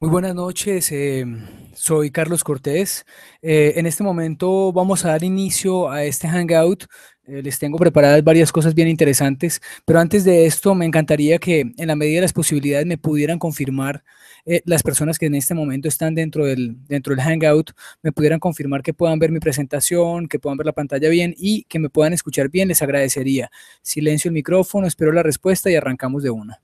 Muy buenas noches, em, soy Carlos Cortés. Eh, en este momento vamos a dar inicio a este hangout. Eh, les tengo preparadas varias cosas bien interesantes, pero antes de esto me encantaría que en la medida de las posibilidades me pudieran confirmar eh, las personas que en este momento están dentro del, dentro del hangout, me pudieran confirmar que puedan ver mi presentación, que puedan ver la pantalla bien y que me puedan escuchar bien, les agradecería. Silencio el micrófono, espero la respuesta y arrancamos de una.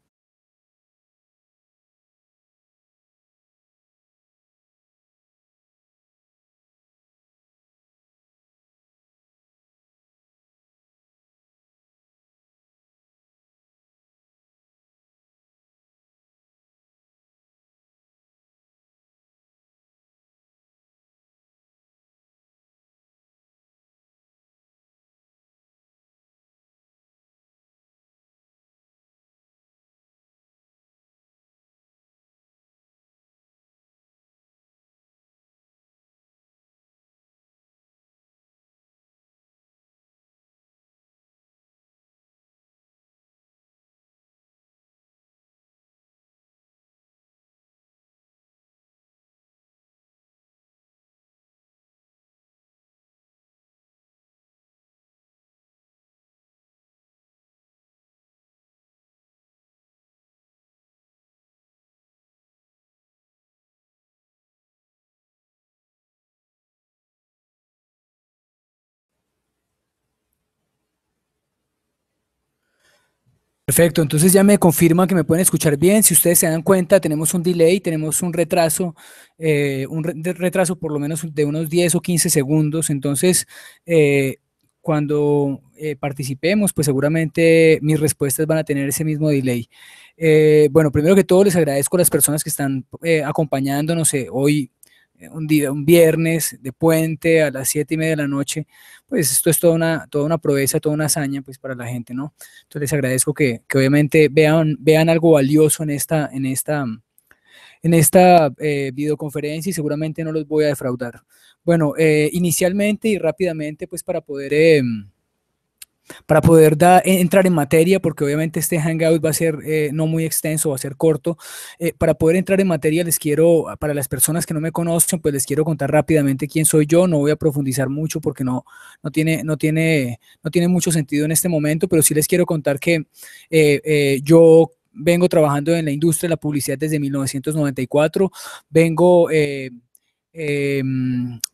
Perfecto, entonces ya me confirman que me pueden escuchar bien. Si ustedes se dan cuenta, tenemos un delay, tenemos un retraso, eh, un retraso por lo menos de unos 10 o 15 segundos. Entonces, eh, cuando eh, participemos, pues seguramente mis respuestas van a tener ese mismo delay. bueno, primero que todo, les agradezco a las personas que están acompañándonos hoy eh, un día, un viernes de puente a las siete y media de la noche, pues esto es toda una, toda una proeza, toda una hazaña pues para la gente, ¿no? Entonces les agradezco que, que obviamente vean, vean algo valioso en esta, en esta, en esta eh, videoconferencia y seguramente no los voy a defraudar. Bueno, eh, inicialmente y rápidamente pues para poder... Em, para poder e, entrar en materia, porque obviamente este hangout va a ser eh, no muy extenso, va a ser corto. Eh, para poder entrar en materia, les quiero, para las personas que no me conocen, pues les quiero contar rápidamente quién soy yo. No voy a profundizar mucho porque no, no, tiene, no, tiene, no tiene mucho sentido en este momento, pero sí les quiero contar que eh, yo vengo trabajando en la industria de la publicidad desde 1994, vengo em,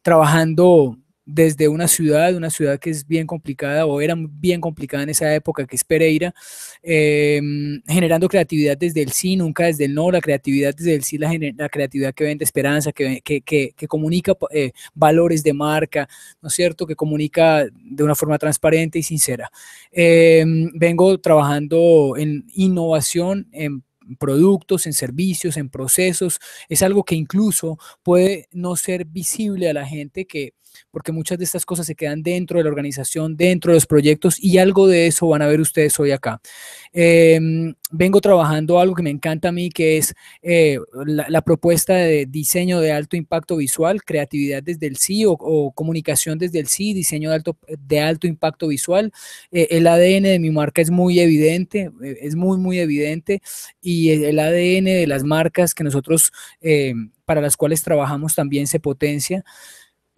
trabajando desde una ciudad, una ciudad que es bien complicada o era bien complicada en esa época, que es Pereira, em, generando creatividad desde el sí, nunca desde el no, la creatividad desde el sí, la, creatividad que vende esperanza, que, comunica eh, valores de marca, ¿no es cierto?, que comunica de una forma transparente y sincera. Em, vengo trabajando en innovación, en productos, en servicios, en procesos. Es algo que incluso puede no ser visible a la gente que porque muchas de estas cosas se quedan dentro de la organización, dentro de los proyectos y algo de eso van a ver ustedes hoy acá. Em, vengo trabajando algo que me encanta a mí, que es eh, la, propuesta de diseño de alto impacto visual, creatividad desde el sí o, comunicación desde el sí, diseño de alto, de alto impacto visual. Eh, el ADN de mi marca es muy evidente, eh, es muy, muy evidente y el, ADN de las marcas que nosotros, para las cuales trabajamos también se potencia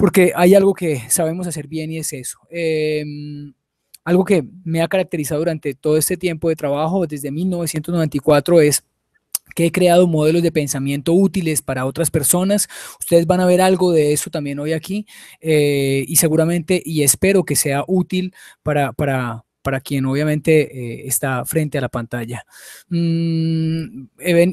porque hay algo que sabemos hacer bien y es eso. Em, algo que me ha caracterizado durante todo este tiempo de trabajo, desde 1994, es que he creado modelos de pensamiento útiles para otras personas. Ustedes van a ver algo de eso también hoy aquí eh, y seguramente y espero que sea útil para, para, para quien obviamente eh, está frente a la pantalla. Mm,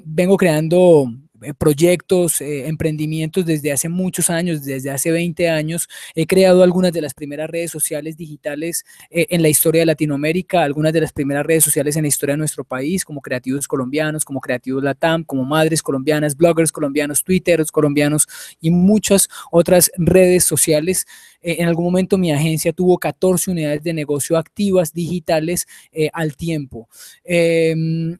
vengo creando eh, proyectos, eh, emprendimientos desde hace muchos años, desde hace 20 años. He creado algunas de las primeras redes sociales digitales eh, en la historia de Latinoamérica, algunas de las primeras redes sociales en la historia de nuestro país, como Creativos Colombianos, como Creativos Latam, como Madres Colombianas, bloggers colombianos, twitteros colombianos y muchas otras redes sociales. en algún momento mi agencia tuvo 14 unidades de negocio activas digitales al tiempo. Em,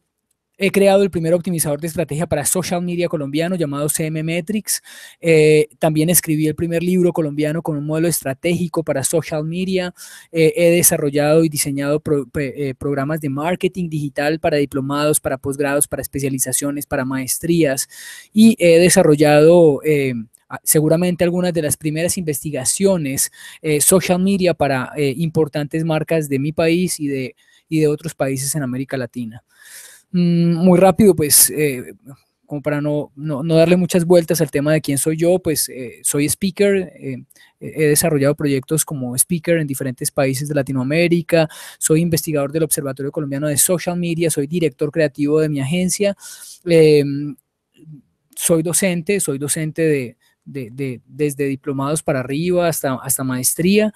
He creado el primer optimizador de estrategia para social media colombiano llamado CM Metrics. Eh, también escribí el primer libro colombiano con un modelo estratégico para social media. Eh, he desarrollado y diseñado eh, programas de marketing digital para diplomados, para posgrados, para especializaciones, para maestrías. Y he desarrollado seguramente algunas de las primeras investigaciones social media para importantes marcas de mi país y de, y de otros países en América Latina. Mm, muy rápido, pues eh, como para no, no, darle muchas vueltas al tema de quién soy yo, pues eh, soy speaker, eh, he desarrollado proyectos como speaker en diferentes países de Latinoamérica, soy investigador del Observatorio Colombiano de Social Media, soy director creativo de mi agencia, em, soy docente, soy docente de, desde diplomados para arriba hasta, hasta maestría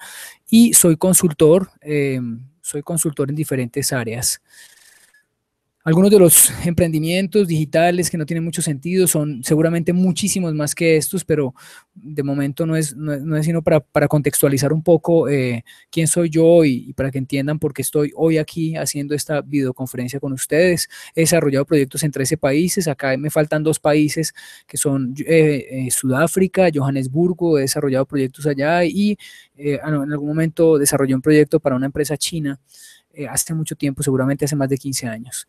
y soy consultor, em, soy consultor en diferentes áreas. Algunos de los emprendimientos digitales que no tienen mucho sentido son seguramente muchísimos más que estos, pero de momento no es, no sino para, contextualizar un poco eh, quién soy yo y, para que entiendan por qué estoy hoy aquí haciendo esta videoconferencia con ustedes. He desarrollado proyectos en 13 países, acá me faltan dos países que son eh, eh, Sudáfrica, Johannesburgo, he desarrollado proyectos allá y ah, en algún momento desarrollé un proyecto para una empresa china eh, hace mucho tiempo, seguramente hace más de 15 años.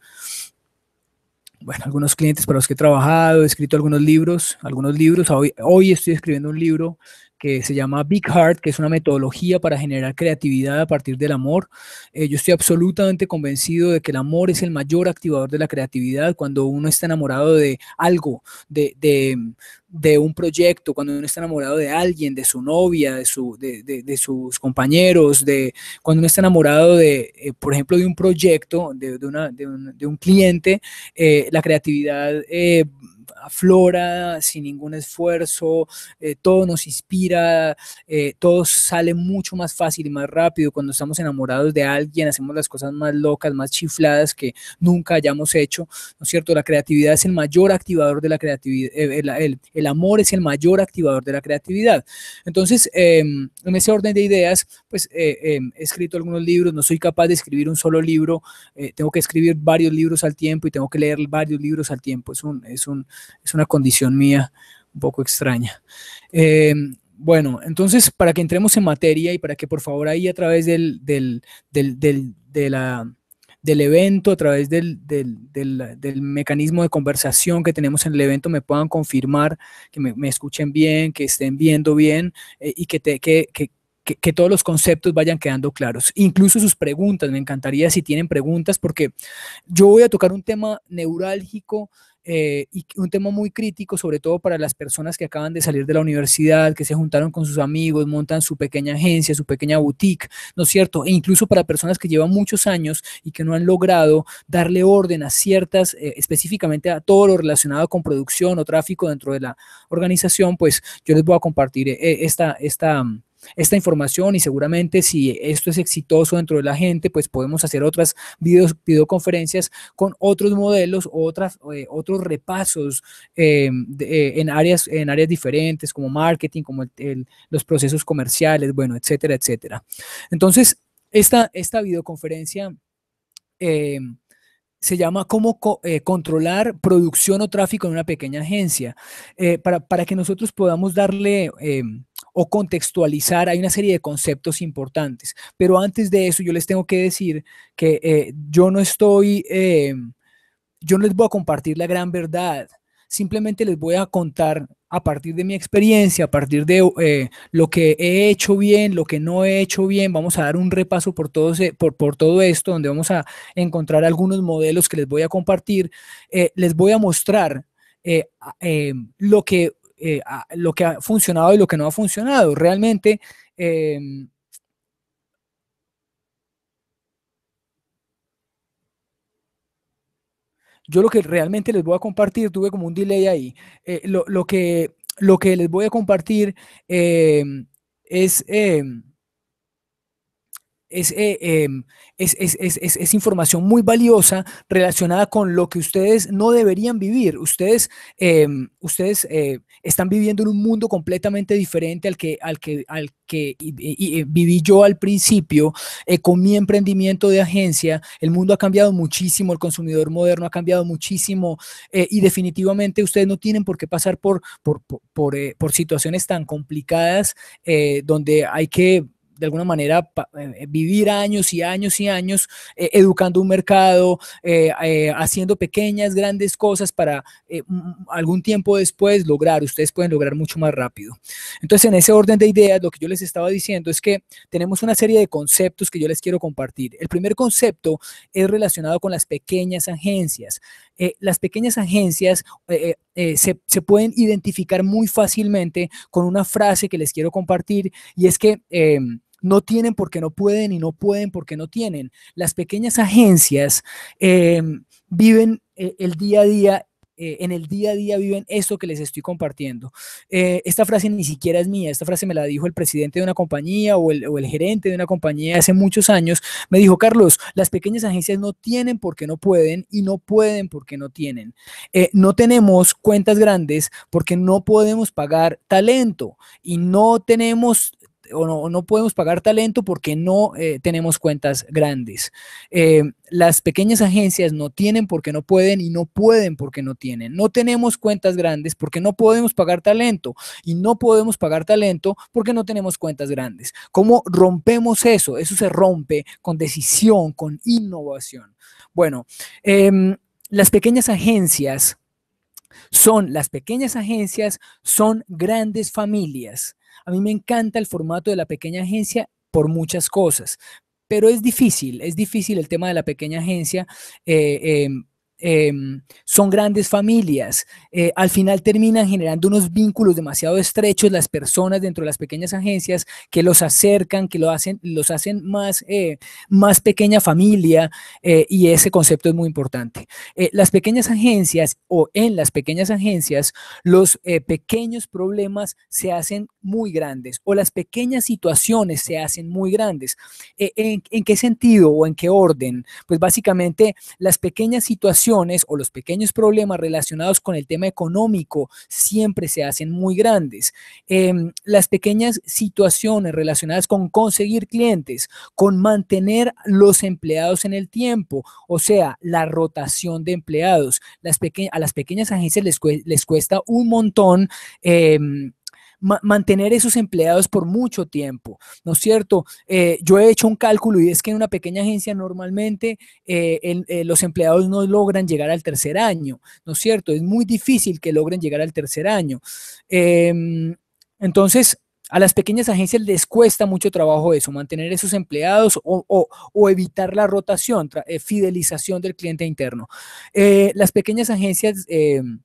Bueno, algunos clientes para los que he trabajado, he escrito algunos libros, algunos libros. hoy estoy escribiendo un libro que se llama Big Heart, que es una metodología para generar creatividad a partir del amor. Eh, yo estoy absolutamente convencido de que el amor es el mayor activador de la creatividad cuando uno está enamorado de algo, de, un proyecto, cuando uno está enamorado de alguien, de su novia, de, su, de, sus compañeros, de cuando uno está enamorado de, eh, por ejemplo, de un proyecto, de, un, cliente, eh, la creatividad aflora sin ningún esfuerzo, eh, todo nos inspira, eh, todo sale mucho más fácil y más rápido. Cuando estamos enamorados de alguien, hacemos las cosas más locas, más chifladas que nunca hayamos hecho, ¿no es cierto? La creatividad es el mayor activador de la creatividad, eh, el, amor es el mayor activador de la creatividad. Entonces, em, en ese orden de ideas, pues em, he escrito algunos libros, no soy capaz de escribir un solo libro, tengo que escribir varios libros al tiempo y tengo que leer varios libros al tiempo. Es un, es un, es una condición mía un poco extraña. Eh, bueno, entonces para que entremos en materia y para que por favor ahí a través del, del, del, del de la, del evento, a través del, del, del, del, mecanismo de conversación que tenemos en el evento, me puedan confirmar que me, escuchen bien, que estén viendo bien eh, y que, te, que, que, que, todos los conceptos vayan quedando claros. Incluso sus preguntas, me encantaría si tienen preguntas, porque yo voy a tocar un tema neurálgico eh, y un tema muy crítico, sobre todo para las personas que acaban de salir de la universidad, que se juntaron con sus amigos, montan su pequeña agencia, su pequeña boutique, ¿no es cierto? E incluso para personas que llevan muchos años y que no han logrado darle orden a ciertas, eh, específicamente a todo lo relacionado con producción o tráfico dentro de la organización, pues yo les voy a compartir eh, esta, esta, mm, esta información y seguramente si esto es exitoso dentro de la gente, pues podemos hacer otras videoconferencias con otros modelos, otras, eh, otros repasos eh, eh, en, áreas, en áreas diferentes como marketing, como los procesos comerciales, bueno, etcétera, etcétera. Entonces, esta, esta videoconferencia se llama cómo controlar producción o tráfico en una pequeña agencia, para, que nosotros podamos darle o contextualizar, hay una serie de conceptos importantes. Pero antes de eso, yo les tengo que decir que eh, yo no estoy, em, yo no les voy a compartir la gran verdad, simplemente les voy a contar a partir de mi experiencia, a partir de eh, lo que he hecho bien, lo que no he hecho bien, vamos a dar un repaso por todo, por, todo esto, donde vamos a encontrar algunos modelos que les voy a compartir. Eh, les voy a mostrar em, lo que eh, lo que ha funcionado y lo que no ha funcionado. Realmente... Em, yo lo que realmente les voy a compartir, tuve como un delay ahí, eh, lo, que, lo que les voy a compartir em, es, em, eh, em, es, es, información muy valiosa relacionada con lo que ustedes no deberían vivir. Ustedes, em, ustedes eh, están viviendo en un mundo completamente diferente al que, al que, al que eh, viví yo al principio con mi emprendimiento de agencia. El mundo ha cambiado muchísimo, el consumidor moderno ha cambiado muchísimo y definitivamente ustedes no tienen por qué pasar por, por, por situaciones tan complicadas donde hay que de alguna manera eh, eh, vivir años y años y años eh, educando un mercado, haciendo pequeñas, grandes cosas para algún tiempo después lograr, ustedes pueden lograr mucho más rápido. Entonces, en ese orden de ideas, lo que yo les estaba diciendo es que tenemos una serie de conceptos que yo les quiero compartir. El primer concepto es relacionado con las pequeñas agencias. las pequeñas agencias se, se, pueden identificar muy fácilmente con una frase que les quiero compartir y es que... Em, no tienen porque no pueden y no pueden porque no tienen. Las pequeñas agencias em, viven eh, el día a día eh, en el día a día viven eso que les estoy compartiendo. Eh, esta frase ni siquiera es mía, esta frase me la dijo el presidente de una compañía o el, gerente de una compañía hace muchos años. Me dijo, Carlos, las pequeñas agencias no tienen porque no pueden y no pueden porque no tienen. no tenemos cuentas grandes porque no podemos pagar talento y no tenemos o no, podemos pagar talento porque no eh, tenemos cuentas grandes. Eh, las pequeñas agencias no tienen porque no pueden y no pueden porque no tienen. No tenemos cuentas grandes porque no podemos pagar talento y no podemos pagar talento porque no tenemos cuentas grandes. ¿Cómo rompemos eso? Eso se rompe con decisión, con innovación. Bueno, em, las pequeñas agencias son, las pequeñas agencias son grandes familias a mí me encanta el formato de la pequeña agencia por muchas cosas, pero es difícil, es difícil el tema de la pequeña agencia. Eh, em, Em, son grandes familias. Eh, al final terminan generando unos vínculos demasiado estrechos las personas dentro de las pequeñas agencias que los acercan, que lo hacen, los hacen más, eh, más pequeña familia eh, y ese concepto es muy importante. las pequeñas agencias o en las pequeñas agencias, los pequeños problemas se hacen muy grandes o las pequeñas situaciones se hacen muy grandes. ¿En qué sentido o en qué orden? Pues básicamente las pequeñas situaciones o los pequeños problemas relacionados con el tema económico siempre se hacen muy grandes. Em, las pequeñas situaciones relacionadas con conseguir clientes, con mantener los empleados en el tiempo, o sea, la rotación de empleados. Las a las pequeñas agencias les, cuesta un montón. Em, mantener esos empleados por mucho tiempo, ¿no es cierto? Eh, yo he hecho un cálculo y es que en una pequeña agencia normalmente eh, eh, los empleados no logran llegar al tercer año, ¿no es cierto? Es muy difícil que logren llegar al tercer año. Em, entonces, a las pequeñas agencias les cuesta mucho trabajo eso, mantener esos empleados o, evitar la rotación, fidelización del cliente interno. las pequeñas agencias em,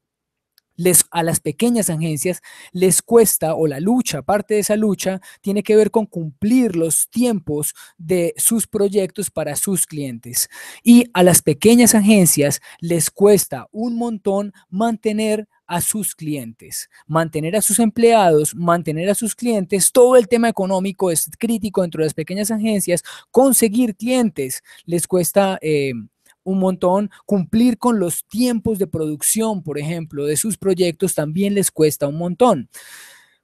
les, a las pequeñas agencias les cuesta o la lucha, parte de esa lucha, tiene que ver con cumplir los tiempos de sus proyectos para sus clientes. Y a las pequeñas agencias les cuesta un montón mantener a sus clientes, mantener a sus empleados, mantener a sus clientes. Todo el tema económico es crítico dentro de las pequeñas agencias. Conseguir clientes les cuesta... Eh, un montón. Cumplir con los tiempos de producción, por ejemplo, de sus proyectos también les cuesta un montón.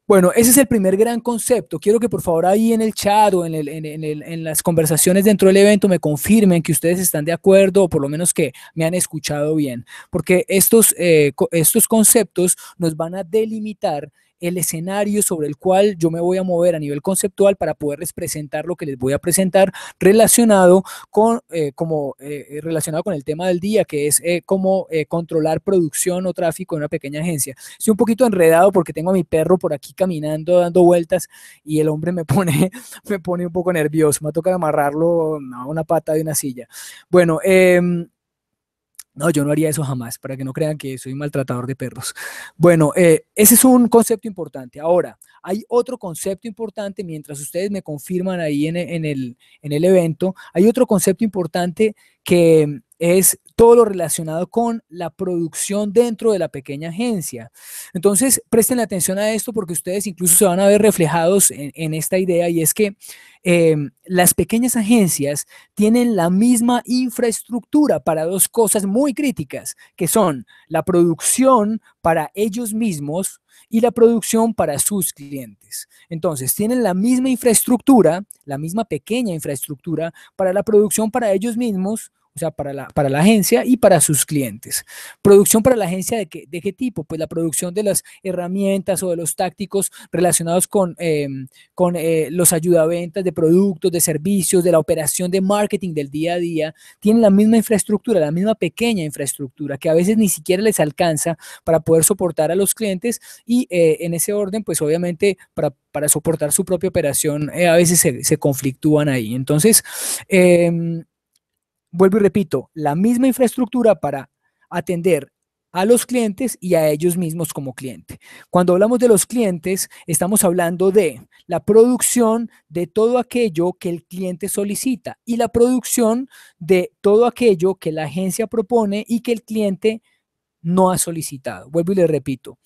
Bueno, ese es el primer gran concepto. Quiero que por favor ahí en el chat o en, las conversaciones dentro del evento me confirmen que ustedes están de acuerdo o por lo menos que me han escuchado bien, porque estos, eh, estos conceptos nos van a delimitar el escenario sobre el cual yo me voy a mover a nivel conceptual para poderles presentar lo que les voy a presentar relacionado con, eh, como, eh, eh, relacionado con el tema del día, que es cómo controlar producción o tráfico en una pequeña agencia. Estoy un poquito enredado porque tengo a mi perro por aquí caminando, dando vueltas y el hombre me pone, me pone un poco nervioso. Me toca tocado amarrarlo a una pata de una silla. Bueno, em, no, yo no haría eso jamás, para que no crean que soy maltratador de perros. Bueno, eh, ese es un concepto importante. Ahora, hay otro concepto importante, mientras ustedes me confirman ahí en, el, en el evento, hay otro concepto importante que es todo lo relacionado con la producción dentro de la pequeña agencia. Entonces, presten atención a esto porque ustedes incluso se van a ver reflejados en, esta idea y es que em, las pequeñas agencias tienen la misma infraestructura para dos cosas muy críticas, que son la producción para ellos mismos, y la producción para sus clientes. Entonces, tienen la misma infraestructura, la misma pequeña infraestructura para la producción para ellos mismos, o sea, para la, para la agencia y para sus clientes. ¿Producción para la agencia de qué, de qué tipo? Pues la producción de las herramientas o de los tácticos relacionados con, em, con eh, los ayudaventas de productos, de servicios, de la operación de marketing del día a día. Tienen la misma infraestructura, la misma pequeña infraestructura que a veces ni siquiera les alcanza para poder soportar a los clientes y eh, en ese orden, pues obviamente para, para soportar su propia operación, eh, a veces se, se conflictúan ahí. Entonces, em, vuelvo y repito, la misma infraestructura para atender a los clientes y a ellos mismos como cliente. Cuando hablamos de los clientes, estamos hablando de la producción de todo aquello que el cliente solicita y la producción de todo aquello que la agencia propone y que el cliente no ha solicitado. Vuelvo y le repito,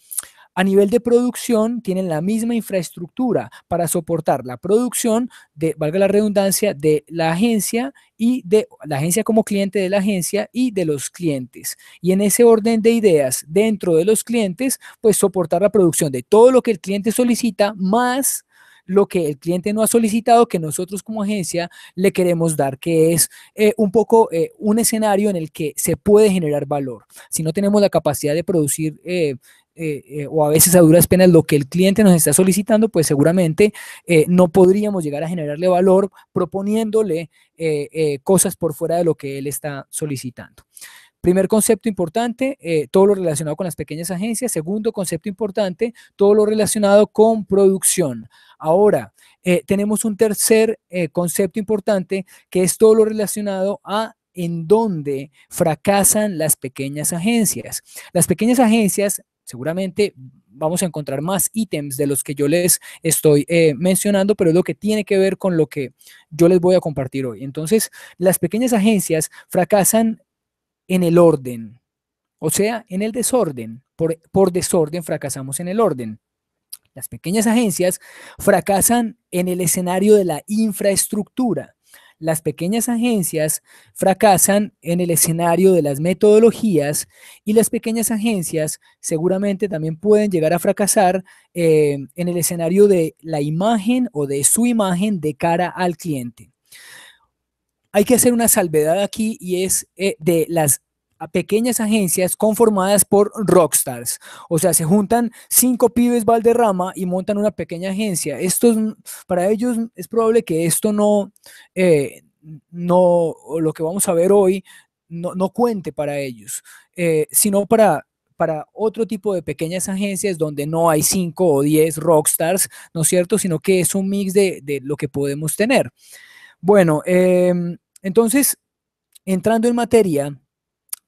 a nivel de producción, tienen la misma infraestructura para soportar la producción de, valga la redundancia, de la agencia y de la agencia como cliente de la agencia y de los clientes. Y en ese orden de ideas, dentro de los clientes, pues soportar la producción de todo lo que el cliente solicita más lo que el cliente no ha solicitado que nosotros como agencia le queremos dar, que es eh, un poco eh, un escenario en el que se puede generar valor. Si no tenemos la capacidad de producir eh, eh, eh, o a veces a duras penas lo que el cliente nos está solicitando, pues seguramente eh, no podríamos llegar a generarle valor proponiéndole cosas por fuera de lo que él está solicitando. Primer concepto importante, todo lo relacionado con las pequeñas agencias. Segundo concepto importante, todo lo relacionado con producción. Ahora, tenemos un tercer concepto importante que es todo lo relacionado a en dónde fracasan las pequeñas agencias. Las pequeñas agencias seguramente vamos a encontrar más ítems de los que yo les estoy eh, mencionando, pero es lo que tiene que ver con lo que yo les voy a compartir hoy. Entonces, las pequeñas agencias fracasan en el orden, o sea, en el desorden. por desorden fracasamos en el orden. Las pequeñas agencias fracasan en el escenario de la infraestructura las pequeñas agencias fracasan en el escenario de las metodologías y las pequeñas agencias seguramente también pueden llegar a fracasar eh, en el escenario de la imagen o de su imagen de cara al cliente. Hay que hacer una salvedad aquí y es eh, de las a pequeñas agencias conformadas por rockstars. O sea, se juntan cinco pibes Valderrama y montan una pequeña agencia. Esto para ellos es probable que esto no, eh, no, lo que vamos a ver hoy, no, cuente para ellos, eh, sino para para otro tipo de pequeñas agencias donde no hay cinco o diez rockstars, ¿no es cierto? Sino que es un mix de, lo que podemos tener. Bueno, em, entonces, entrando en materia,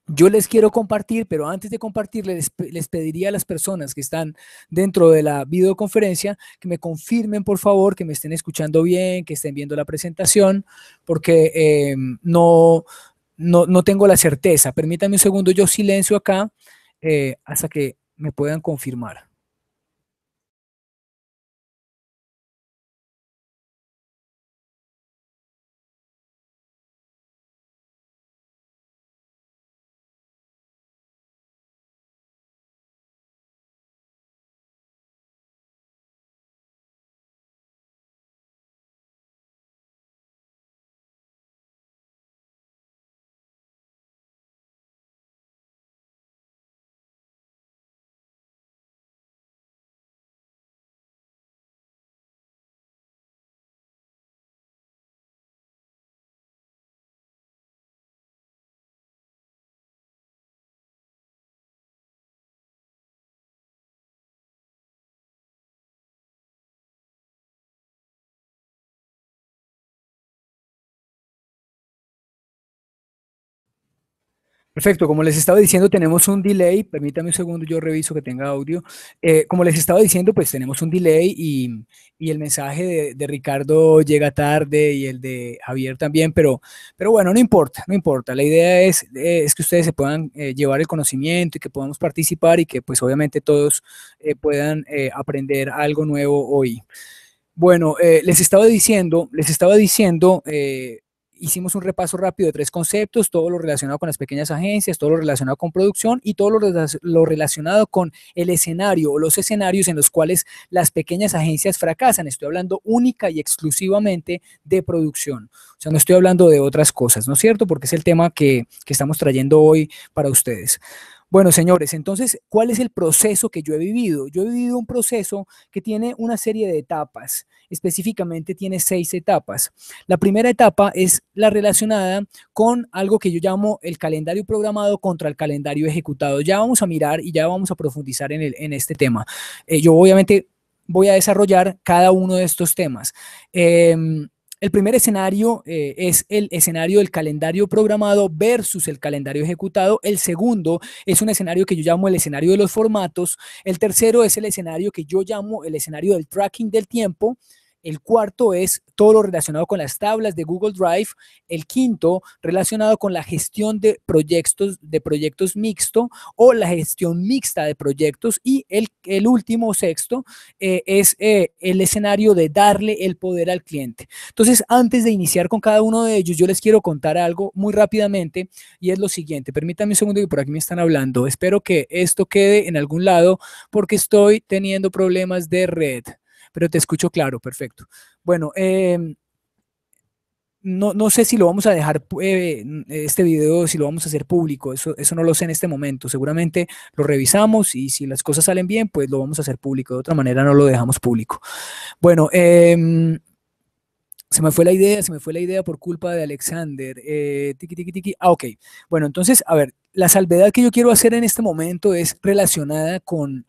yo les quiero compartir, pero antes de compartirles, les pediría a las personas que están dentro de la videoconferencia que me confirmen, por favor, que me estén escuchando bien, que estén viendo la presentación, porque em, no, no, no, tengo la certeza. Permítanme un segundo, yo silencio acá eh, hasta que me puedan confirmar. Perfecto, como les estaba diciendo, tenemos un delay. Permítame un segundo, yo reviso que tenga audio. Eh, como les estaba diciendo, pues tenemos un delay y, el mensaje de, Ricardo llega tarde y el de Javier también, pero, pero bueno, no importa, no importa. La idea es, eh, que ustedes se puedan eh, llevar el conocimiento y que podamos participar y que pues obviamente todos puedan aprender algo nuevo hoy. Bueno, les estaba diciendo, les estaba diciendo hicimos un repaso rápido de tres conceptos, todo lo relacionado con las pequeñas agencias, todo lo relacionado con producción y todo lo, relacionado con el escenario o los escenarios en los cuales las pequeñas agencias fracasan. Estoy hablando única y exclusivamente de producción. O sea, no estoy hablando de otras cosas, ¿no es cierto? Porque es el tema que, que estamos trayendo hoy para ustedes. Bueno, señores, entonces, ¿cuál es el proceso que yo he vivido? Yo he vivido un proceso que tiene una serie de etapas, específicamente tiene seis etapas. La primera etapa es la relacionada con algo que yo llamo el calendario programado contra el calendario ejecutado. Ya vamos a mirar y ya vamos a profundizar en, este tema. Eh, yo obviamente voy a desarrollar cada uno de estos temas. Em, el primer escenario eh, es el escenario del calendario programado versus el calendario ejecutado. El segundo es un escenario que yo llamo el escenario de los formatos. El tercero es el escenario que yo llamo el escenario del tracking del tiempo. El cuarto es todo lo relacionado con las tablas de Google Drive. El quinto, relacionado con la gestión de proyectos, de proyectos mixto o la gestión mixta de proyectos. Y el, el último, sexto, eh, es eh, el escenario de darle el poder al cliente. Entonces, antes de iniciar con cada uno de ellos, yo les quiero contar algo muy rápidamente y es lo siguiente. Permítanme un segundo que por aquí me están hablando. Espero que esto quede en algún lado porque estoy teniendo problemas de red pero te escucho claro, perfecto. Bueno, em, no, no, sé si lo vamos a dejar eh, este video, si lo vamos a hacer público, eso, eso no lo sé en este momento. Seguramente lo revisamos y si las cosas salen bien, pues lo vamos a hacer público. De otra manera no lo dejamos público. Bueno, em, se me fue la idea, se me fue la idea por culpa de Alexander. Eh, tiki, tiki, tiki. Ah, ok. Bueno, entonces, a ver, la salvedad que yo quiero hacer en este momento es relacionada con,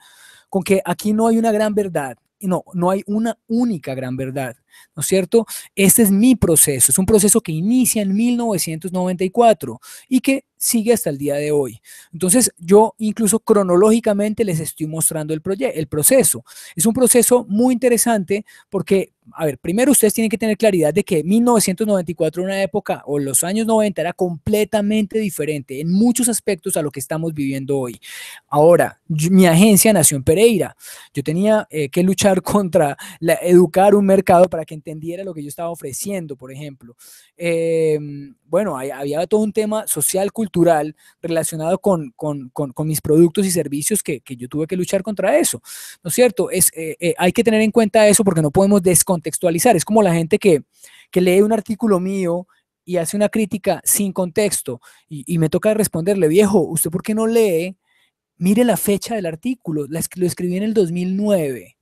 con que aquí no hay una gran verdad no, no hay una única gran verdad. ¿no es cierto? Este es mi proceso, es un proceso que inicia en 1994 y que sigue hasta el día de hoy. Entonces, yo incluso cronológicamente les estoy mostrando el, el proceso. Es un proceso muy interesante porque, a ver, primero ustedes tienen que tener claridad de que 1994 una época, o los años 90, era completamente diferente en muchos aspectos a lo que estamos viviendo hoy. Ahora, mi agencia nació en Pereira. Yo tenía eh, que luchar contra la, educar un mercado para que entendiera lo que yo estaba ofreciendo, por ejemplo. Em, bueno, había todo un tema social, cultural, relacionado con, mis productos y servicios que, yo tuve que luchar contra eso, ¿no es cierto? Es, eh, eh, hay que tener en cuenta eso porque no podemos descontextualizar. Es como la gente que, lee un artículo mío y hace una crítica sin contexto y, me toca responderle, viejo, ¿usted por qué no lee? Mire la fecha del artículo, lo escribí en el 2009.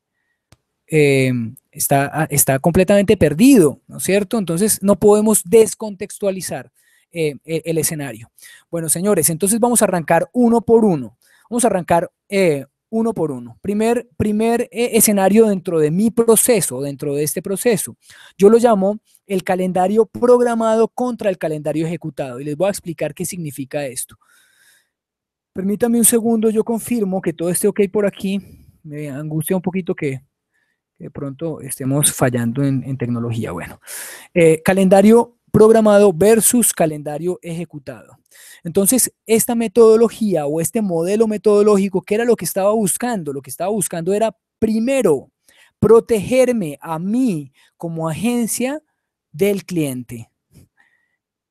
Eh, em, está, ah, está completamente perdido, ¿no es cierto? Entonces no podemos descontextualizar eh, e, el escenario. Bueno, señores, entonces vamos a arrancar uno por uno. Vamos a arrancar eh, uno por uno. Primer, primer eh, escenario dentro de mi proceso, dentro de este proceso. Yo lo llamo el calendario programado contra el calendario ejecutado y les voy a explicar qué significa esto. Permítanme un segundo, yo confirmo que todo esté ok por aquí. Me angustia un poquito que de pronto estemos fallando en, tecnología. Bueno, eh, calendario programado versus calendario ejecutado. Entonces, esta metodología o este modelo metodológico, que era lo que estaba buscando? Lo que estaba buscando era, primero, protegerme a mí como agencia del cliente.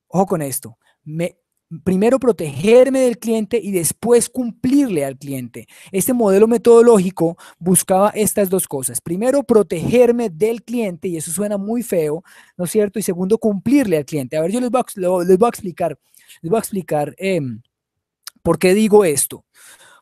Ojo con esto. Me, primero protegerme del cliente y después cumplirle al cliente. Este modelo metodológico buscaba estas dos cosas. Primero, protegerme del cliente, y eso suena muy feo, ¿no es cierto? Y segundo, cumplirle al cliente. A ver, yo les voy a, les a explicar, les a explicar em, por qué digo esto.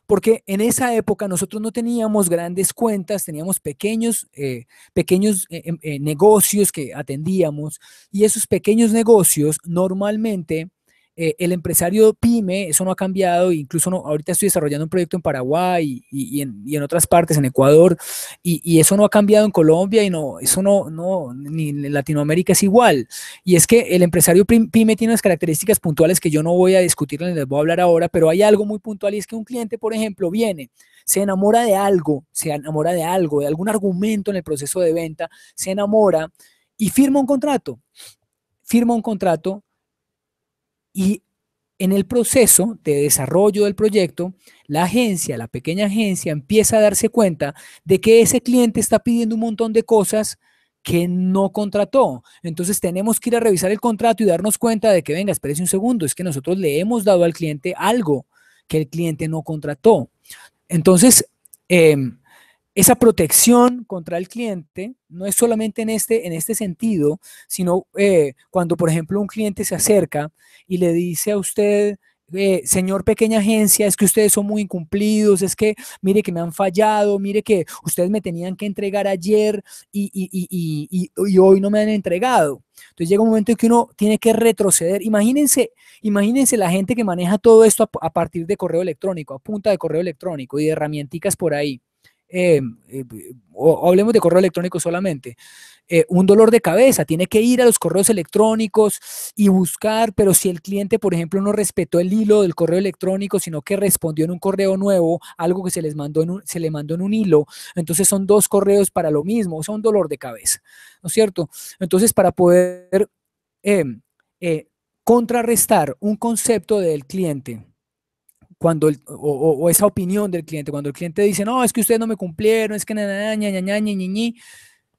Porque en esa época nosotros no teníamos grandes cuentas, teníamos pequeños, eh, pequeños eh, em, eh, negocios que atendíamos y esos pequeños negocios normalmente eh, el empresario pyme, eso no ha cambiado, incluso ahorita estoy desarrollando un proyecto en Paraguay y, en, otras partes, en Ecuador, y, eso no ha cambiado en Colombia y no, eso no, no, ni en Latinoamérica es igual. Y es que el empresario pyme tiene unas características puntuales que yo no voy a discutir, les voy a hablar ahora, pero hay algo muy puntual y es que un cliente, por ejemplo, viene, se enamora de algo, se enamora de algo, de algún argumento en el proceso de venta, se enamora y firma un contrato. Firma un contrato y en el proceso de desarrollo del proyecto, la agencia, la pequeña agencia, empieza a darse cuenta de que ese cliente está pidiendo un montón de cosas que no contrató. Entonces tenemos que ir a revisar el contrato y darnos cuenta de que, venga, espérese un segundo, es que nosotros le hemos dado al cliente algo que el cliente no contrató. Entonces, em, esa protección contra el cliente no es solamente en este, en este sentido, sino eh, cuando, por ejemplo, un cliente se acerca y le dice a usted, eh, señor pequeña agencia, es que ustedes son muy incumplidos, es que mire que me han fallado, mire que ustedes me tenían que entregar ayer y, y, hoy no me han entregado. Entonces llega un momento en que uno tiene que retroceder. Imagínense, imagínense la gente que maneja todo esto a, partir de correo electrónico, a punta de correo electrónico y de herramienticas por ahí. Em, eh, eh, hablemos de correo electrónico solamente, eh, un dolor de cabeza, tiene que ir a los correos electrónicos y buscar, pero si el cliente, por ejemplo, no respetó el hilo del correo electrónico, sino que respondió en un correo nuevo, algo que se, les mandó en un, se le mandó en un hilo, entonces son dos correos para lo mismo, un dolor de cabeza, ¿no es cierto? Entonces, para poder em, contrarrestar un concepto del cliente, cuando el, o, esa opinión del cliente, cuando el cliente dice, no, es que ustedes no me cumplieron, es que na,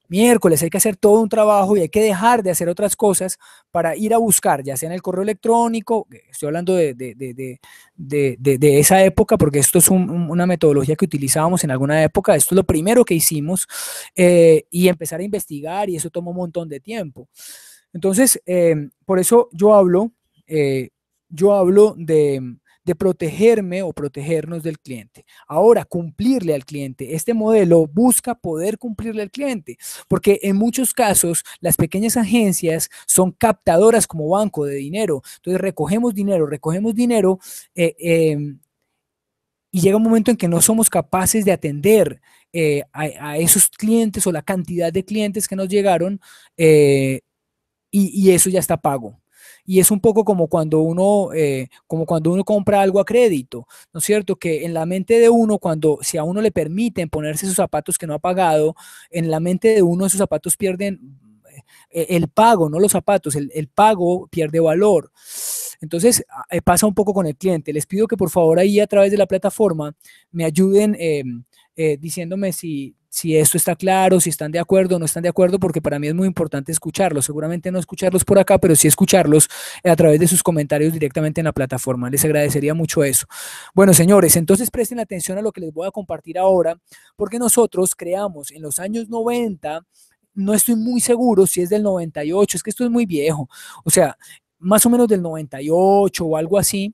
miércoles hay que hacer todo un trabajo y hay que dejar de hacer otras cosas para ir a buscar, ya sea en el correo electrónico, estoy hablando de, esa época, porque esto es una metodología que utilizábamos en alguna época, esto es lo primero que hicimos, eh, y empezar a investigar, y eso tomó un montón de tiempo. Entonces, eh, por eso yo hablo, eh, yo hablo de de protegerme o protegernos del cliente. Ahora, cumplirle al cliente. Este modelo busca poder cumplirle al cliente, porque en muchos casos las pequeñas agencias son captadoras como banco de dinero. Entonces recogemos dinero, recogemos dinero. Eh, em, y llega un momento en que no somos capaces de atender eh, a, esos clientes o la cantidad de clientes que nos llegaron eh, y, eso ya está pago. Y es un poco como cuando uno, eh, como cuando uno compra algo a crédito, ¿no es cierto? Que en la mente de uno, cuando si a uno le permiten ponerse sus zapatos que no ha pagado, en la mente de uno esos zapatos pierden eh, el pago, no los zapatos, el, pago pierde valor. Entonces ah, eh, pasa un poco con el cliente. Les pido que por favor ahí a través de la plataforma me ayuden em, diciéndome si, si esto está claro, si están de acuerdo o no están de acuerdo, porque para mí es muy importante escucharlos. Seguramente no escucharlos por acá, pero sí escucharlos a través de sus comentarios directamente en la plataforma. Les agradecería mucho eso. Bueno, señores, entonces presten atención a lo que les voy a compartir ahora, porque nosotros creamos en los años 90 no estoy muy seguro si es del 98, es que esto es muy viejo, o sea, más o menos del 98 o algo así,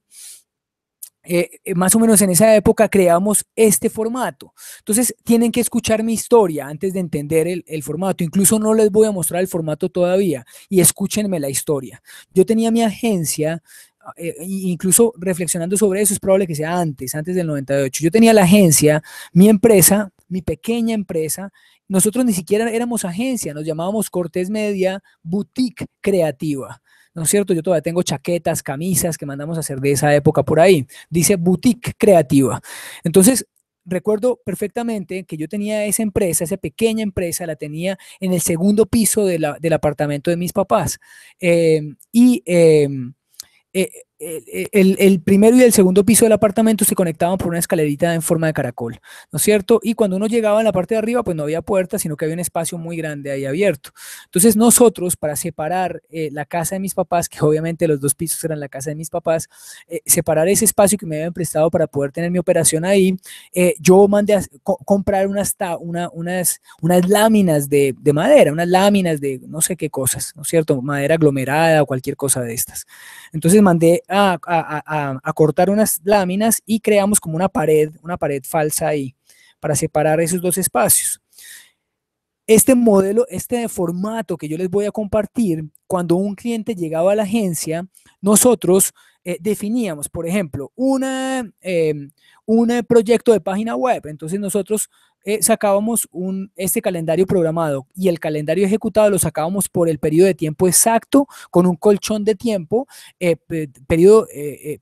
eh, eh, más o menos en esa época creamos este formato. Entonces tienen que escuchar mi historia antes de entender el, formato. Incluso no les voy a mostrar el formato todavía y escúchenme la historia. Yo tenía mi agencia, ah, eh, incluso reflexionando sobre eso, es probable que sea antes, antes del 98. Yo tenía la agencia, mi empresa, mi pequeña empresa. Nosotros ni siquiera éramos agencia, nos llamábamos Cortés Media Boutique Creativa. ¿no es cierto? Yo todavía tengo chaquetas, camisas que mandamos a hacer de esa época por ahí. Dice boutique creativa. Entonces, recuerdo perfectamente que yo tenía esa empresa, esa pequeña empresa, la tenía en el segundo piso del apartamento de mis papás. Eh, y eh, eh, el, el, primero y el segundo piso del apartamento se conectaban por una escalerita en forma de caracol, ¿no es cierto? Y cuando uno llegaba en la parte de arriba, pues no había puerta, sino que había un espacio muy grande ahí abierto. Entonces nosotros, para separar eh, la casa de mis papás, que obviamente los dos pisos eran la casa de mis papás, eh, separar ese espacio que me habían prestado para poder tener mi operación ahí, eh, yo mandé a comprar unas, una, unas, unas láminas de, de madera, unas láminas de no sé qué cosas, ¿no es cierto? Madera aglomerada o cualquier cosa de estas. Entonces mandé a, cortar unas láminas y creamos como una pared, una pared falsa ahí, para separar esos dos espacios. Este modelo, este formato que yo les voy a compartir, cuando un cliente llegaba a la agencia, nosotros eh, definíamos, por ejemplo, una, eh, un proyecto de página web. Entonces nosotros eh, sacábamos un, este calendario programado y el calendario ejecutado lo sacábamos por el periodo de tiempo exacto, con un colchón de tiempo, eh, periodo, eh,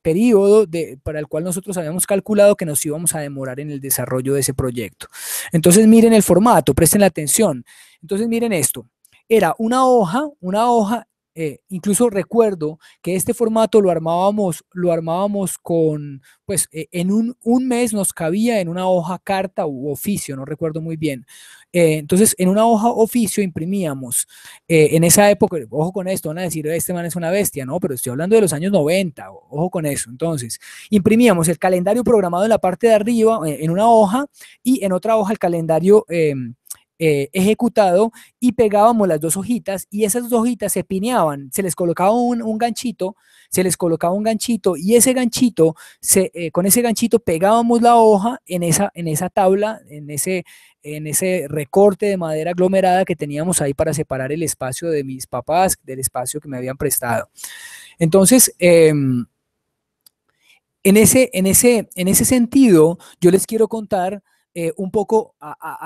para el cual nosotros habíamos calculado que nos íbamos a demorar en el desarrollo de ese proyecto. Entonces miren el formato, presten la atención. Entonces miren esto. Era una hoja, una hoja eh, incluso recuerdo que este formato lo armábamos, lo armábamos con, pues eh, en un, mes nos cabía en una hoja carta u oficio, no recuerdo muy bien. Eh, entonces, en una hoja oficio imprimíamos. en esa época, ojo con esto, van a decir, este man es una bestia, no, pero estoy hablando de los años 90, ojo con eso. Entonces, imprimíamos el calendario programado en la parte de arriba, en una hoja, y en otra hoja el calendario em, eh, ejecutado y pegábamos las dos hojitas y esas dos hojitas se pineaban, se les colocaba un, ganchito, se les colocaba un ganchito y ese ganchito, se, eh, con ese ganchito pegábamos la hoja en esa, en esa tabla, en ese, en ese recorte de madera aglomerada que teníamos ahí para separar el espacio de mis papás del espacio que me habían prestado. Entonces, em, en, ese, en, ese, en ese sentido, yo les quiero contar eh, un poco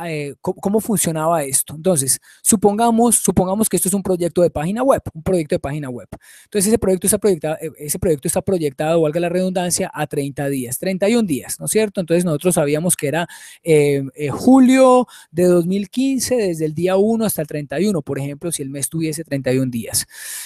eh, cómo, funcionaba esto. Entonces, supongamos, supongamos que esto es un proyecto de página web, un proyecto de página web. Entonces, ese proyecto está proyectado, eh, ese proyecto está proyectado, valga la redundancia, a 30 días, 31 días, ¿no es cierto? Entonces, nosotros sabíamos que era julio de 2015, desde el día 1 hasta el 31, por ejemplo, si el mes tuviese 31 días.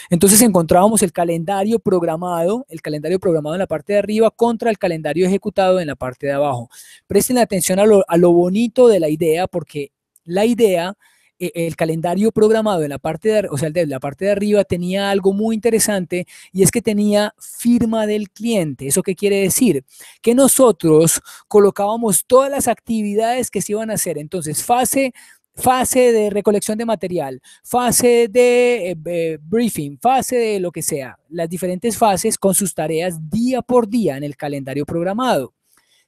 Entonces, encontrábamos el calendario programado, el calendario programado en la parte de arriba contra el calendario ejecutado en la parte de abajo. Presten atención a lo, lo bonito de la idea, porque la idea eh, el calendario programado en la parte de, o de la parte de arriba tenía algo muy interesante y es que tenía firma del cliente. ¿Eso qué quiere decir? Que nosotros colocábamos todas las actividades que se iban a hacer. Entonces, fase fase de recolección de material, fase de eh, briefing, fase de lo que sea, las diferentes fases con sus tareas día por día en el calendario programado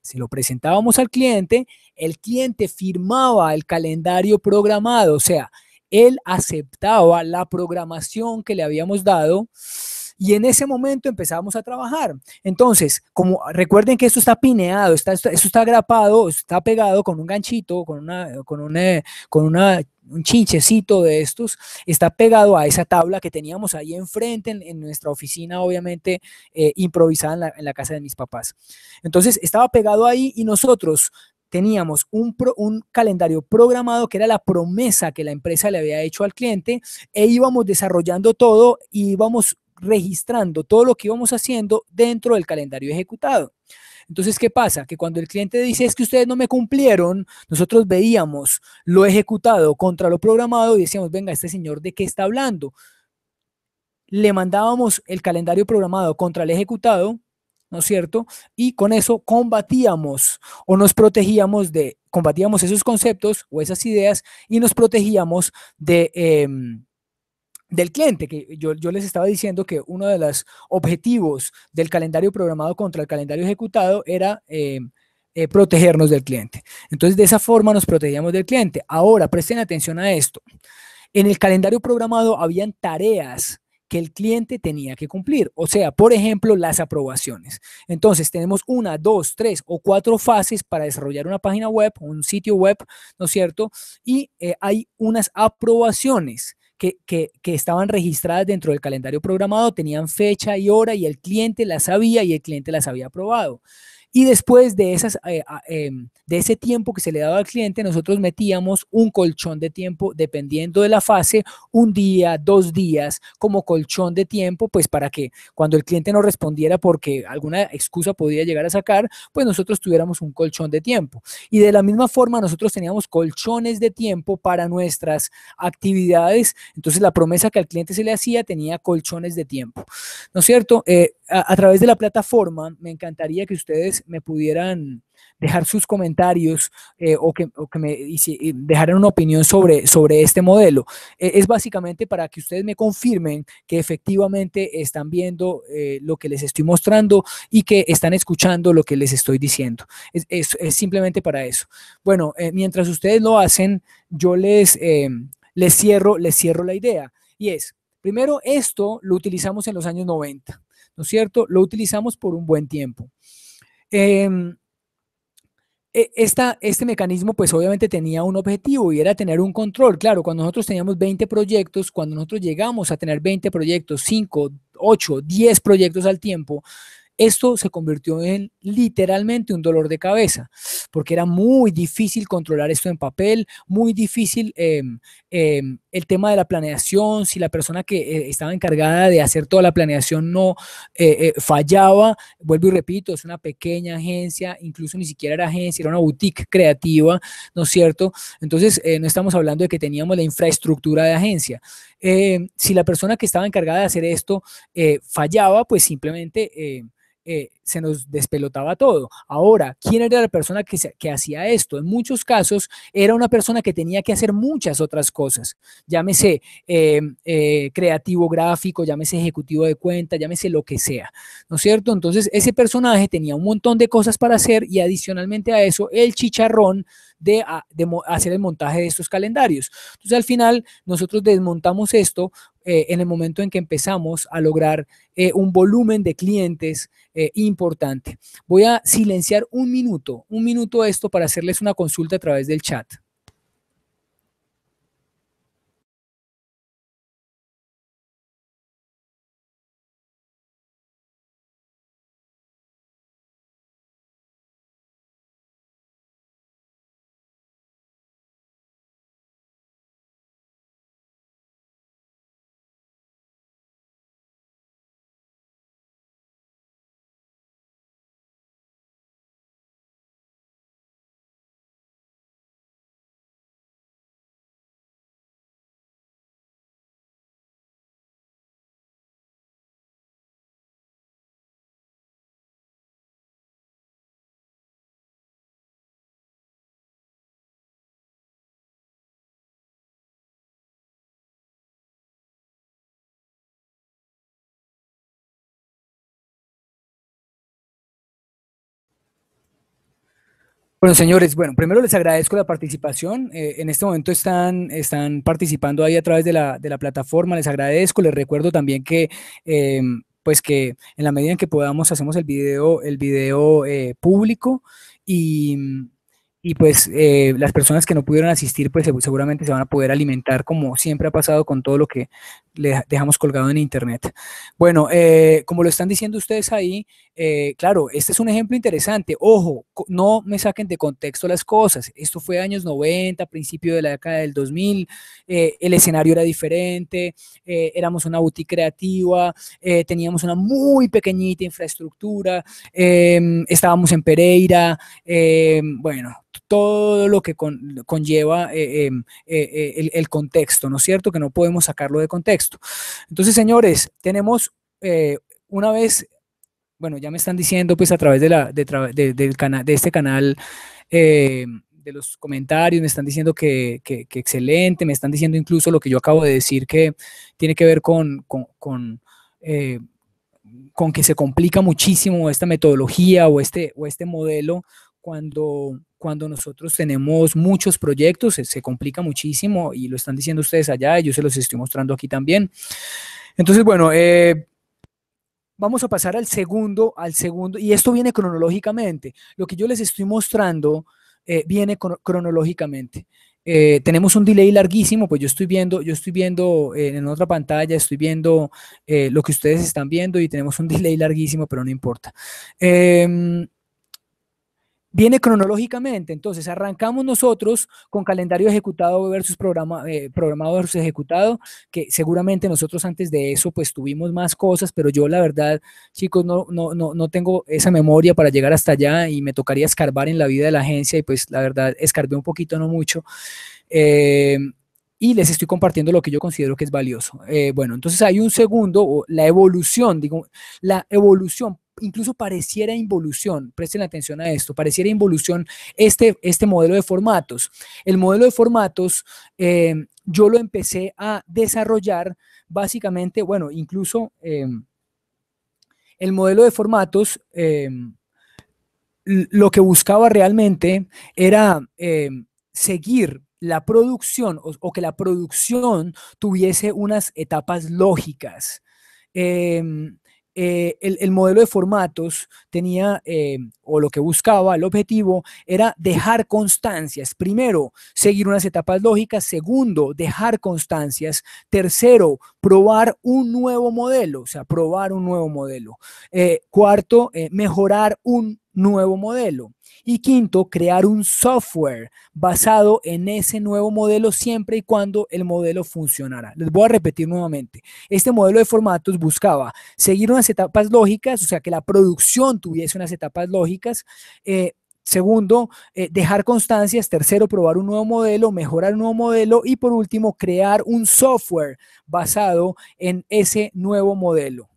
se lo presentábamos al cliente, el cliente firmaba el calendario programado, o sea, él aceptaba la programación que le habíamos dado y en ese momento empezamos a trabajar. Entonces, como recuerden que esto está pineado, está, esto, está grapado, está pegado con un ganchito, con una, con una, con una un chinchecito de estos, está pegado a esa tabla que teníamos ahí enfrente en, nuestra oficina, obviamente eh, improvisada en la, casa de mis papás. Entonces estaba pegado ahí y nosotros teníamos un, un calendario programado que era la promesa que la empresa le había hecho al cliente e íbamos desarrollando todo y íbamos registrando todo lo que íbamos haciendo dentro del calendario ejecutado. Entonces, ¿qué pasa? Que cuando el cliente dice es que ustedes no me cumplieron, nosotros veíamos lo ejecutado contra lo programado y decíamos, venga, este señor de qué está hablando. Le mandábamos el calendario programado contra el ejecutado, ¿no es cierto? Y con eso combatíamos o nos protegíamos de, combatíamos esos conceptos o esas ideas y nos protegíamos de... Em, del cliente, que yo, les estaba diciendo que uno de los objetivos del calendario programado contra el calendario ejecutado era em, eh, protegernos del cliente. Entonces, de esa forma nos protegíamos del cliente. Ahora, presten atención a esto. En el calendario programado habían tareas que el cliente tenía que cumplir, o sea, por ejemplo, las aprobaciones. Entonces, tenemos una, dos, tres o cuatro fases para desarrollar una página web, un sitio web, ¿no es cierto? Y eh, hay unas aprobaciones que, estaban registradas dentro del calendario programado, tenían fecha y hora y el cliente las sabía y el cliente las había aprobado. Y después de, esas, eh, em, de ese tiempo que se le daba al cliente, nosotros metíamos un colchón de tiempo dependiendo de la fase, un día, dos días, como colchón de tiempo, pues para que cuando el cliente no respondiera porque alguna excusa podía llegar a sacar, pues nosotros tuviéramos un colchón de tiempo. Y de la misma forma, nosotros teníamos colchones de tiempo para nuestras actividades. Entonces, la promesa que al cliente se le hacía tenía colchones de tiempo. ¿No es cierto? Eh, a, través de la plataforma, me encantaría que ustedes me pudieran dejar sus comentarios eh, o, que, me eh, dejaran una opinión sobre, sobre este modelo. Eh, es básicamente para que ustedes me confirmen que efectivamente están viendo lo que les estoy mostrando y que están escuchando lo que les estoy diciendo. Es, simplemente para eso. Bueno, mientras ustedes lo hacen, yo les, em, les, cierro, les cierro la idea. Y es, primero, esto lo utilizamos en los años 90 ¿no es cierto? Lo utilizamos por un buen tiempo. Em, e, este mecanismo pues obviamente tenía un objetivo y era tener un control. Claro, cuando nosotros teníamos 20 proyectos, cuando nosotros llegamos a tener 20 proyectos, 5, 8, 10 proyectos al tiempo, esto se convirtió en literalmente un dolor de cabeza, porque era muy difícil controlar esto en papel, muy difícil em, em, el tema de la planeación, si la persona que eh, estaba encargada de hacer toda la planeación no eh, eh, fallaba, vuelvo y repito, es una pequeña agencia, incluso ni siquiera era agencia, era una boutique creativa, ¿no es cierto? Entonces, no estamos hablando de que teníamos la infraestructura de agencia. si la persona que estaba encargada de hacer esto fallaba, pues simplemente eh, se nos despelotaba todo. Ahora, ¿quién era la persona que, hacía esto? En muchos casos era una persona que tenía que hacer muchas otras cosas. Llámese em, eh, creativo gráfico, llámese ejecutivo de cuenta, llámese lo que sea. ¿No es cierto? Entonces, ese personaje tenía un montón de cosas para hacer y adicionalmente a eso, el chicharrón de, ah, de hacer el montaje de estos calendarios. Entonces, al final, nosotros desmontamos esto eh, en el momento en que empezamos a lograr eh, un volumen de clientes eh, importante. Voy a silenciar un minuto, un minuto esto para hacerles una consulta a través del chat. Bueno, señores, bueno, primero les agradezco la participación. Eh, en este momento están, están participando ahí a través de la, de la plataforma. Les agradezco. Les recuerdo también que, eh, pues que en la medida en que podamos, hacemos el video, el video eh, público y y pues eh, las personas que no pudieron asistir pues seguramente se van a poder alimentar como siempre ha pasado con todo lo que le dejamos colgado en internet. Bueno, eh, como lo están diciendo ustedes ahí, eh, claro, este es un ejemplo interesante. Ojo, no me saquen de contexto las cosas. Esto fue años 90, principio de la década del 2000, el escenario era diferente, éramos una boutique creativa, teníamos una muy pequeñita infraestructura, em, estábamos en Pereira, em, bueno todo lo que conlleva eh, em, eh, eh, el, contexto, ¿no es cierto? Que no podemos sacarlo de contexto. Entonces, señores, tenemos una vez, bueno, ya me están diciendo pues a través de, la, del de este canal em, de los comentarios, me están diciendo que, excelente, me están diciendo incluso lo que yo acabo de decir que tiene que ver con, con, que se complica muchísimo esta metodología o este, o este modelo cuando, cuando nosotros tenemos muchos proyectos, se, complica muchísimo y lo están diciendo ustedes allá, y yo se los estoy mostrando aquí también. Entonces, bueno, eh, vamos a pasar al segundo, al segundo, y esto viene cronológicamente. Lo que yo les estoy mostrando eh, viene cronológicamente. Eh, tenemos un delay larguísimo, pues yo estoy viendo, yo estoy viendo en otra pantalla, estoy viendo lo que ustedes están viendo y tenemos un delay larguísimo, pero no importa. Em, viene cronológicamente. Entonces, arrancamos nosotros con calendario ejecutado versus programa, eh, programado versus ejecutado, que seguramente nosotros antes de eso pues tuvimos más cosas, pero yo la verdad, chicos, no, no, tengo esa memoria para llegar hasta allá y me tocaría escarbar en la vida de la agencia y pues la verdad escarbé un poquito, no mucho. Eh, y les estoy compartiendo lo que yo considero que es valioso. Eh, bueno, entonces hay un segundo, la evolución, digo, la evolución incluso pareciera involución, presten atención a esto, pareciera involución este, este modelo de formatos. El modelo de formatos eh, yo lo empecé a desarrollar básicamente, bueno, incluso em, el modelo de formatos em, lo que buscaba realmente era em, seguir la producción o, que la producción tuviese unas etapas lógicas. Eh, el, modelo de formatos tenía, eh, o lo que buscaba, el objetivo era dejar constancias. Primero, seguir unas etapas lógicas. Segundo, dejar constancias. Tercero, probar un nuevo modelo, o sea, probar un nuevo modelo. Eh, cuarto, mejorar un nuevo modelo. Y quinto, crear un software basado en ese nuevo modelo siempre y cuando el modelo funcionara. Les voy a repetir nuevamente. Este modelo de formatos buscaba seguir unas etapas lógicas, o sea, que la producción tuviese unas etapas lógicas. Eh, segundo, eh, dejar constancias. Tercero, probar un nuevo modelo, mejorar un nuevo modelo. Y por último, crear un software basado en ese nuevo modelo.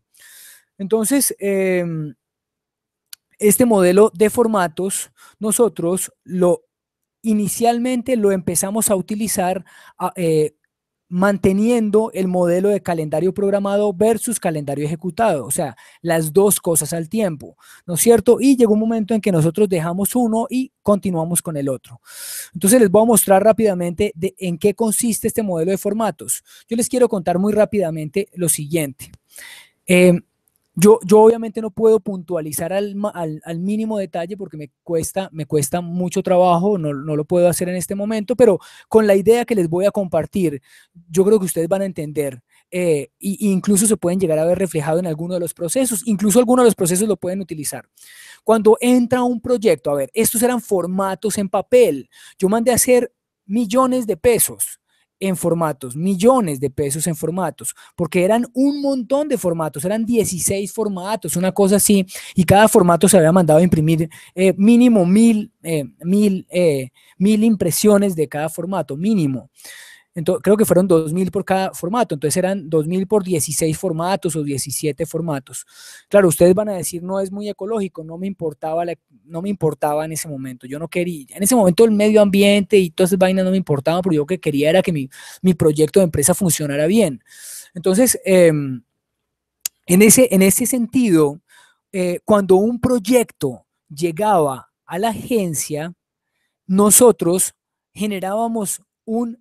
Entonces, em, este modelo de formatos, nosotros lo inicialmente lo empezamos a utilizar eh, manteniendo el modelo de calendario programado versus calendario ejecutado, o sea, las dos cosas al tiempo, ¿no es cierto? Y llegó un momento en que nosotros dejamos uno y continuamos con el otro. Entonces les voy a mostrar rápidamente de en qué consiste este modelo de formatos. Yo les quiero contar muy rápidamente lo siguiente. Eh, yo, obviamente no puedo puntualizar al, mínimo detalle porque me cuesta, me cuesta mucho trabajo, no, lo puedo hacer en este momento, pero con la idea que les voy a compartir, yo creo que ustedes van a entender eh, incluso se pueden llegar a ver reflejado en alguno de los procesos, incluso algunos de los procesos lo pueden utilizar. Cuando entra un proyecto, a ver, estos eran formatos en papel, yo mandé a hacer millones de pesos en formatos, millones de pesos en formatos, porque eran un montón de formatos, eran 16 formatos, una cosa así, y cada formato se había mandado a imprimir eh, mínimo mil, eh, mil, eh, mil impresiones de cada formato, mínimo creo que fueron 2.000 por cada formato, entonces eran 2.000 por 16 formatos o 17 formatos. Claro, ustedes van a decir, no es muy ecológico, no me importaba, no me importaba en ese momento, yo no quería, en ese momento el medio ambiente y todas esas vainas no me importaban, porque yo lo que quería era que mi, proyecto de empresa funcionara bien. Entonces, em, en, ese, en ese sentido, eh, cuando un proyecto llegaba a la agencia, nosotros generábamos un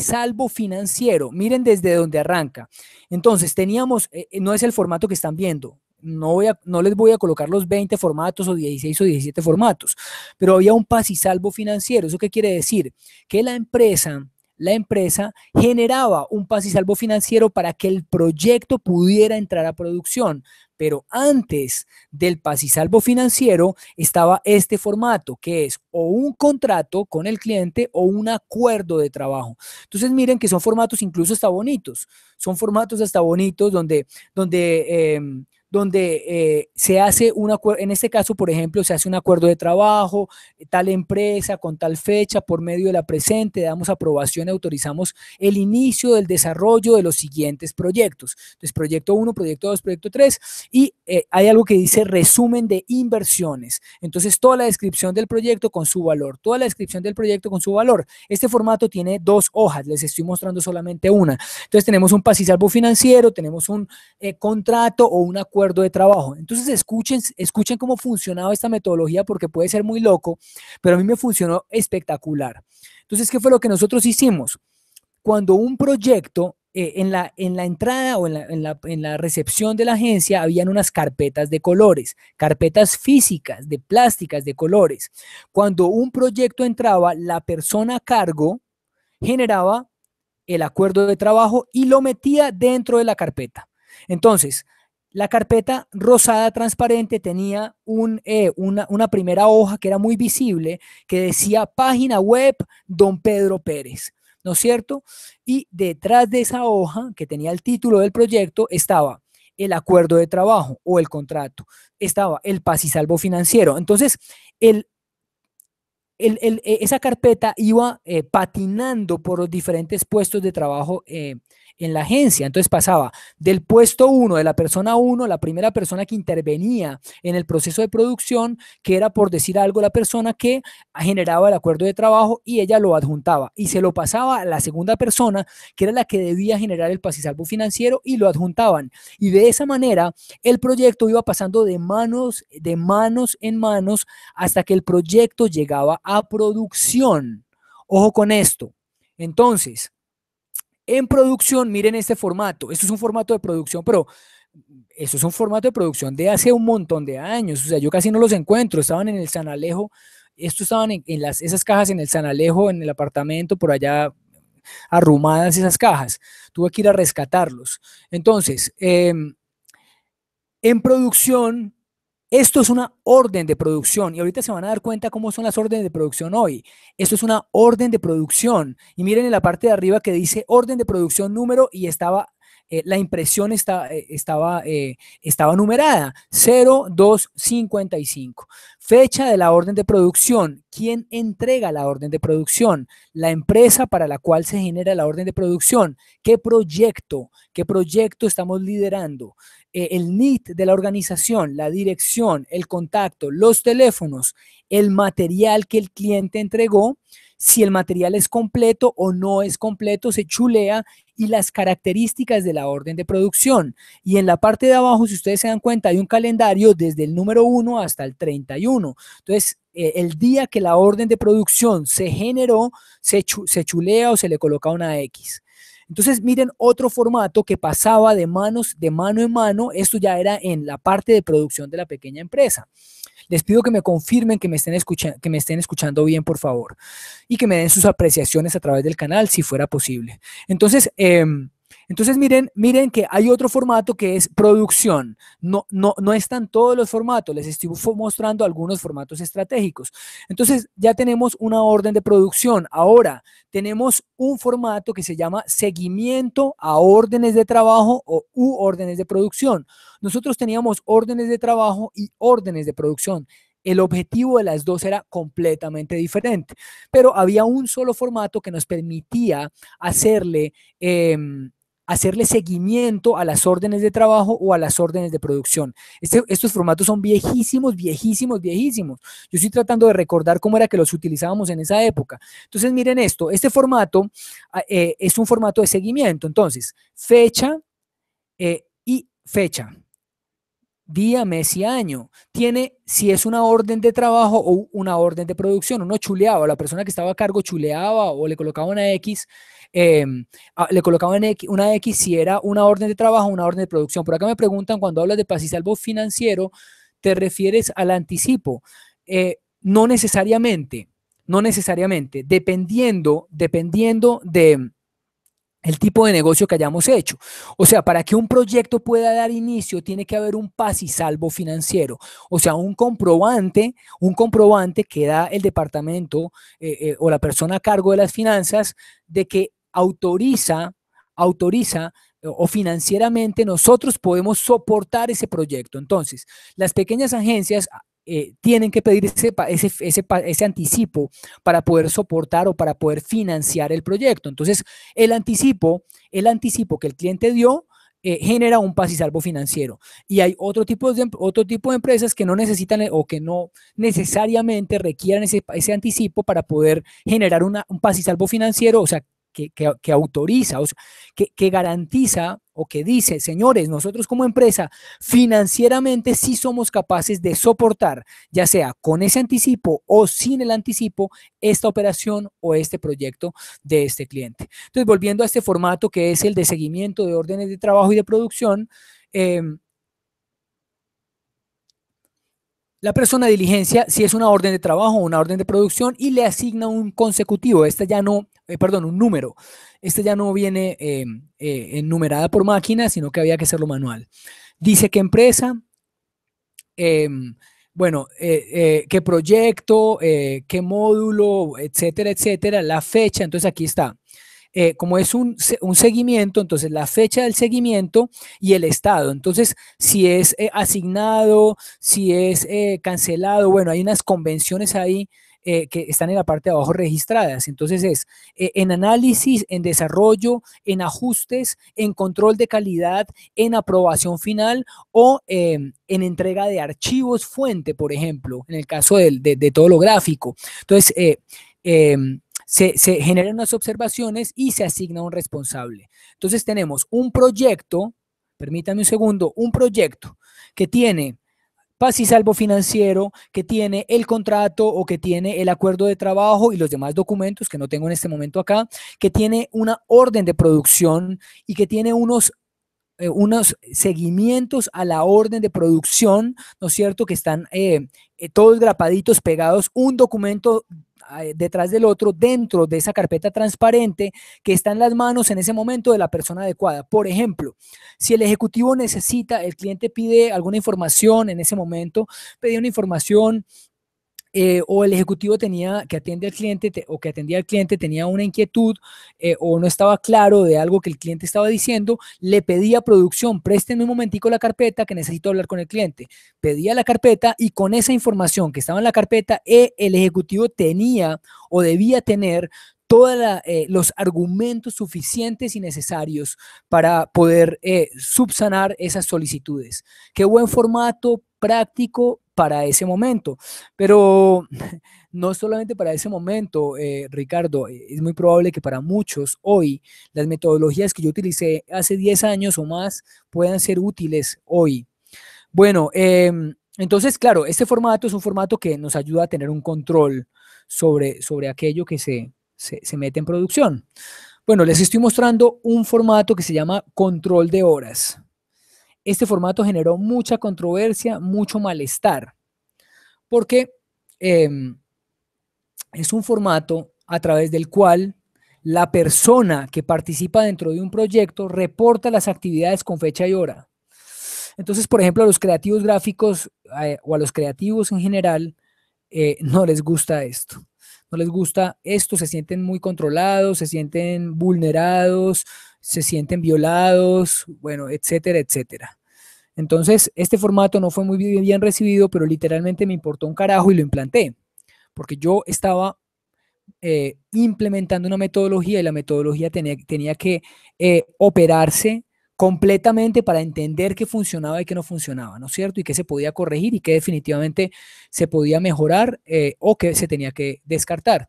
salvo financiero. Miren desde donde arranca. Entonces, teníamos, eh, eh, no es el formato que están viendo. No, voy a, no les voy a colocar los 20 formatos o 16 o 17 formatos, pero había un salvo financiero. ¿Eso qué quiere decir? Que la empresa la empresa generaba un pasisalvo salvo financiero para que el proyecto pudiera entrar a producción. Pero antes del pasisalvo salvo financiero estaba este formato, que es o un contrato con el cliente o un acuerdo de trabajo. Entonces miren que son formatos incluso hasta bonitos, son formatos hasta bonitos donde, donde em, donde eh, se hace un acuerdo, en este caso, por ejemplo, se hace un acuerdo de trabajo, eh, tal empresa con tal fecha, por medio de la presente, damos aprobación y autorizamos el inicio del desarrollo de los siguientes proyectos. Entonces, proyecto 1, proyecto 2, proyecto 3, y eh, hay algo que dice resumen de inversiones. Entonces, toda la descripción del proyecto con su valor, toda la descripción del proyecto con su valor. Este formato tiene dos hojas, les estoy mostrando solamente una. Entonces, tenemos un pasisalvo financiero, tenemos un contrato o un acuerdo de trabajo. Entonces escuchen, escuchen cómo funcionaba esta metodología porque puede ser muy loco, pero a mí me funcionó espectacular. Entonces, ¿qué fue lo que nosotros hicimos? Cuando un proyecto eh, en, la, en la entrada o en la, en, la, en la, recepción de la agencia habían unas carpetas de colores, carpetas físicas, de plásticas, de colores. Cuando un proyecto entraba, la persona a cargo generaba el acuerdo de trabajo y lo metía dentro de la carpeta. Entonces, la carpeta rosada transparente tenía eh, una, primera hoja que era muy visible, que decía página web Don Pedro Pérez, ¿no es cierto? Y detrás de esa hoja, que tenía el título del proyecto, estaba el acuerdo de trabajo o el contrato, estaba el pasisalvo salvo financiero. Entonces, e, esa carpeta iba eh, patinando por los diferentes puestos de trabajo eh, en la agencia. Entonces pasaba del puesto 1, de la persona 1, la primera persona que intervenía en el proceso de producción, que era por decir algo la persona que generaba el acuerdo de trabajo y ella lo adjuntaba y se lo pasaba a la segunda persona, que era la que debía generar el pasisalvo financiero y lo adjuntaban. Y de esa manera el proyecto iba pasando de manos, de manos en manos hasta que el proyecto llegaba a producción. Ojo con esto. Entonces, en producción, miren este formato. Esto es un formato de producción, pero esto es un formato de producción de hace un montón de años. O sea, yo casi no los encuentro. Estaban en el San Alejo, estos estaban en, las, esas cajas en el San Alejo, en el apartamento, por allá arrumadas esas cajas. Tuve que ir a rescatarlos. Entonces, em, en producción, esto es una orden de producción y ahorita se van a dar cuenta cómo son las órdenes de producción hoy. Esto es una orden de producción y miren en la parte de arriba que dice orden de producción número y estaba eh, la impresión está, eh, estaba, eh, estaba numerada 0255. Fecha de la orden de producción. ¿Quién entrega la orden de producción? La empresa para la cual se genera la orden de producción. ¿Qué proyecto? ¿Qué proyecto estamos liderando? el NIT de la organización, la dirección, el contacto, los teléfonos, el material que el cliente entregó si el material es completo o no es completo, se chulea y las características de la orden de producción. Y en la parte de abajo, si ustedes se dan cuenta, hay un calendario desde el número 1 hasta el 31. Entonces, eh, el día que la orden de producción se generó, se, se chulea o se le coloca una X. Entonces, miren otro formato que pasaba de manos, de mano en mano, esto ya era en la parte de producción de la pequeña empresa. Les pido que me confirmen que me estén, que me estén escuchando bien, por favor, y que me den sus apreciaciones a través del canal, si fuera posible. Entonces, em, entonces miren, miren que hay otro formato que es producción. No, no, no están todos los formatos, les estoy mostrando algunos formatos estratégicos. Entonces ya tenemos una orden de producción. Ahora tenemos un formato que se llama seguimiento a órdenes de trabajo o u órdenes de producción. Nosotros teníamos órdenes de trabajo y órdenes de producción. El objetivo de las dos era completamente diferente, pero había un solo formato que nos permitía hacerle em, hacerle seguimiento a las órdenes de trabajo o a las órdenes de producción. Este, estos formatos son viejísimos, viejísimos, viejísimos. Yo estoy tratando de recordar cómo era que los utilizábamos en esa época. Entonces, miren esto, este formato ah, eh, es un formato de seguimiento. Entonces, fecha eh, y fecha día, mes y año. Tiene, si es una orden de trabajo o una orden de producción, uno chuleaba, la persona que estaba a cargo chuleaba o le colocaba una X, em, ah, le colocaba una X, si era una orden de trabajo o una orden de producción. Por acá me preguntan, cuando hablas de paz salvo financiero, ¿te refieres al anticipo? Eh, no necesariamente, no necesariamente, dependiendo, dependiendo de el tipo de negocio que hayamos hecho. O sea, para que un proyecto pueda dar inicio, tiene que haber un paz y salvo financiero. O sea, un comprobante, un comprobante que da el departamento eh, eh, o la persona a cargo de las finanzas de que autoriza, autoriza eh, o financieramente nosotros podemos soportar ese proyecto. Entonces, las pequeñas agencias eh, tienen que pedir ese, ese, ese, ese, anticipo para poder soportar o para poder financiar el proyecto. Entonces, el anticipo, el anticipo que el cliente dio, eh, genera un paz y salvo financiero. Y hay otro tipo, de, otro tipo de empresas que no necesitan eh, o que no necesariamente requieran ese, anticipo para poder generar un paz y salvo financiero, o sea, que, autoriza, que, garantiza o que dice, señores, nosotros como empresa financieramente sí somos capaces de soportar, ya sea con ese anticipo o sin el anticipo, esta operación o este proyecto de este cliente. Entonces, volviendo a este formato que es el de seguimiento de órdenes de trabajo y de producción, eh, La persona diligencia si es una orden de trabajo o una orden de producción y le asigna un consecutivo. Esta ya no, eh, perdón, un número. Esta ya no viene em, eh, enumerada por máquina, sino que había que hacerlo manual. Dice qué empresa, em, bueno, eh, qué proyecto, qué módulo, etcétera, etcétera, la fecha. Entonces aquí está. Eh, como es un, seguimiento, entonces la fecha del seguimiento y el estado. Entonces, si es eh, asignado, si es eh, cancelado, bueno, hay unas convenciones ahí. que están en la parte de abajo registradas. Entonces es en análisis, en desarrollo, en ajustes, en control de calidad, en aprobación final o em, en entrega de archivos fuente, por ejemplo, en el caso de, de todo lo gráfico. Entonces, em, se, generan unas observaciones y se asigna un responsable. Entonces tenemos un proyecto, permítame un segundo, un proyecto que tiene paz y salvo financiero, que tiene el contrato o que tiene el acuerdo de trabajo y los demás documentos que no tengo en este momento acá, que tiene una orden de producción y que tiene unos eh, unos seguimientos a la orden de producción, ¿no es cierto? Que están eh, eh, todos grapaditos pegados, un documento eh, detrás del otro dentro de esa carpeta transparente que está en las manos en ese momento de la persona adecuada. Por ejemplo, si el ejecutivo necesita, el cliente pide alguna información en ese momento, pide una información eh, o el ejecutivo tenía que atiende al cliente o que atendía al cliente tenía una inquietud eh, o no estaba claro de algo que el cliente estaba diciendo, le pedía producción, préstenme un momentico la carpeta que necesito hablar con el cliente. Pedía la carpeta y con esa información que estaba en la carpeta, e, el ejecutivo tenía o debía tener todos eh, los argumentos suficientes y necesarios para poder subsanar esas solicitudes. Qué buen formato práctico para ese momento. Pero no solamente para ese momento, eh, Ricardo, eh, es muy probable que para muchos hoy las metodologías que yo utilicé hace 10 años o más puedan ser útiles hoy. Bueno, em, entonces, claro, este formato es un formato que nos ayuda a tener un control sobre, sobre aquello que se, se mete en producción. Bueno, les estoy mostrando un formato que se llama control de horas este formato generó mucha controversia, mucho malestar, porque em, es un formato a través del cual la persona que participa dentro de un proyecto reporta las actividades con fecha y hora. Entonces, por ejemplo, a los creativos gráficos eh, o a los creativos en general eh, no les gusta esto. No les gusta esto, se sienten muy controlados, se sienten vulnerados, se sienten violados, bueno, etcétera, etcétera. Entonces, este formato no fue muy bien recibido, pero literalmente me importó un carajo y lo implanté, porque yo estaba eh, implementando una metodología y la metodología tenía, que eh, operarse completamente para entender qué funcionaba y qué no funcionaba, ¿no es cierto? Y qué se podía corregir y qué definitivamente se podía mejorar eh, o qué se tenía que descartar.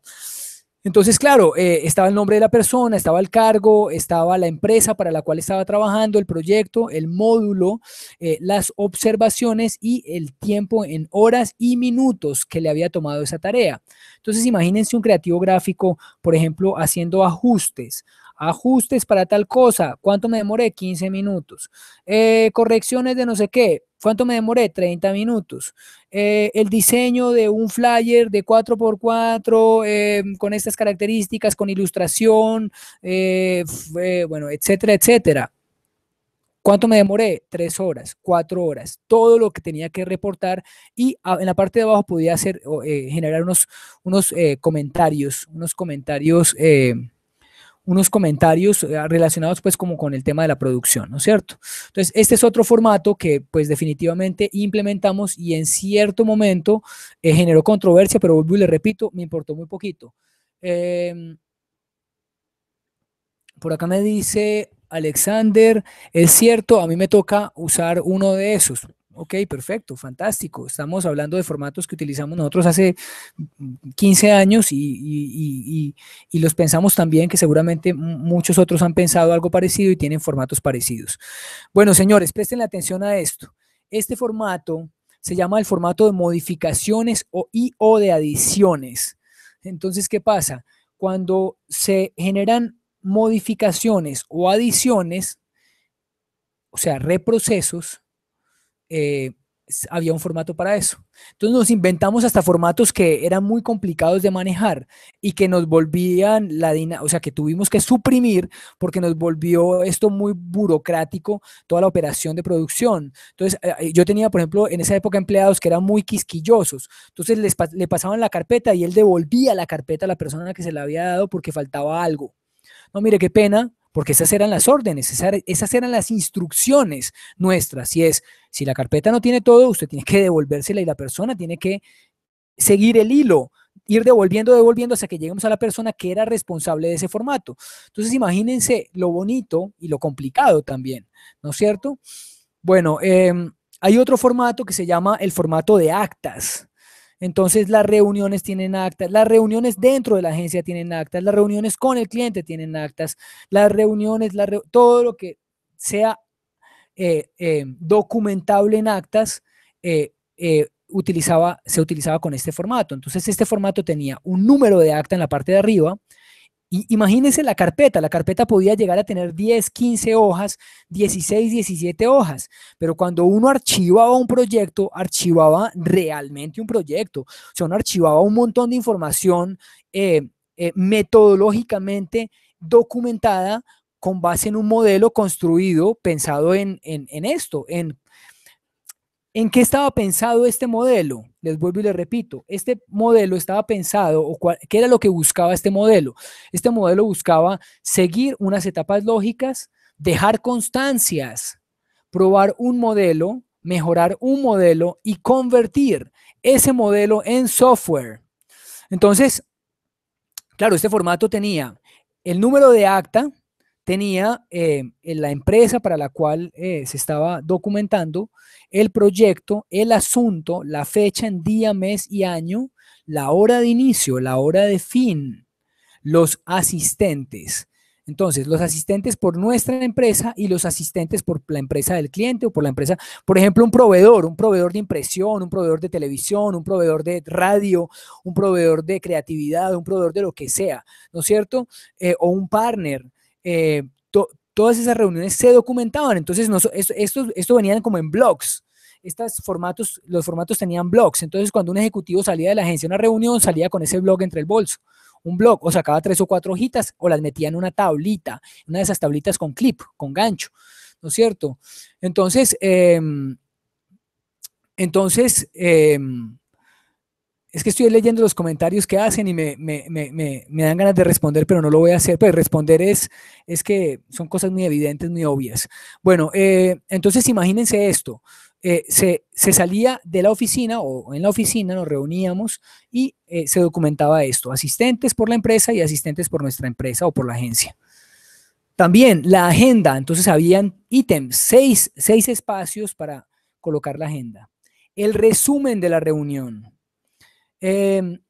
Entonces, claro, eh, estaba el nombre de la persona, estaba el cargo, estaba la empresa para la cual estaba trabajando, el proyecto, el módulo, eh, las observaciones y el tiempo en horas y minutos que le había tomado esa tarea. Entonces, imagínense un creativo gráfico, por ejemplo, haciendo ajustes ajustes para tal cosa, ¿cuánto me demoré? 15 minutos. Eh, correcciones de no sé qué, ¿cuánto me demoré? 30 minutos. Eh, el diseño de un flyer de 4x4 eh, con estas características, con ilustración, bueno, etcétera, etcétera. ¿Cuánto me demoré? Tres horas, cuatro horas, todo lo que tenía que reportar y ah, en la parte de abajo podía hacer, generar unos, comentarios, unos comentarios unos comentarios eh, relacionados pues como con el tema de la producción, ¿no es cierto? Entonces, este es otro formato que pues definitivamente implementamos y en cierto momento eh, generó controversia, pero vuelvo y le repito, me importó muy poquito. Em, por acá me dice Alexander, es cierto, a mí me toca usar uno de esos. Ok, perfecto, fantástico. Estamos hablando de formatos que utilizamos nosotros hace 15 años y, los pensamos también que seguramente muchos otros han pensado algo parecido y tienen formatos parecidos. Bueno, señores, presten atención a esto. Este formato se llama el formato de modificaciones o, y o de adiciones. Entonces, ¿qué pasa? Cuando se generan modificaciones o adiciones, o sea, reprocesos, eh, había un formato para eso. Entonces nos inventamos hasta formatos que eran muy complicados de manejar y que nos volvían la o sea, que tuvimos que suprimir porque nos volvió esto muy burocrático, toda la operación de producción. Entonces eh, eh, yo tenía, por ejemplo, en esa época empleados que eran muy quisquillosos. Entonces les le pasaban la carpeta y él devolvía la carpeta a la persona que se la había dado porque faltaba algo. No, mire, qué pena, porque esas eran las órdenes, esas eran las instrucciones nuestras. Y es, si la carpeta no tiene todo, usted tiene que devolvérsela y la persona tiene que seguir el hilo, ir devolviendo, devolviendo hasta que lleguemos a la persona que era responsable de ese formato. Entonces imagínense lo bonito y lo complicado también, ¿no es cierto? Bueno, em, hay otro formato que se llama el formato de actas. Entonces las reuniones tienen actas, las reuniones dentro de la agencia tienen actas, las reuniones con el cliente tienen actas, las reuniones, todo lo que sea eh, eh, documentable en actas eh, utilizaba, se utilizaba con este formato. Entonces este formato tenía un número de acta en la parte de arriba, imagínense la carpeta, la carpeta podía llegar a tener 10, 15 hojas, 16, 17 hojas, pero cuando uno archivaba un proyecto, archivaba realmente un proyecto, o sea, uno archivaba un montón de información eh, eh, metodológicamente documentada con base en un modelo construido pensado en, en esto, en ¿En qué estaba pensado este modelo? Les vuelvo y les repito, este modelo estaba pensado, o ¿qué era lo que buscaba este modelo? Este modelo buscaba seguir unas etapas lógicas, dejar constancias, probar un modelo, mejorar un modelo y convertir ese modelo en software. Entonces, claro, este formato tenía el número de acta, tenía eh, en la empresa para la cual eh, se estaba documentando el proyecto, el asunto, la fecha en día, mes y año, la hora de inicio, la hora de fin, los asistentes. Entonces, los asistentes por nuestra empresa y los asistentes por la empresa del cliente o por la empresa, por ejemplo, un proveedor, un proveedor de impresión, un proveedor de televisión, un proveedor de radio, un proveedor de creatividad, un proveedor de lo que sea, ¿no es cierto? Eh, o un partner, eh, todas esas reuniones se documentaban. Entonces, esto, esto, venían como en blogs. Estos formatos, los formatos tenían blogs. Entonces, cuando un ejecutivo salía de la agencia una reunión, salía con ese blog entre el bolso. Un blog, o sacaba tres o cuatro hojitas, o las metía en una tablita, una de esas tablitas con clip, con gancho, ¿no es cierto? Entonces, em, entonces, em, es que estoy leyendo los comentarios que hacen y me, dan ganas de responder, pero no lo voy a hacer. Pues responder es, es que son cosas muy evidentes, muy obvias. Bueno, eh, entonces imagínense esto. Eh, se, salía de la oficina o en la oficina nos reuníamos y eh, se documentaba esto, asistentes por la empresa y asistentes por nuestra empresa o por la agencia. También la agenda, entonces habían ítems, seis, seis espacios para colocar la agenda. El resumen de la reunión, Em,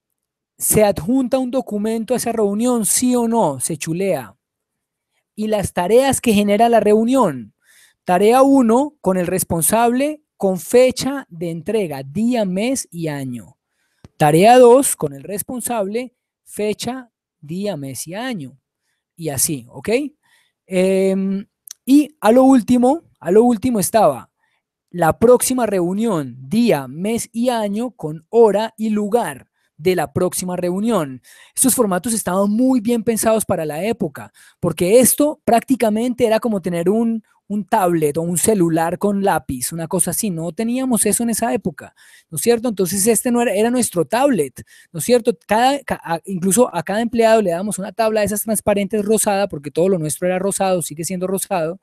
¿Se adjunta un documento a esa reunión, sí o no? Se chulea. Y las tareas que genera la reunión. Tarea 1 con el responsable con fecha de entrega, día, mes y año. Tarea 2 con el responsable, fecha, día, mes y año. Y así, ¿ok? Em, y a lo último, a lo último estaba la próxima reunión, día, mes y año con hora y lugar de la próxima reunión. Estos formatos estaban muy bien pensados para la época, porque esto prácticamente era como tener un, un tablet o un celular con lápiz, una cosa así. No teníamos eso en esa época, ¿no es cierto? Entonces este no era, nuestro tablet, ¿no es cierto? Cada, incluso a cada empleado le damos una tabla de esas transparentes rosada, porque todo lo nuestro era rosado, sigue siendo rosado,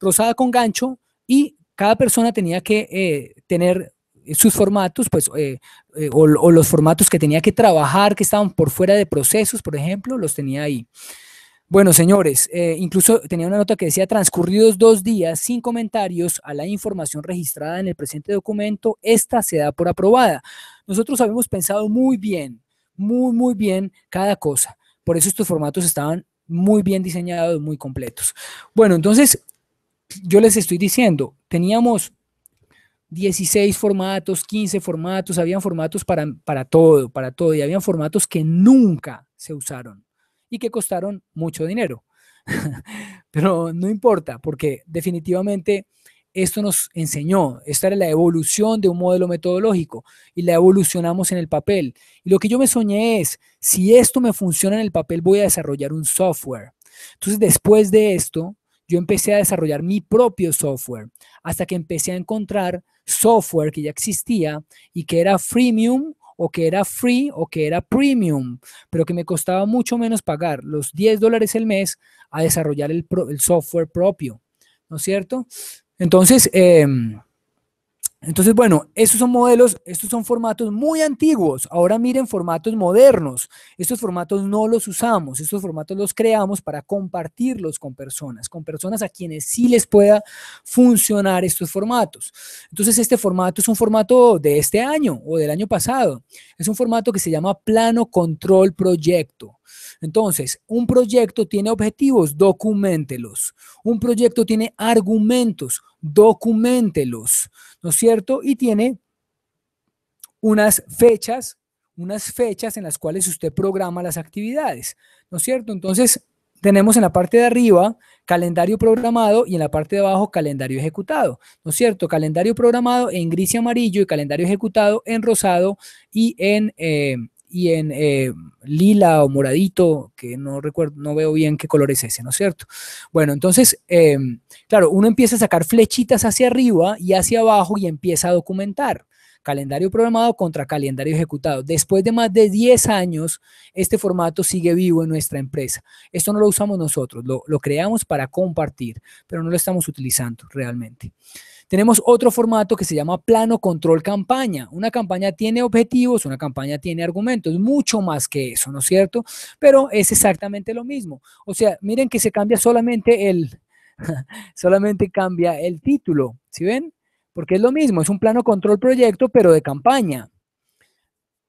rosada con gancho y cada persona tenía que eh, tener sus formatos, pues, eh, eh, o, los formatos que tenía que trabajar, que estaban por fuera de procesos, por ejemplo, los tenía ahí. Bueno, señores, incluso tenía una nota que decía, transcurridos dos días sin comentarios a la información registrada en el presente documento, esta se da por aprobada. Nosotros habíamos pensado muy bien, muy, muy bien cada cosa. Por eso estos formatos estaban muy bien diseñados, muy completos. Bueno, entonces yo les estoy diciendo, teníamos 16 formatos, 15 formatos, habían formatos para, todo, para todo, y habían formatos que nunca se usaron y que costaron mucho dinero. Pero no importa, porque definitivamente esto nos enseñó, esta era la evolución de un modelo metodológico y la evolucionamos en el papel. Y lo que yo me soñé es, si esto me funciona en el papel, voy a desarrollar un software. Entonces, después de esto, yo empecé a desarrollar mi propio software hasta que empecé a encontrar software que ya existía y que era freemium o que era free o que era premium, pero que me costaba mucho menos pagar los 10 dólares el mes a desarrollar el, software propio, ¿no es cierto? Entonces, em, entonces, bueno, estos son modelos, estos son formatos muy antiguos. Ahora miren formatos modernos. Estos formatos no los usamos, estos formatos los creamos para compartirlos con personas, con personas a quienes sí les pueda funcionar estos formatos. Entonces, este formato es un formato de este año o del año pasado. Es un formato que se llama Plano Control Proyecto. Entonces, un proyecto tiene objetivos, documentelos. Un proyecto tiene argumentos, documentelos. ¿no es cierto? Y tiene unas fechas, unas fechas en las cuales usted programa las actividades, ¿no es cierto? Entonces, tenemos en la parte de arriba calendario programado y en la parte de abajo calendario ejecutado, ¿no es cierto? Calendario programado en gris y amarillo y calendario ejecutado en rosado y en, eh, y en eh, lila o moradito, que no recuerdo, no veo bien qué color es ese, ¿no es cierto? Bueno, entonces, em, claro, uno empieza a sacar flechitas hacia arriba y hacia abajo y empieza a documentar. Calendario programado contra calendario ejecutado. Después de más de 10 años, este formato sigue vivo en nuestra empresa. Esto no lo usamos nosotros, lo, lo creamos para compartir, pero no lo estamos utilizando realmente. Tenemos otro formato que se llama plano control campaña. Una campaña tiene objetivos, una campaña tiene argumentos, mucho más que eso, ¿no es cierto? Pero es exactamente lo mismo. O sea, miren que se cambia solamente el, solamente cambia el título, ¿sí ven? Porque es lo mismo, es un plano control proyecto, pero de campaña.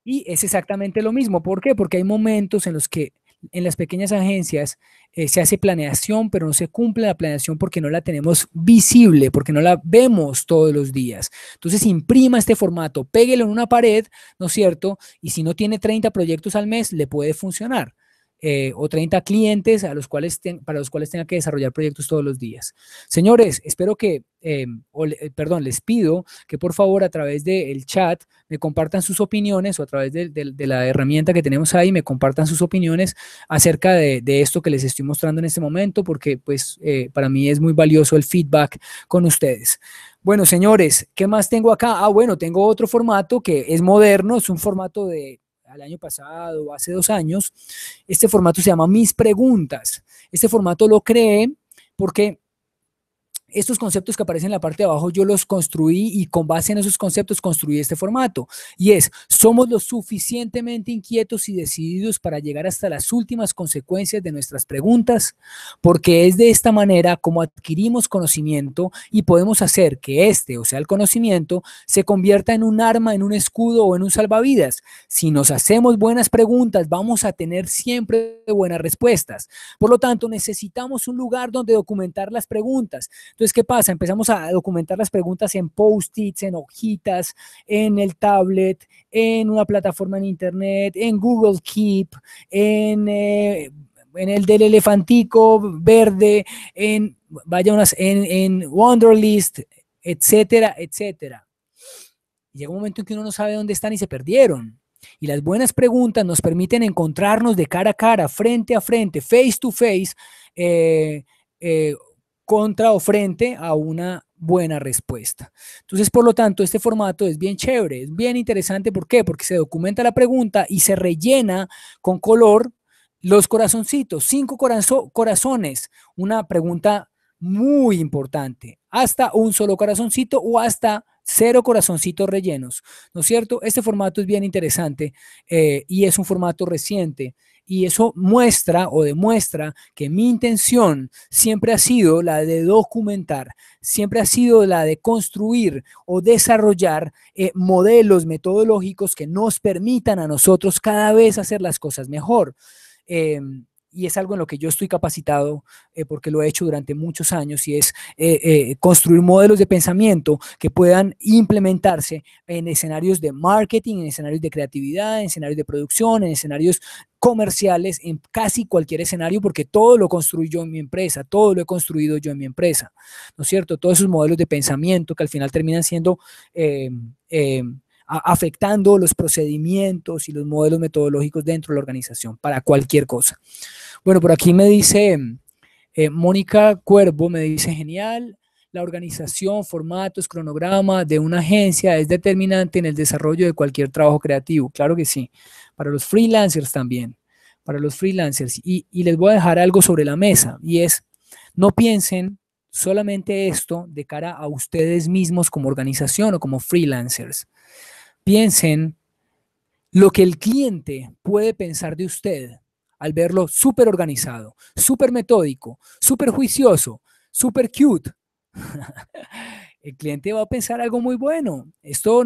Y es exactamente lo mismo. ¿Por qué? Porque hay momentos en los que en las pequeñas agencias eh, se hace planeación, pero no se cumple la planeación porque no la tenemos visible, porque no la vemos todos los días. Entonces, imprima este formato, péguelo en una pared, ¿no es cierto? Y si no tiene 30 proyectos al mes, le puede funcionar. Eh, o 30 clientes a los cuales para los cuales tenga que desarrollar proyectos todos los días. Señores, espero que, em, eh, perdón, les pido que por favor a través del chat me compartan sus opiniones o a través de, la herramienta que tenemos ahí me compartan sus opiniones acerca de, esto que les estoy mostrando en este momento porque pues eh, para mí es muy valioso el feedback con ustedes. Bueno, señores, ¿qué más tengo acá? Ah, bueno, tengo otro formato que es moderno, es un formato de al año pasado hace dos años. Este formato se llama Mis Preguntas. Este formato lo creé porque estos conceptos que aparecen en la parte de abajo, yo los construí y con base en esos conceptos construí este formato. Y es, somos lo suficientemente inquietos y decididos para llegar hasta las últimas consecuencias de nuestras preguntas, porque es de esta manera como adquirimos conocimiento y podemos hacer que este, o sea, el conocimiento, se convierta en un arma, en un escudo o en un salvavidas. Si nos hacemos buenas preguntas, vamos a tener siempre buenas respuestas. Por lo tanto, necesitamos un lugar donde documentar las preguntas entonces, ¿qué pasa? Empezamos a documentar las preguntas en post-its, en hojitas, en el tablet, en una plataforma en Internet, en Google Keep, en... Eh, el del elefantico verde, en, vaya unas, en, Wonderlist, etcétera, etcétera. Llega un momento en que uno no sabe dónde están y se perdieron. Y las buenas preguntas nos permiten encontrarnos de cara a cara, frente a frente, face to face, eh, eh, contra o frente a una buena respuesta. Entonces, por lo tanto, este formato es bien chévere, es bien interesante. ¿Por qué? Porque se documenta la pregunta y se rellena con color los corazoncitos, cinco corazones, una pregunta muy importante, hasta un solo corazoncito o hasta cero corazoncitos rellenos, ¿no es cierto? Este formato es bien interesante eh, y es un formato reciente. Y eso muestra o demuestra que mi intención siempre ha sido la de documentar, siempre ha sido la de construir o desarrollar eh, modelos metodológicos que nos permitan a nosotros cada vez hacer las cosas mejor. Em, y es algo en lo que yo estoy capacitado eh, porque lo he hecho durante muchos años y es eh, eh, construir modelos de pensamiento que puedan implementarse en escenarios de marketing, en escenarios de creatividad, en escenarios de producción, en escenarios comerciales, en casi cualquier escenario porque todo lo construyo yo en mi empresa, todo lo he construido yo en mi empresa, ¿no es cierto? Todos esos modelos de pensamiento que al final terminan siendo afectando los procedimientos y los modelos metodológicos dentro de la organización para cualquier cosa. Bueno, por aquí me dice eh, Mónica Cuervo, me dice, genial, la organización, formatos, cronograma de una agencia es determinante en el desarrollo de cualquier trabajo creativo. Claro que sí, para los freelancers también, para los freelancers. y les voy a dejar algo sobre la mesa y es, no piensen solamente esto de cara a ustedes mismos como organización o como freelancers. Piensen lo que el cliente puede pensar de usted al verlo súper organizado, súper metódico, súper juicioso, súper cute. el cliente va a pensar algo muy bueno. Esto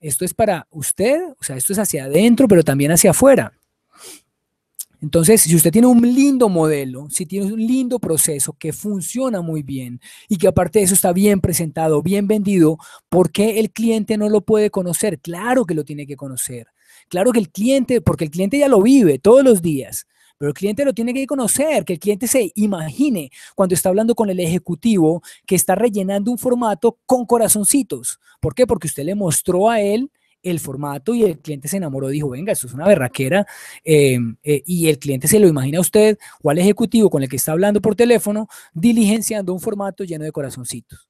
esto es para usted, o sea, esto es hacia adentro, pero también hacia afuera. Entonces, si usted tiene un lindo modelo, si tiene un lindo proceso que funciona muy bien y que aparte de eso está bien presentado, bien vendido, ¿por qué el cliente no lo puede conocer? Claro que lo tiene que conocer. Claro que el cliente, porque el cliente ya lo vive todos los días pero el cliente lo tiene que conocer, que el cliente se imagine cuando está hablando con el ejecutivo que está rellenando un formato con corazoncitos. ¿Por qué? Porque usted le mostró a él el formato y el cliente se enamoró, dijo, venga, esto es una berraquera, em, eh, y el cliente se lo imagina a usted o al ejecutivo con el que está hablando por teléfono, diligenciando un formato lleno de corazoncitos.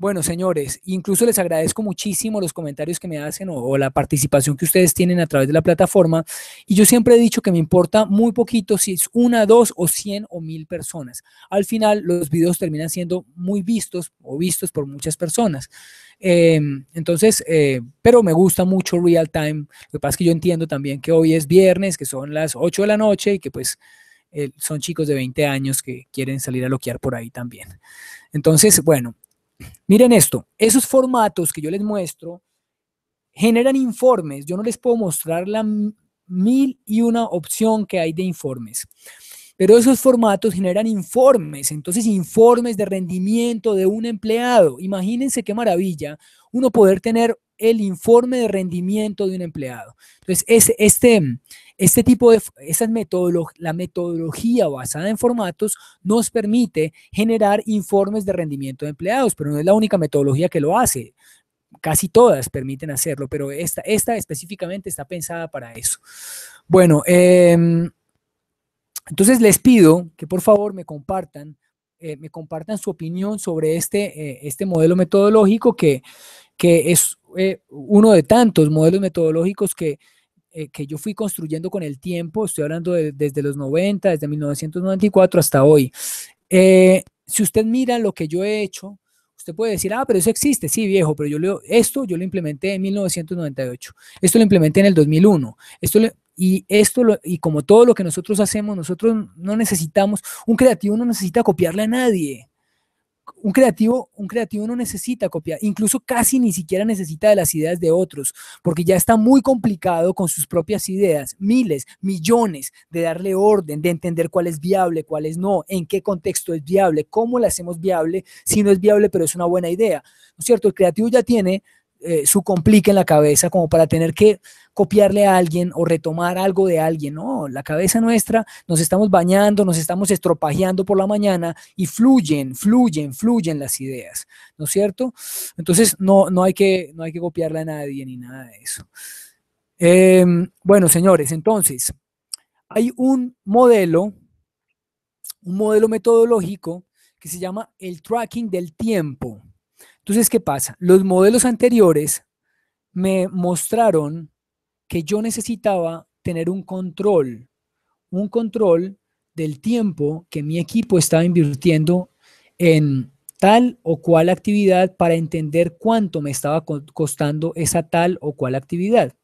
Bueno, señores, incluso les agradezco muchísimo los comentarios que me hacen o, o, la participación que ustedes tienen a través de la plataforma. Y yo siempre he dicho que me importa muy poquito si es una, dos o cien o mil personas. Al final, los videos terminan siendo muy vistos o vistos por muchas personas. Em, entonces, eh, pero me gusta mucho real time. Lo que pasa es que yo entiendo también que hoy es viernes, que son las 8 de la noche y que pues son chicos de 20 años que quieren salir a loquear por ahí también. Entonces, bueno, miren esto, esos formatos que yo les muestro generan informes. Yo no les puedo mostrar la mil y una opción que hay de informes pero esos formatos generan informes, entonces informes de rendimiento de un empleado. Imagínense qué maravilla uno poder tener el informe de rendimiento de un empleado. Entonces, es, este, este tipo de, esas la metodología basada en formatos nos permite generar informes de rendimiento de empleados, pero no es la única metodología que lo hace. Casi todas permiten hacerlo, pero esta, esta específicamente está pensada para eso. Bueno, em, entonces les pido que por favor me compartan, eh, me compartan su opinión sobre este, eh, este modelo metodológico que, que es eh, uno de tantos modelos metodológicos que, que yo fui construyendo con el tiempo. Estoy hablando desde los 90, desde 1994 hasta hoy. si usted mira lo que yo he hecho, usted puede decir, ah, pero eso existe, sí, viejo, pero yo leo esto, yo lo implementé en 1998, esto lo implementé en el 2001, esto le y esto, lo, y como todo lo que nosotros hacemos, nosotros no necesitamos, un creativo no necesita copiarle a nadie. Un creativo, un creativo no necesita copiar, incluso casi ni siquiera necesita de las ideas de otros, porque ya está muy complicado con sus propias ideas, miles, millones, de darle orden, de entender cuál es viable, cuál es no, en qué contexto es viable, cómo la hacemos viable, si no es viable, pero es una buena idea. ¿No es cierto? El creativo ya tiene eh, su complica en la cabeza como para tener que copiarle a alguien o retomar algo de alguien. No, la cabeza nuestra nos estamos bañando, nos estamos estropajeando por la mañana y fluyen, fluyen, fluyen las ideas, ¿no es cierto? Entonces no, no, hay, que, no hay que copiarle a nadie ni nada de eso. Em, bueno, señores, entonces hay un modelo, un modelo metodológico que se llama el tracking del tiempo. Entonces, ¿qué pasa? Los modelos anteriores me mostraron que yo necesitaba tener un control, un control del tiempo que mi equipo estaba invirtiendo en tal o cual actividad para entender cuánto me estaba costando esa tal o cual actividad.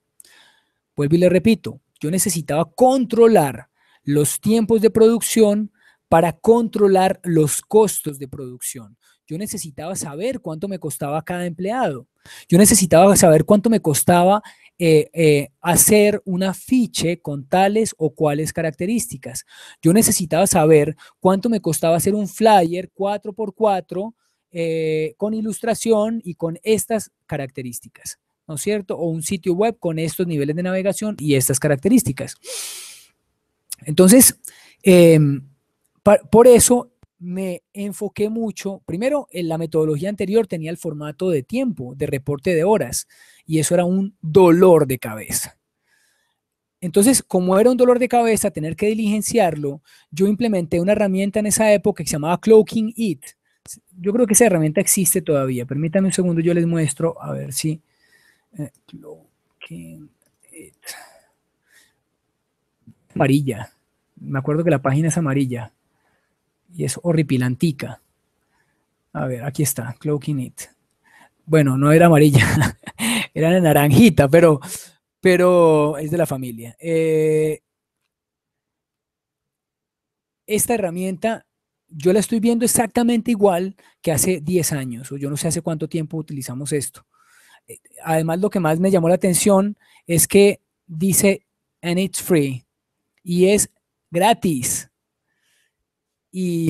Vuelvo y le repito, yo necesitaba controlar los tiempos de producción para controlar los costos de producción. Yo necesitaba saber cuánto me costaba cada empleado. Yo necesitaba saber cuánto me costaba eh, eh, hacer un afiche con tales o cuales características. Yo necesitaba saber cuánto me costaba hacer un flyer 4x4 eh, con ilustración y con estas características, ¿no es cierto? O un sitio web con estos niveles de navegación y estas características. Entonces, em, por eso me enfoqué mucho, primero, en la metodología anterior tenía el formato de tiempo, de reporte de horas, y eso era un dolor de cabeza. Entonces, como era un dolor de cabeza tener que diligenciarlo, yo implementé una herramienta en esa época que se llamaba Cloaking It. Yo creo que esa herramienta existe todavía. Permítanme un segundo, yo les muestro, a ver si... Eh, cloaking It. Amarilla. Me acuerdo que la página es amarilla y es horripilantica. A ver, aquí está, Cloaking It. Bueno, no era amarilla, era naranjita, pero, pero es de la familia. Eh, esta herramienta yo la estoy viendo exactamente igual que hace 10 años, o yo no sé hace cuánto tiempo utilizamos esto. Eh, además, lo que más me llamó la atención es que dice, and it's free, y es gratis. Y,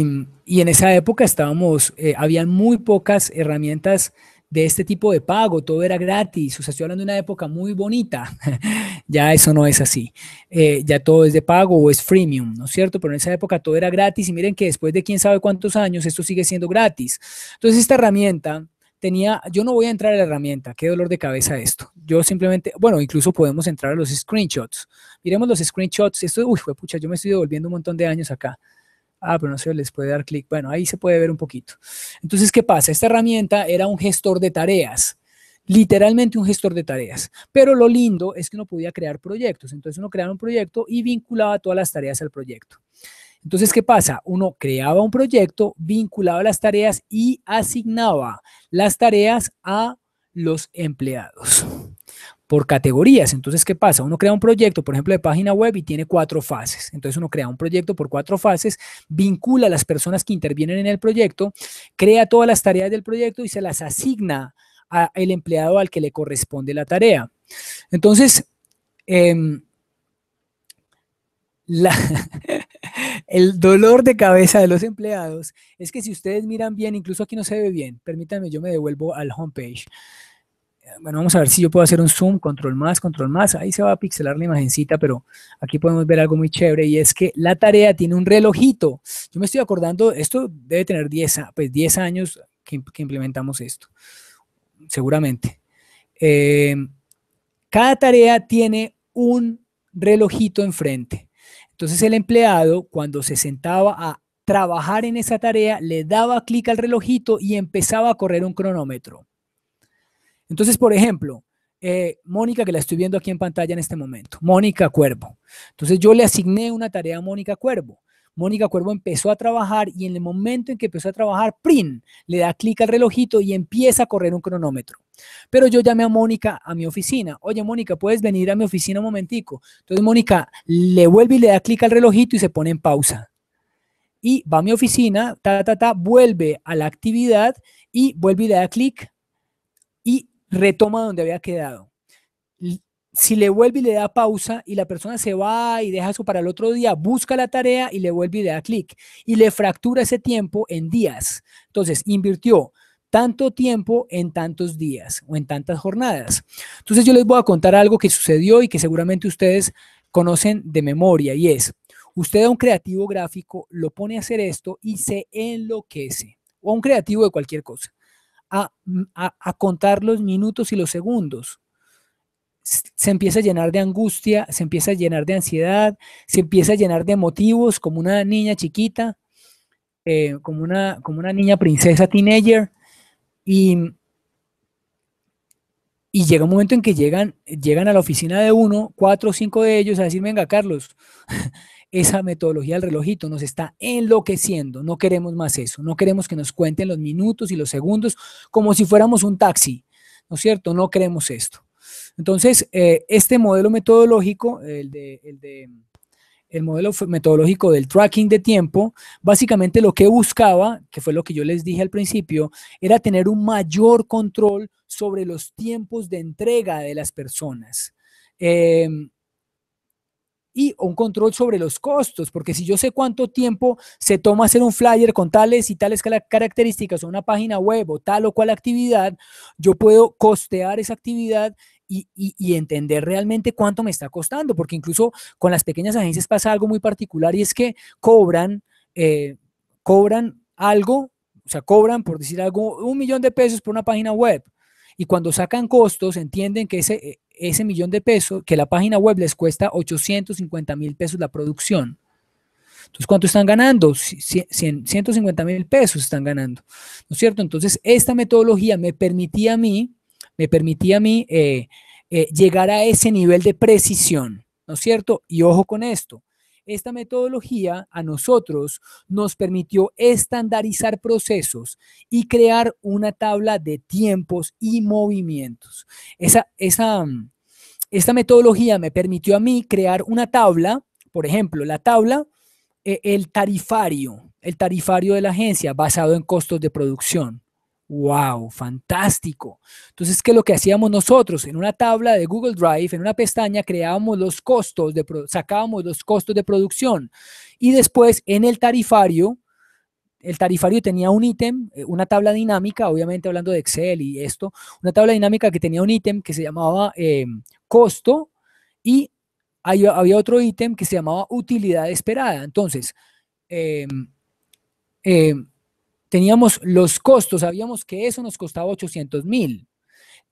en esa época estábamos, eh, habían muy pocas herramientas de este tipo de pago, todo era gratis, o sea, estoy hablando de una época muy bonita, ya eso no es así, eh, ya todo es de pago o es freemium, ¿no es cierto? Pero en esa época todo era gratis y miren que después de quién sabe cuántos años esto sigue siendo gratis. Entonces esta herramienta tenía, yo no voy a entrar a la herramienta, qué dolor de cabeza esto, yo simplemente, bueno, incluso podemos entrar a los screenshots, miremos los screenshots, esto, uy, fue pucha, yo me estoy devolviendo un montón de años acá. Ah, pero no sé, les puede dar clic. Bueno, ahí se puede ver un poquito. Entonces, ¿qué pasa? Esta herramienta era un gestor de tareas literalmente un gestor de tareas. Pero lo lindo es que uno podía crear proyectos. Entonces uno creaba un proyecto y vinculaba todas las tareas al proyecto. Entonces, ¿qué pasa? Uno creaba un proyecto, vinculaba las tareas y asignaba las tareas a los empleados por categorías. Entonces, ¿qué pasa? Uno crea un proyecto, por ejemplo, de página web y tiene cuatro fases. Entonces, uno crea un proyecto por cuatro fases, vincula a las personas que intervienen en el proyecto, crea todas las tareas del proyecto y se las asigna al empleado al que le corresponde la tarea. Entonces, em, el dolor de cabeza de los empleados es que si ustedes miran bien, incluso aquí no se ve bien, permítanme, yo me devuelvo al homepage bueno, vamos a ver si yo puedo hacer un zoom, control más, control más, ahí se va a pixelar la imagencita, pero aquí podemos ver algo muy chévere y es que la tarea tiene un relojito. Yo me estoy acordando, esto debe tener 10, pues años que, implementamos esto, seguramente. Eh, cada tarea tiene un relojito enfrente. Entonces el empleado cuando se sentaba a trabajar en esa tarea, le daba clic al relojito y empezaba a correr un cronómetro. Entonces, por ejemplo, eh, Mónica, que la estoy viendo aquí en pantalla en este momento, Mónica Cuervo. Entonces yo le asigné una tarea a Mónica Cuervo. Mónica Cuervo empezó a trabajar y en el momento en que empezó a trabajar, PRIN le da clic al relojito y empieza a correr un cronómetro. Pero yo llamé a Mónica a mi oficina. Oye, Mónica, ¿puedes venir a mi oficina un momentico? Entonces Mónica le vuelve y le da clic al relojito y se pone en pausa. Y va a mi oficina, ta, ta, ta, vuelve a la actividad y vuelve y le da clic retoma donde había quedado. Si le vuelve y le da pausa y la persona se va y deja eso para el otro día, busca la tarea y le vuelve y le da clic y le fractura ese tiempo en días. Entonces, invirtió tanto tiempo en tantos días o en tantas jornadas. Entonces yo les voy a contar algo que sucedió y que seguramente ustedes conocen de memoria y es, usted a un creativo gráfico lo pone a hacer esto y se enloquece o a un creativo de cualquier cosa. Mm, a, contar los minutos y los segundos se empieza a llenar de angustia, se empieza a llenar de ansiedad, se empieza a llenar de motivos, como una niña chiquita, eh, como, una, como una niña princesa teenager, mm, y, llega un momento en que llegan, llegan a la oficina de uno, cuatro o cinco de ellos, a decir, venga, Carlos, esa metodología del relojito nos está enloqueciendo. No queremos más eso. No queremos que nos cuenten los minutos y los segundos como si fuéramos un taxi. ¿No es cierto? No queremos esto. Entonces, eh, este modelo metodológico, el modelo metodológico del tracking de tiempo, básicamente lo que buscaba, que fue lo que yo les dije al principio, era tener un mayor control sobre los tiempos de entrega de las personas. Eh, y un control sobre los costos, porque si yo sé cuánto tiempo se toma hacer un flyer con tales y tales características o una página web o tal o cual actividad, yo puedo costear esa actividad y, entender realmente cuánto me está costando, porque incluso con las pequeñas agencias pasa algo muy particular y es que cobran, eh, cobran algo, o sea, cobran, por decir algo, un millón de pesos por una página web. Y cuando sacan costos, entienden que ese, eh, ese millón de pesos, que la página web les cuesta 850 mil pesos la producción. Entonces, ¿cuánto están ganando? 150 mil pesos están ganando, ¿no es cierto? Entonces, esta metodología me permitía a mí, me permitía a mí eh, eh, llegar a ese nivel de precisión, ¿no es cierto? Y ojo con esto, esta metodología a nosotros nos permitió estandarizar procesos y crear una tabla de tiempos y movimientos. Mm, esta metodología me permitió a mí crear una tabla, por ejemplo, la tabla, eh, el tarifario, el tarifario de la agencia basado en costos de producción. Wow, fantástico. Entonces, ¿qué es lo que hacíamos nosotros? En una tabla de Google Drive, en una pestaña, creábamos los costos, sacábamos los costos de producción y después en el tarifario, el tarifario tenía un ítem, eh, una tabla dinámica, obviamente hablando de Excel y esto, una tabla dinámica que tenía un ítem que se llamaba em, costo y había otro ítem que se llamaba utilidad esperada. Entonces, eh, teníamos los costos, sabíamos que eso nos costaba 800 mil.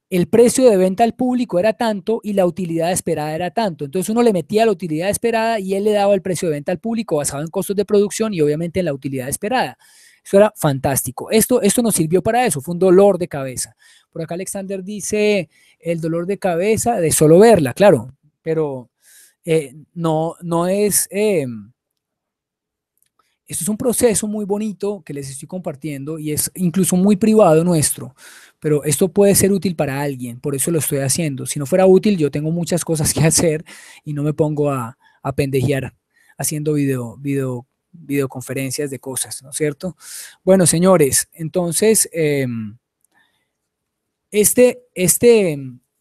El precio de venta al público era tanto y la utilidad esperada era tanto. Entonces uno le metía la utilidad esperada y él le daba el precio de venta al público basado en costos de producción y obviamente en la utilidad esperada. Eso era fantástico. Esto, esto nos sirvió para eso. Fue un dolor de cabeza. Por acá Alexander dice el dolor de cabeza de solo verla, claro, pero eh, no, no es... Eh, esto es un proceso muy bonito que les estoy compartiendo y es incluso muy privado nuestro, pero esto puede ser útil para alguien, por eso lo estoy haciendo. Si no fuera útil, yo tengo muchas cosas que hacer y no me pongo a, a pendejear haciendo videoconferencias de cosas, ¿no es cierto? Bueno, señores, entonces, em, este, este,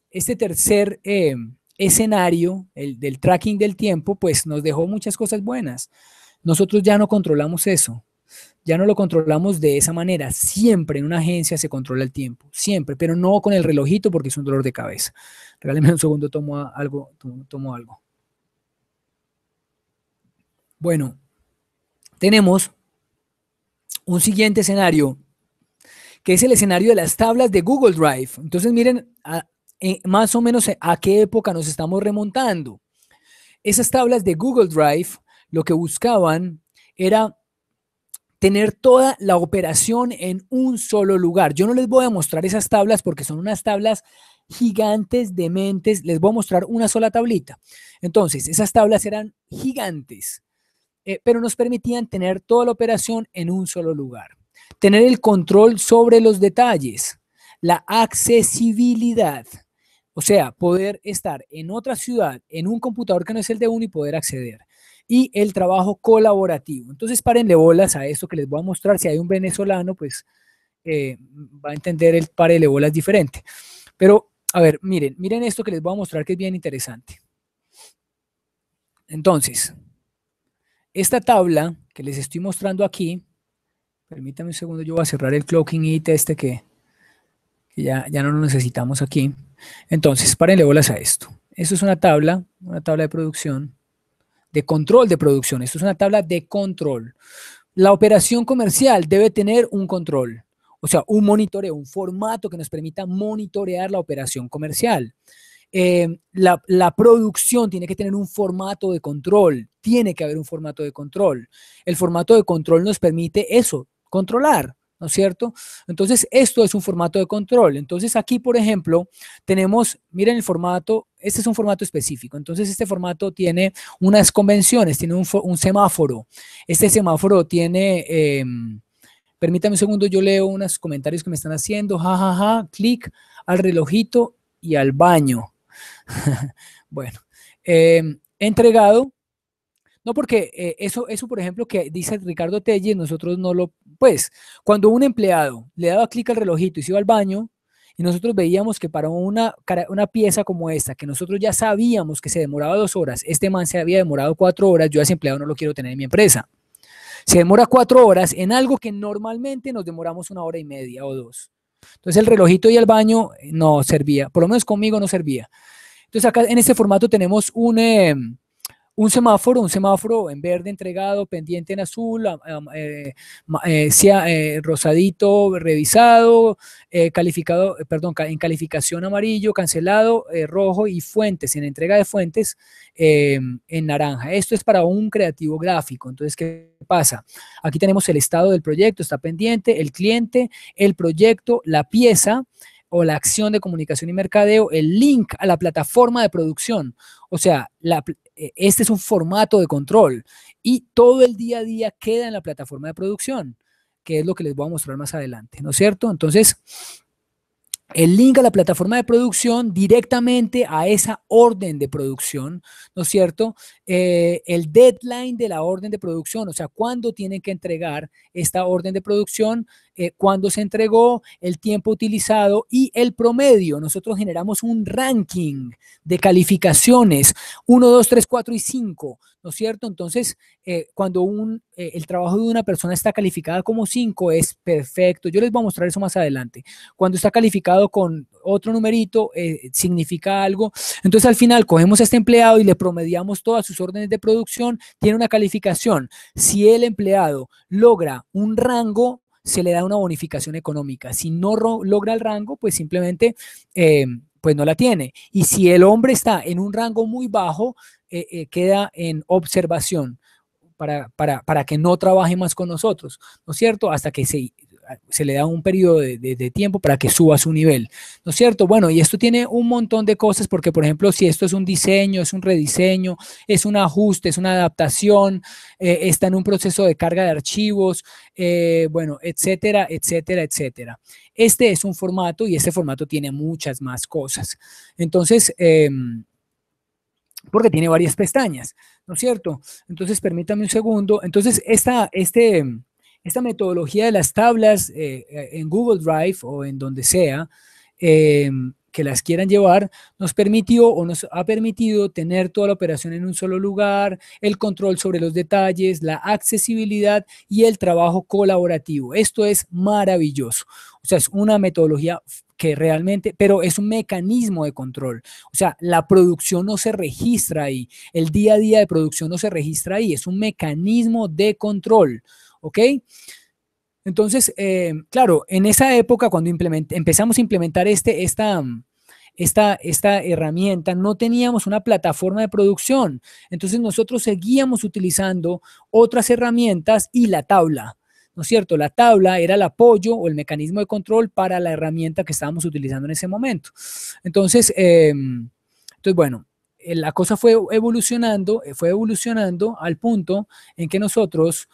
este tercer... Em, escenario el, del tracking del tiempo, pues nos dejó muchas cosas buenas. Nosotros ya no controlamos eso, ya no lo controlamos de esa manera. Siempre en una agencia se controla el tiempo, siempre, pero no con el relojito porque es un dolor de cabeza. Regáleme un segundo, tomo algo, algo. Bueno, tenemos un siguiente escenario, que es el escenario de las tablas de Google Drive. Entonces, miren eh, más o menos eh, a qué época nos estamos remontando. Esas tablas de Google Drive lo que buscaban era tener toda la operación en un solo lugar. Yo no les voy a mostrar esas tablas porque son unas tablas gigantes de mentes. Les voy a mostrar una sola tablita. Entonces, esas tablas eran gigantes, eh, pero nos permitían tener toda la operación en un solo lugar. Tener el control sobre los detalles, la accesibilidad. O sea, poder estar en otra ciudad, en un computador que no es el de uno y poder acceder y el trabajo colaborativo. Entonces, párenle bolas a esto que les voy a mostrar. Si hay un venezolano, pues eh, va a entender el párenle bolas diferente. Pero, a ver, miren, miren esto que les voy a mostrar que es bien interesante. Entonces, esta tabla que les estoy mostrando aquí, permítanme un segundo, yo voy a cerrar el clocking it este que, ya, ya no lo necesitamos aquí. Entonces, párenle bolas a esto. Esto es una tabla, una tabla de producción de control de producción. Esto es una tabla de control. La operación comercial debe tener un control, o sea, un monitoreo, un formato que nos permita monitorear la operación comercial. Eh, la, la, producción tiene que tener un formato de control, tiene que haber un formato de control. El formato de control nos permite eso, controlar. ¿no es cierto? Entonces, esto es un formato de control. Entonces, aquí, por ejemplo, tenemos, miren el formato, este es un formato específico. Entonces, este formato tiene unas convenciones, tiene un, semáforo. Este semáforo tiene... Em, permítame un segundo, yo leo unos comentarios que me están haciendo. jajaja, ja, ja, clic al relojito y al baño. bueno, em, entregado no, porque eh, eso, eso, por ejemplo, que dice Ricardo Telle, nosotros no lo, pues, cuando un empleado le daba clic al relojito y se iba al baño, y nosotros veíamos que para una, una pieza como esta, que nosotros ya sabíamos que se demoraba dos horas, este man se había demorado cuatro horas, yo a ese empleado no lo quiero tener en mi empresa. Se demora cuatro horas en algo que normalmente nos demoramos una hora y media o dos. Entonces el relojito y el baño eh, no servía, por lo menos conmigo no servía. Entonces acá en este formato tenemos un, em, un semáforo, un semáforo en verde entregado, pendiente en azul, eh, eh, sea, eh, rosadito, revisado, calificado, perdón, en calificación amarillo, cancelado, rojo y fuentes, en entrega de fuentes em, en naranja. Esto es para un creativo gráfico. Entonces, ¿qué pasa? Aquí tenemos el estado del proyecto, está pendiente, el cliente, el proyecto, la pieza, o la acción de comunicación y mercadeo, el link a la plataforma de producción. O sea, eh, este es un formato de control y todo el día a día queda en la plataforma de producción, que es lo que les voy a mostrar más adelante, ¿no es cierto? Entonces, el link a la plataforma de producción directamente a esa orden de producción, ¿no es cierto? Eh, el deadline de la orden de producción, o sea, cuándo tienen que entregar esta orden de producción, eh, cuando cuándo se entregó, el tiempo utilizado y el promedio. Nosotros generamos un ranking de calificaciones 1, 2, 3, 4 y 5, ¿no es cierto? Entonces, eh, cuando un, eh, el trabajo de una persona está calificada como 5 es perfecto. Yo les voy a mostrar eso más adelante. Cuando está calificado con otro numerito, significa algo. Entonces, al final, cogemos a este empleado y le promediamos todas sus órdenes de producción, tiene una calificación. Si el empleado logra un rango, se le da una bonificación económica. Si no logra el rango, pues simplemente eh, pues no la tiene. Y si el hombre está en un rango muy bajo, eh, eh, queda en observación. Para, para, para, que no trabaje más con nosotros, ¿no es cierto? Hasta que se se le da un periodo de, tiempo para que suba su nivel, ¿no es cierto? Bueno, y esto tiene un montón de cosas porque, por ejemplo, si esto es un diseño, es un rediseño, es un ajuste, es una adaptación, eh, está en un proceso de carga de archivos, eh, bueno, etcétera, etcétera, etcétera. Este es un formato y este formato tiene muchas más cosas. Entonces, em, porque tiene varias pestañas, ¿no es cierto? Entonces, permítame un segundo. Entonces, esta, este, esta metodología de las tablas eh, eh, en Google Drive o en donde sea em, que las quieran llevar, nos permitió o nos ha permitido tener toda la operación en un solo lugar, el control sobre los detalles, la accesibilidad y el trabajo colaborativo. Esto es maravilloso. O sea, es una metodología que realmente, pero es un mecanismo de control. O sea, la producción no se registra ahí, el día a día de producción no se registra ahí, es un mecanismo de control. ¿ok? Entonces, eh, claro, en esa época cuando empezamos a implementar este, esta, esta, esta herramienta, no teníamos una plataforma de producción. Entonces nosotros seguíamos utilizando otras herramientas y la tabla. ¿No es cierto? La tabla era el apoyo o el mecanismo de control para la herramienta que estábamos utilizando en ese momento. Entonces, em, entonces bueno, eh, la cosa fue evolucionando, eh, fue evolucionando al punto en que nosotros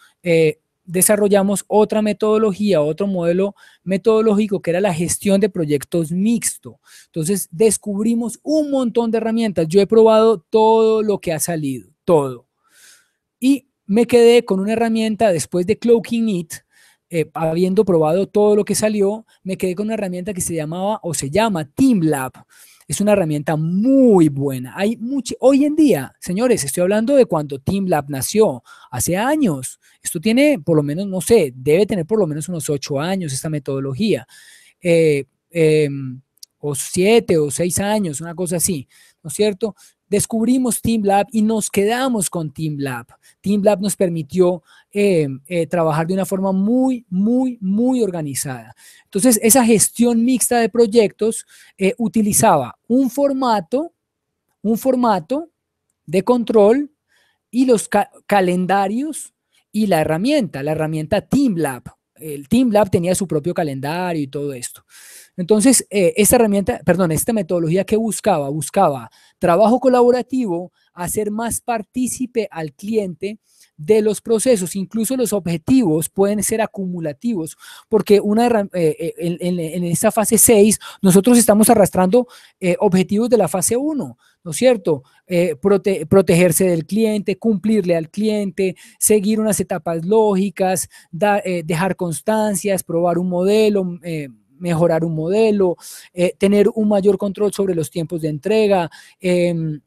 desarrollamos otra metodología, otro modelo metodológico que era la gestión de proyectos mixto. Entonces descubrimos un montón de herramientas. Yo he probado todo lo que ha salido, todo. Y me quedé con una herramienta después de Cloaking It, eh, habiendo probado todo lo que salió, me quedé con una herramienta que se llamaba o se llama TeamLab. Es una herramienta muy buena. Hay mucho, hoy en día, señores, estoy hablando de cuando TeamLab nació, hace años. Esto tiene por lo menos, no sé, debe tener por lo menos unos ocho años esta metodología. Eh, em, o siete o seis años, una cosa así, ¿no es cierto? descubrimos Team Lab y nos quedamos con Team Lab. Team Lab nos permitió eh, eh, trabajar de una forma muy, muy, muy organizada. Entonces, esa gestión mixta de proyectos eh, utilizaba un formato, un formato de control y los calendarios y la herramienta, la herramienta Team Lab. El Team Lab tenía su propio calendario y todo esto. Entonces, eh, esta herramienta, perdón, esta metodología que buscaba, buscaba trabajo colaborativo, hacer más partícipe al cliente de los procesos, incluso los objetivos pueden ser acumulativos, porque una, eh, eh, en, esta fase 6 nosotros estamos arrastrando objetivos de la fase 1, ¿no es cierto? protegerse del cliente, cumplirle al cliente, seguir unas etapas lógicas, dejar constancias, probar un modelo mejorar un modelo, eh, tener un mayor control sobre los tiempos de entrega, em,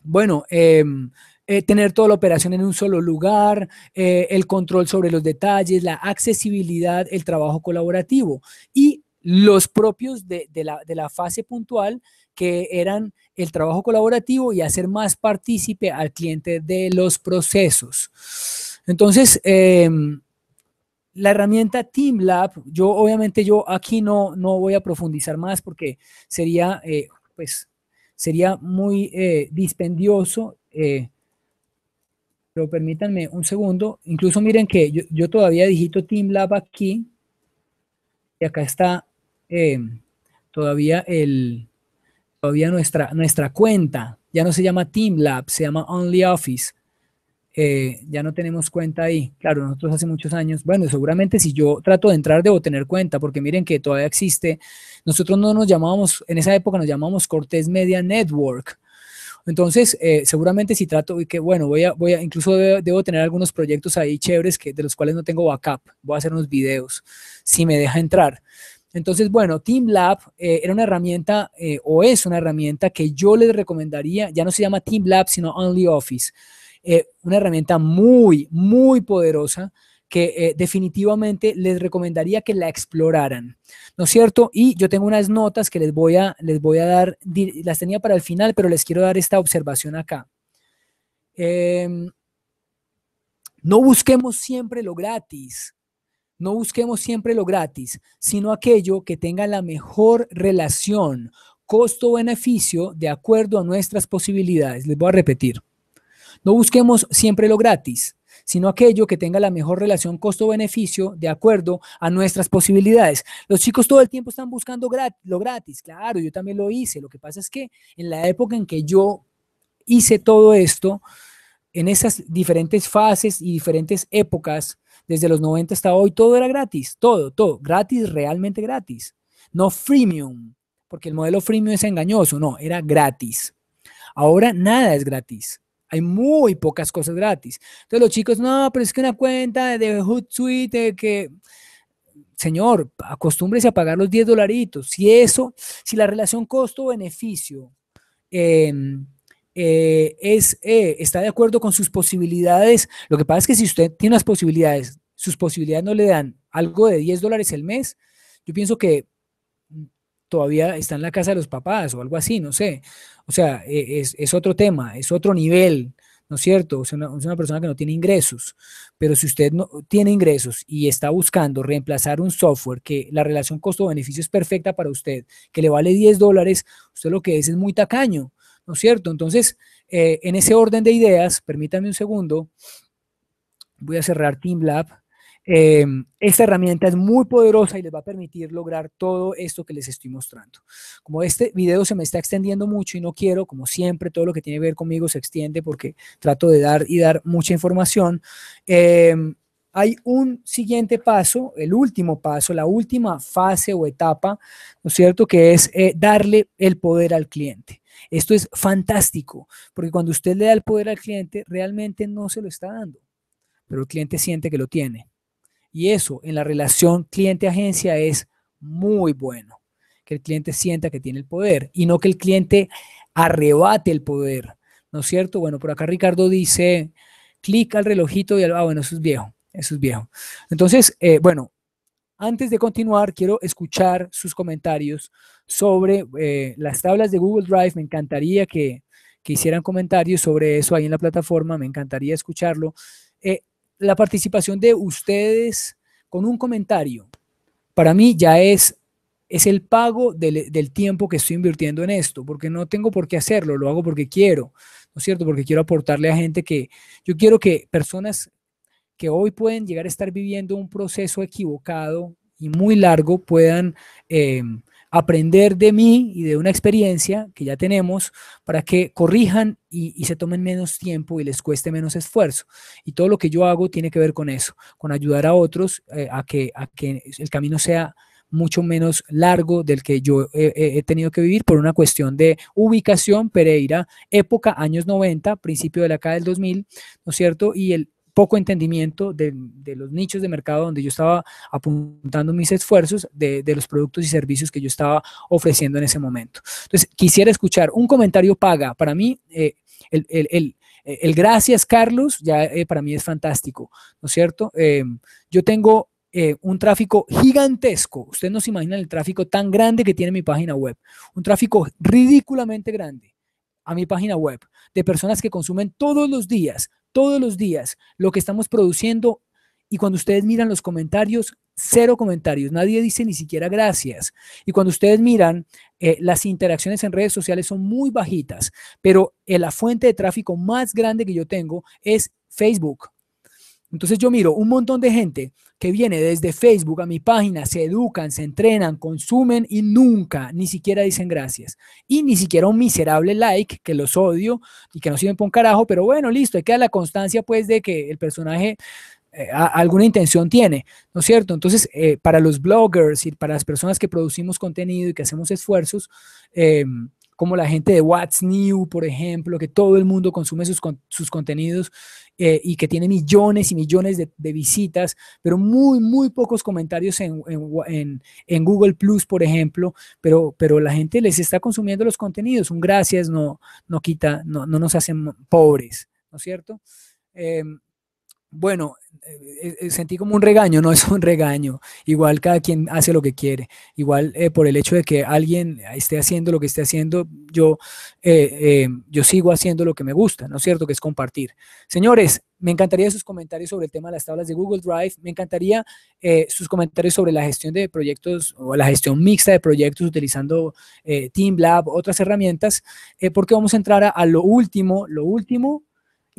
bueno, em, eh, tener toda la operación en un solo lugar, eh, el control sobre los detalles, la accesibilidad, el trabajo colaborativo y los propios de, la, fase puntual que eran el trabajo colaborativo y hacer más partícipe al cliente de los procesos. Entonces, em, la herramienta TeamLab, yo obviamente yo aquí no, no voy a profundizar más porque sería, eh, pues, sería muy eh, dispendioso. Eh, pero permítanme un segundo. Incluso miren que yo, yo todavía digito TeamLab aquí. Y acá está todavía el todavía nuestra, nuestra cuenta. Ya no se llama TeamLab, se llama OnlyOffice. Eh, ya no tenemos cuenta ahí. Claro, nosotros hace muchos años, bueno, seguramente si yo trato de entrar debo tener cuenta, porque miren que todavía existe. Nosotros no nos llamábamos, en esa época nos llamábamos Cortés Media Network. Entonces, eh, seguramente si trato, que bueno, voy a, voy a incluso debo, tener algunos proyectos ahí chéveres que, de los cuales no tengo backup. Voy a hacer unos videos, si me deja entrar. Entonces, bueno, TeamLab lab eh, era una herramienta o es una herramienta que yo les recomendaría, ya no se llama TeamLab, sino OnlyOffice. Eh, una herramienta muy, muy poderosa que eh, definitivamente les recomendaría que la exploraran, ¿no es cierto? Y yo tengo unas notas que les voy a, les voy a dar, las tenía para el final, pero les quiero dar esta observación acá. Em, no busquemos siempre lo gratis, no busquemos siempre lo gratis, sino aquello que tenga la mejor relación costo-beneficio de acuerdo a nuestras posibilidades. Les voy a repetir. No busquemos siempre lo gratis, sino aquello que tenga la mejor relación costo-beneficio de acuerdo a nuestras posibilidades. Los chicos todo el tiempo están buscando lo gratis, claro, yo también lo hice. Lo que pasa es que en la época en que yo hice todo esto, en esas diferentes fases y diferentes épocas, desde los 90 hasta hoy, todo era gratis, todo, todo, gratis, realmente gratis. No freemium, porque el modelo freemium es engañoso, no, era gratis. Ahora nada es gratis. Hay muy pocas cosas gratis. Entonces los chicos, no, pero es que una cuenta de Hootsuite que... Señor, acostúmbrese a pagar los 10 dolaritos. Si eso, si la relación costo-beneficio em, eh, es, eh, está de acuerdo con sus posibilidades, lo que pasa es que si usted tiene las posibilidades, sus posibilidades no le dan algo de 10 dólares el mes, yo pienso que todavía está en la casa de los papás o algo así, no sé. O sea, e, es, otro tema, es otro nivel, ¿no es cierto? O una, es una persona que no tiene ingresos, pero si usted no tiene ingresos y está buscando reemplazar un software que la relación costo-beneficio es perfecta para usted, que le vale 10 dólares, usted lo que es es muy tacaño, ¿no es cierto? Entonces, eh, en ese orden de ideas, permítame un segundo, voy a cerrar Team Lab. Em, esta herramienta es muy poderosa y les va a permitir lograr todo esto que les estoy mostrando. Como este video se me está extendiendo mucho y no quiero, como siempre, todo lo que tiene que ver conmigo se extiende porque trato de dar y dar mucha información. Em, hay un siguiente paso, el último paso, la última fase o etapa, ¿no es cierto?, que es eh, darle el poder al cliente. Esto es fantástico, porque cuando usted le da el poder al cliente, realmente no se lo está dando, pero el cliente siente que lo tiene. Y eso en la relación cliente-agencia es muy bueno. Que el cliente sienta que tiene el poder y no que el cliente arrebate el poder. ¿No es cierto? Bueno, por acá Ricardo dice, clic al relojito y al... Ah, bueno, eso es viejo. Eso es viejo. Entonces, eh, bueno, antes de continuar, quiero escuchar sus comentarios sobre eh, las tablas de Google Drive. Me encantaría que, que hicieran comentarios sobre eso ahí en la plataforma. Me encantaría escucharlo la participación de ustedes con un comentario, para mí ya es, es el pago del, tiempo que estoy invirtiendo en esto, porque no tengo por qué hacerlo, lo hago porque quiero, ¿no es cierto? Porque quiero aportarle a gente que yo quiero que personas que hoy pueden llegar a estar viviendo un proceso equivocado y muy largo puedan... Eh, aprender de mí y de una experiencia que ya tenemos para que corrijan y, se tomen menos tiempo y les cueste menos esfuerzo. Y todo lo que yo hago tiene que ver con eso, con ayudar a otros eh, a, que, a que el camino sea mucho menos largo del que yo he, tenido que vivir por una cuestión de ubicación, Pereira, época, años 90, principio de la década del 2000, ¿no es cierto? Y el poco entendimiento de, los nichos de mercado donde yo estaba apuntando mis esfuerzos de, los productos y servicios que yo estaba ofreciendo en ese momento. Entonces, quisiera escuchar un comentario paga. Para mí, eh, el, el, gracias, Carlos, ya eh, para mí es fantástico, ¿no es cierto? Eh, yo tengo un tráfico gigantesco. Ustedes no se imaginan el tráfico tan grande que tiene mi página web. Un tráfico ridículamente grande a mi página web de personas que consumen todos los días todos los días lo que estamos produciendo y cuando ustedes miran los comentarios, cero comentarios, nadie dice ni siquiera gracias. Y cuando ustedes miran, eh, las interacciones en redes sociales son muy bajitas, pero eh, la fuente de tráfico más grande que yo tengo es Facebook. Entonces yo miro un montón de gente que viene desde Facebook a mi página, se educan, se entrenan, consumen y nunca ni siquiera dicen gracias. Y ni siquiera un miserable like, que los odio y que no sirven por un carajo, pero bueno, listo, hay que la constancia pues de que el personaje eh, alguna intención tiene, ¿no es cierto? Entonces, eh, para los bloggers y para las personas que producimos contenido y que hacemos esfuerzos, eh, como la gente de What's New, por ejemplo, que todo el mundo consume sus, sus contenidos eh, y que tiene millones y millones de, visitas, pero muy, muy pocos comentarios en, Google Plus, por ejemplo, pero, pero, la gente les está consumiendo los contenidos. Un gracias no, no quita, no, nos hacen pobres, ¿no es cierto? Em, bueno, eh, eh, sentí como un regaño, no es un regaño. Igual cada quien hace lo que quiere. Igual eh, por el hecho de que alguien esté haciendo lo que esté haciendo, yo, yo sigo haciendo lo que me gusta, ¿no es cierto? Que es compartir. Señores, me encantaría sus comentarios sobre el tema de las tablas de Google Drive. Me encantaría sus comentarios sobre la gestión de proyectos o la gestión mixta de proyectos utilizando TeamLab, otras herramientas, porque vamos a entrar a lo último, lo último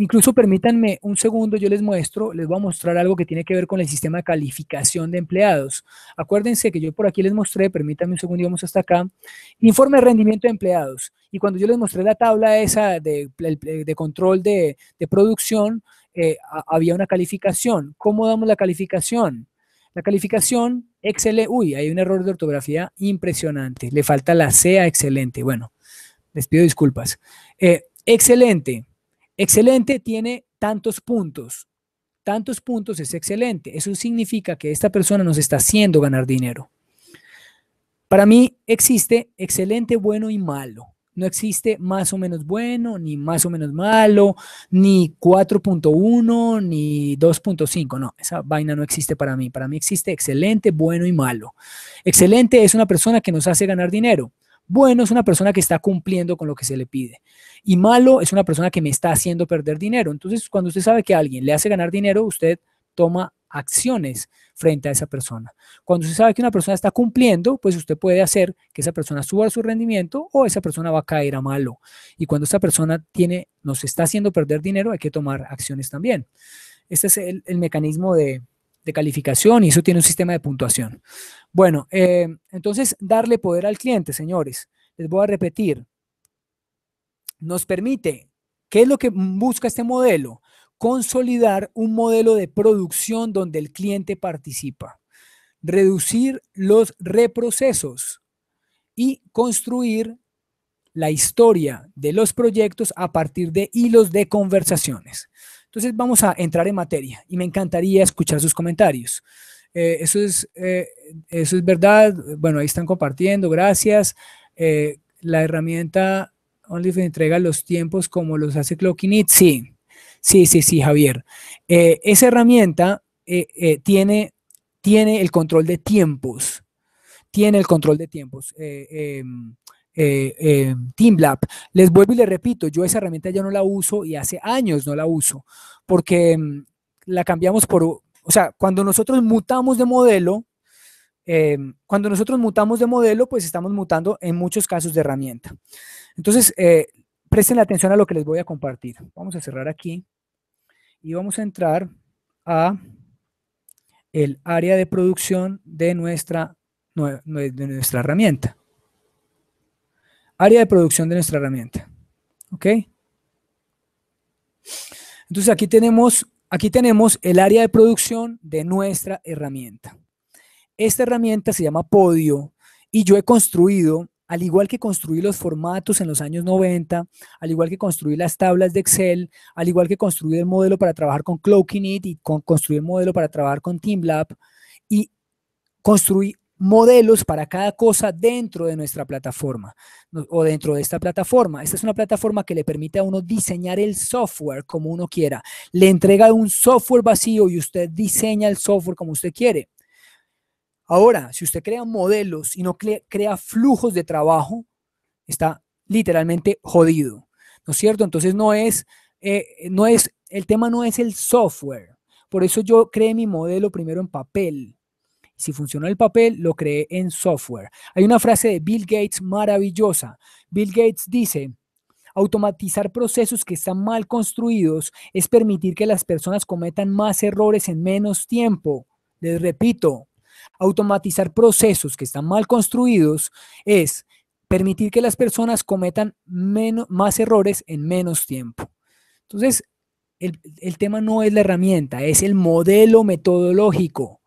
Incluso permítanme un segundo, yo les muestro, les voy a mostrar algo que tiene que ver con el sistema de calificación de empleados. Acuérdense que yo por aquí les mostré, permítanme un segundo y vamos hasta acá, informe de rendimiento de empleados. Y cuando yo les mostré la tabla esa de, control de, producción, eh, había una calificación. ¿Cómo damos la calificación? La calificación, Excel, uy, hay un error de ortografía impresionante, le falta la C a excelente. Bueno, les pido disculpas. Eh, excelente Excelente tiene tantos puntos. Tantos puntos es excelente. Eso significa que esta persona nos está haciendo ganar dinero. Para mí existe excelente, bueno y malo. No existe más o menos bueno, ni más o menos malo, ni 4.1, ni 2.5. No, esa vaina no existe para mí. Para mí existe excelente, bueno y malo. Excelente es una persona que nos hace ganar dinero. Bueno es una persona que está cumpliendo con lo que se le pide. Y malo es una persona que me está haciendo perder dinero. Entonces, cuando usted sabe que alguien le hace ganar dinero, usted toma acciones frente a esa persona. Cuando usted sabe que una persona está cumpliendo, pues usted puede hacer que esa persona suba su rendimiento o esa persona va a caer a malo. Y cuando esa persona tiene, nos está haciendo perder dinero, hay que tomar acciones también. Este es el mecanismo de, de calificación y eso tiene un sistema de puntuación. Bueno, eh, entonces darle poder al cliente, señores. Les voy a repetir. Nos permite, ¿qué es lo que busca este modelo? Consolidar un modelo de producción donde el cliente participa, reducir los reprocesos y construir la historia de los proyectos a partir de hilos de conversaciones. Entonces vamos a entrar en materia y me encantaría escuchar sus comentarios. Eh, eso, es, eh, eso es verdad. Bueno, ahí están compartiendo, gracias. Eh, la herramienta OnlyFans entrega los tiempos como los hace Clockinit. Sí, sí, sí, sí, Javier. esa herramienta tiene, tiene el control de tiempos. Tiene el control de tiempos. Em, eh, eh, TeamLab. Les vuelvo y les repito, yo esa herramienta ya no la uso y hace años no la uso, porque mm, la cambiamos por, o sea, cuando nosotros mutamos de modelo, em, cuando nosotros mutamos de modelo, pues estamos mutando en muchos casos de herramienta. Entonces, eh, presten atención a lo que les voy a compartir. Vamos a cerrar aquí y vamos a entrar a el área de producción de nuestra, de nuestra herramienta área de producción de nuestra herramienta. ¿Ok? Entonces aquí tenemos, aquí tenemos el área de producción de nuestra herramienta. Esta herramienta se llama Podio y yo he construido, al igual que construí los formatos en los años 90, al igual que construí las tablas de Excel, al igual que construí el modelo para trabajar con Cloaking It y construí el modelo para trabajar con TeamLab y construí modelos para cada cosa dentro de nuestra plataforma o dentro de esta plataforma. Esta es una plataforma que le permite a uno diseñar el software como uno quiera. Le entrega un software vacío y usted diseña el software como usted quiere. Ahora, si usted crea modelos y no crea flujos de trabajo, está literalmente jodido. ¿No es cierto? Entonces no es, eh, no es, el tema no es el software. Por eso yo creé mi modelo primero en papel si funcionó el papel, lo creé en software. Hay una frase de Bill Gates maravillosa. Bill Gates dice, automatizar procesos que están mal construidos es permitir que las personas cometan más errores en menos tiempo. Les repito, automatizar procesos que están mal construidos es permitir que las personas cometan más errores en menos tiempo. Entonces, el, el tema no es la herramienta, es el modelo metodológico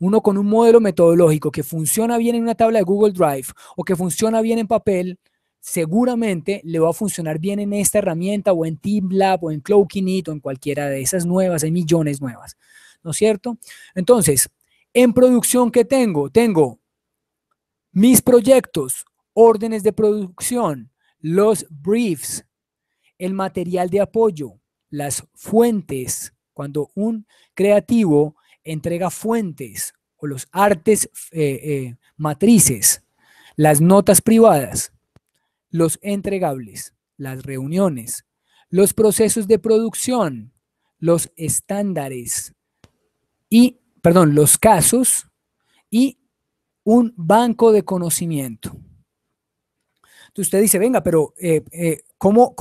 uno con un modelo metodológico que funciona bien en una tabla de Google Drive o que funciona bien en papel, seguramente le va a funcionar bien en esta herramienta o en TeamLab o en Cloakinit o en cualquiera de esas nuevas, hay millones nuevas, ¿no es cierto? Entonces, en producción que tengo, tengo mis proyectos, órdenes de producción, los briefs, el material de apoyo, las fuentes. Cuando un creativo entrega fuentes o los artes eh, eh, matrices, las notas privadas, los entregables, las reuniones, los procesos de producción, los estándares y, perdón, los casos y un banco de conocimiento. Entonces usted dice, venga, pero eh, ¿cómo,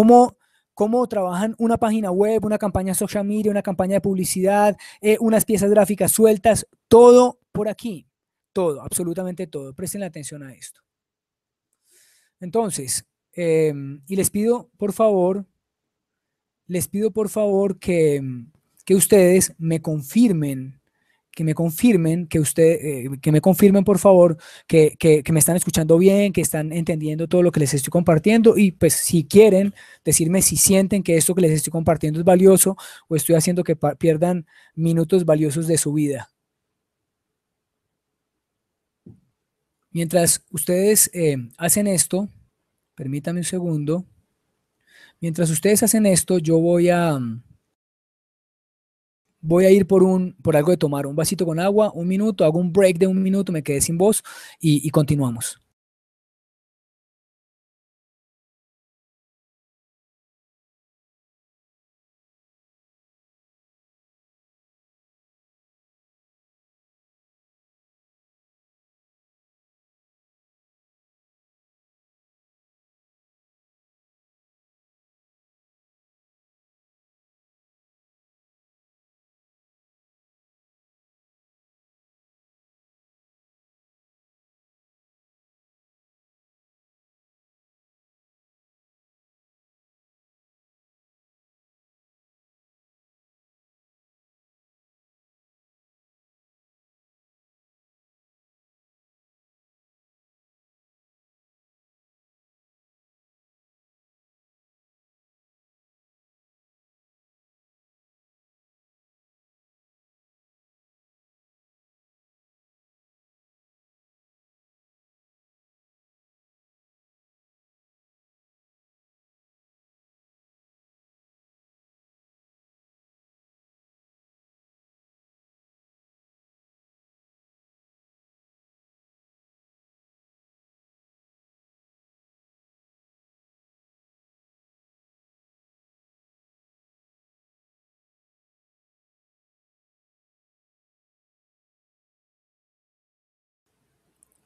cómo trabajan una página web, una campaña social media, una campaña de publicidad, eh, unas piezas gráficas sueltas, todo por aquí, todo, absolutamente todo. Presten atención a esto. Entonces, em, y les pido por favor, les pido por favor que, que ustedes me confirmen que me confirmen, que usted, eh, que me confirmen por favor, que, me están escuchando bien, que están entendiendo todo lo que les estoy compartiendo y pues si quieren decirme si sienten que esto que les estoy compartiendo es valioso o estoy haciendo que pierdan minutos valiosos de su vida. Mientras ustedes eh, hacen esto, permítame un segundo, mientras ustedes hacen esto, yo voy a... Mm, voy a ir por, un, por algo de tomar, un vasito con agua, un minuto, hago un break de un minuto, me quedé sin voz y, y continuamos.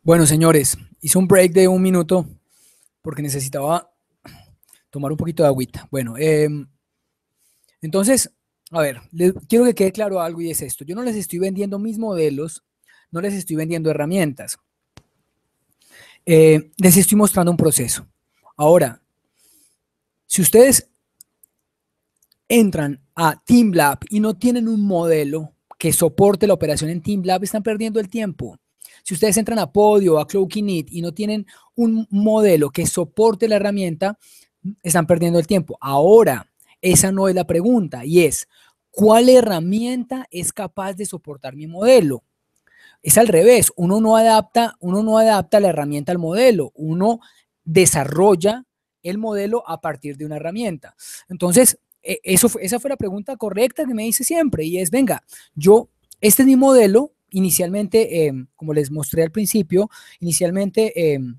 Bueno, señores, hice un break de un minuto porque necesitaba tomar un poquito de agüita. Bueno, em, entonces, a ver, les, quiero que quede claro algo y es esto. Yo no les estoy vendiendo mis modelos, no les estoy vendiendo herramientas. Eh, les estoy mostrando un proceso. Ahora, si ustedes entran a TeamLab y no tienen un modelo que soporte la operación en TeamLab, están perdiendo el tiempo. Si ustedes entran a Podio, a Need y no tienen un modelo que soporte la herramienta, están perdiendo el tiempo. Ahora, esa no es la pregunta y es, ¿cuál herramienta es capaz de soportar mi modelo? Es al revés, uno no adapta, uno no adapta la herramienta al modelo, uno desarrolla el modelo a partir de una herramienta. Entonces, e, eso, esa fue la pregunta correcta que me hice siempre y es, venga, yo, este es mi modelo, inicialmente, em, como les mostré al principio, inicialmente em,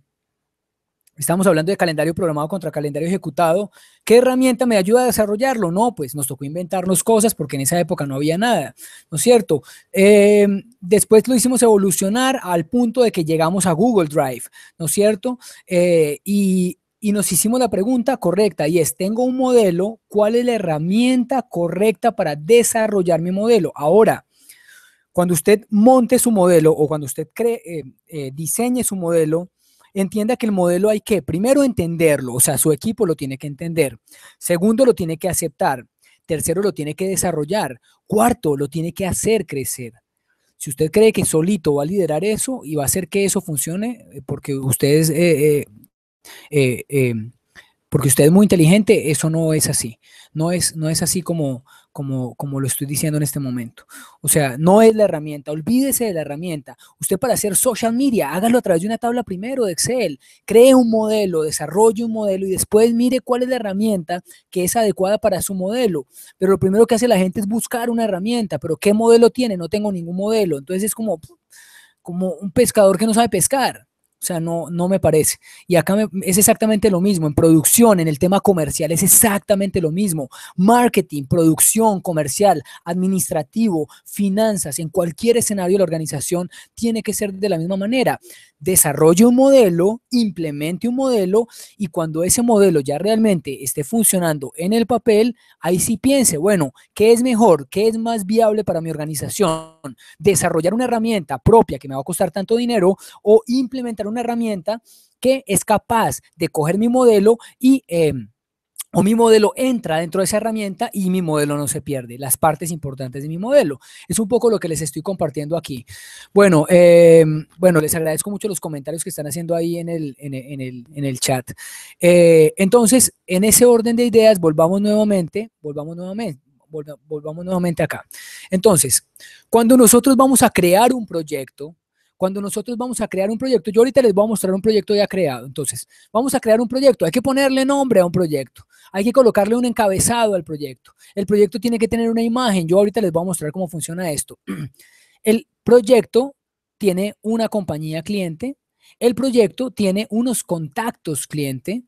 estamos hablando de calendario programado contra calendario ejecutado. ¿Qué herramienta me ayuda a desarrollarlo? No, pues nos tocó inventarnos cosas porque en esa época no había nada, ¿no es cierto? Em, después lo hicimos evolucionar al punto de que llegamos a Google Drive, ¿no es cierto? Eh, y y nos hicimos la pregunta correcta y es, tengo un modelo, ¿cuál es la herramienta correcta para desarrollar mi modelo? Ahora, cuando usted monte su modelo o cuando usted cree, eh, eh, diseñe su modelo, entienda que el modelo hay que, primero, entenderlo, o sea, su equipo lo tiene que entender. Segundo, lo tiene que aceptar. Tercero, lo tiene que desarrollar. Cuarto, lo tiene que hacer crecer. Si usted cree que solito va a liderar eso y va a hacer que eso funcione, eh, porque usted es, porque usted es muy inteligente, eso no es así. No es, no es así como, como, lo estoy diciendo en este momento. O sea, no es la herramienta, olvídese de la herramienta. Usted para hacer social media, hágalo a través de una tabla primero de Excel, cree un modelo, desarrolle un modelo y después mire cuál es la herramienta que es adecuada para su modelo. Pero lo primero que hace la gente es buscar una herramienta, pero ¿qué modelo tiene? No tengo ningún modelo. Entonces es como, como un pescador que no sabe pescar. O sea, no, no me parece. Y acá es exactamente lo mismo. En producción, en el tema comercial, es exactamente lo mismo. Marketing, producción, comercial, administrativo, finanzas, en cualquier escenario de la organización, tiene que ser de la misma manera desarrolle un modelo, implemente un modelo y cuando ese modelo ya realmente esté funcionando en el papel, ahí sí piense, bueno, ¿qué es mejor? ¿Qué es más viable para mi organización? ¿Desarrollar una herramienta propia que me va a costar tanto dinero o implementar una herramienta que es capaz de coger mi modelo y... Em, o mi modelo entra dentro de esa herramienta y mi modelo no se pierde, las partes importantes de mi modelo. Es un poco lo que les estoy compartiendo aquí. Bueno, em, bueno les agradezco mucho los comentarios que están haciendo ahí en el, en chat. Eh, entonces, en ese orden de ideas, volvamos nuevamente, volvamos nuevamente, volvamos nuevamente acá. Entonces, cuando nosotros vamos a crear un proyecto, cuando nosotros vamos a crear un proyecto, yo ahorita les voy a mostrar un proyecto ya creado. Entonces, vamos a crear un proyecto, hay que ponerle nombre a un proyecto. Hay que colocarle un encabezado al proyecto. El proyecto tiene que tener una imagen. Yo ahorita les voy a mostrar cómo funciona esto. El proyecto tiene una compañía cliente. El proyecto tiene unos contactos cliente.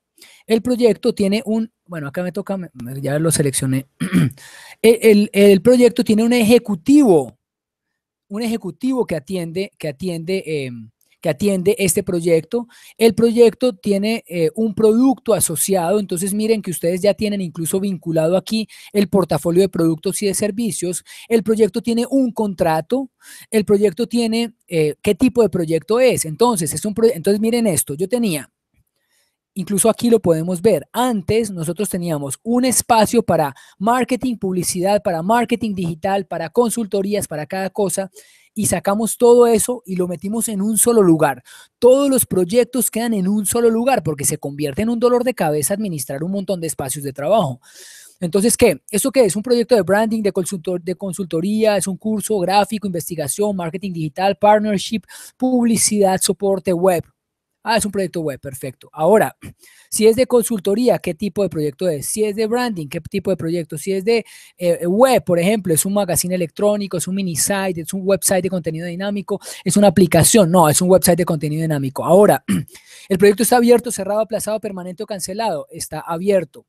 El proyecto tiene un, bueno, acá me toca, ya lo seleccioné. E-, el, proyecto tiene un ejecutivo, un ejecutivo que atiende, que atiende em, atiende este proyecto. El proyecto tiene eh, un producto asociado, entonces miren que ustedes ya tienen incluso vinculado aquí el portafolio de productos y de servicios. El proyecto tiene un contrato, el proyecto tiene eh, qué tipo de proyecto es. Entonces, es un entonces miren esto, yo tenía incluso aquí lo podemos ver. Antes nosotros teníamos un espacio para marketing, publicidad, para marketing digital, para consultorías, para cada cosa. Y sacamos todo eso y lo metimos en un solo lugar. Todos los proyectos quedan en un solo lugar porque se convierte en un dolor de cabeza administrar un montón de espacios de trabajo. Entonces, ¿qué? ¿Eso qué es? Un proyecto de branding, de, consultor, de consultoría, es un curso gráfico, investigación, marketing digital, partnership, publicidad, soporte web. Ah, es un proyecto web, perfecto. Ahora, si es de consultoría, ¿qué tipo de proyecto es? Si es de branding, ¿qué tipo de proyecto? Si es de eh, eh, web, por ejemplo, es un magazine electrónico, es un mini site, es un website de contenido dinámico, es una aplicación. No, es un website de contenido dinámico. Ahora, el proyecto está abierto, cerrado, aplazado, permanente o cancelado. Está abierto.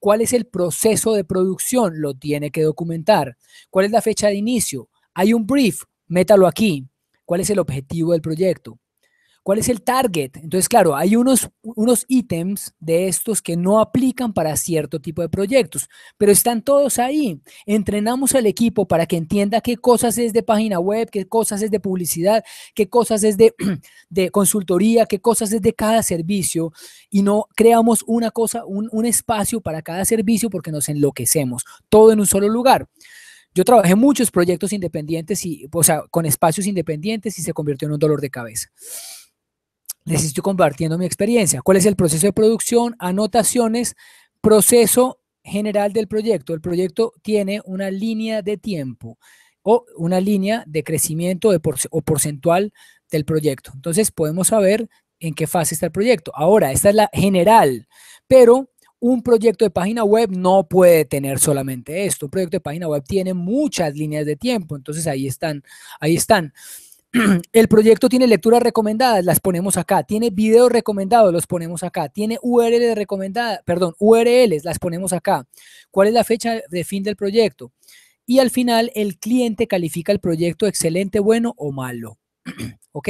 ¿Cuál es el proceso de producción? Lo tiene que documentar. ¿Cuál es la fecha de inicio? Hay un brief, métalo aquí. ¿Cuál es el objetivo del proyecto? ¿Cuál es el target? Entonces, claro, hay unos, unos ítems de estos que no aplican para cierto tipo de proyectos, pero están todos ahí. Entrenamos al equipo para que entienda qué cosas es de página web, qué cosas es de publicidad, qué cosas es de, consultoría, qué cosas es de cada servicio y no creamos una cosa, un, un espacio para cada servicio porque nos enloquecemos, todo en un solo lugar. Yo trabajé muchos proyectos independientes y, o sea, con espacios independientes y se convirtió en un dolor de cabeza les estoy compartiendo mi experiencia. ¿Cuál es el proceso de producción? Anotaciones, proceso general del proyecto. El proyecto tiene una línea de tiempo o una línea de crecimiento de o porcentual del proyecto. Entonces podemos saber en qué fase está el proyecto. Ahora, esta es la general, pero un proyecto de página web no puede tener solamente esto. Un proyecto de página web tiene muchas líneas de tiempo, entonces ahí están, ahí están. El proyecto tiene lecturas recomendadas, las ponemos acá. Tiene videos recomendados, los ponemos acá. Tiene URL recomendadas, perdón, URLs, las ponemos acá. ¿Cuál es la fecha de fin del proyecto? Y al final, el cliente califica el proyecto excelente, bueno o malo. ¿Ok?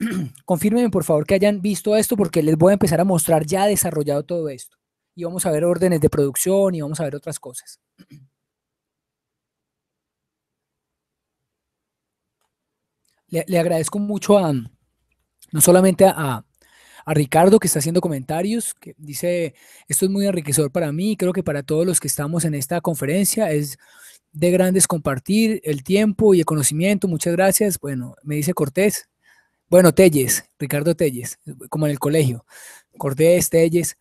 Confírmenme, por favor, que hayan visto esto porque les voy a empezar a mostrar ya desarrollado todo esto. Y vamos a ver órdenes de producción y vamos a ver otras cosas. le, agradezco mucho a, no solamente a, a Ricardo que está haciendo comentarios, que dice, esto es muy enriquecedor para mí, creo que para todos los que estamos en esta conferencia es de grandes compartir el tiempo y el conocimiento, muchas gracias. Bueno, me dice Cortés, bueno, Telles, Ricardo Telles, como en el colegio, Cortés, Telles.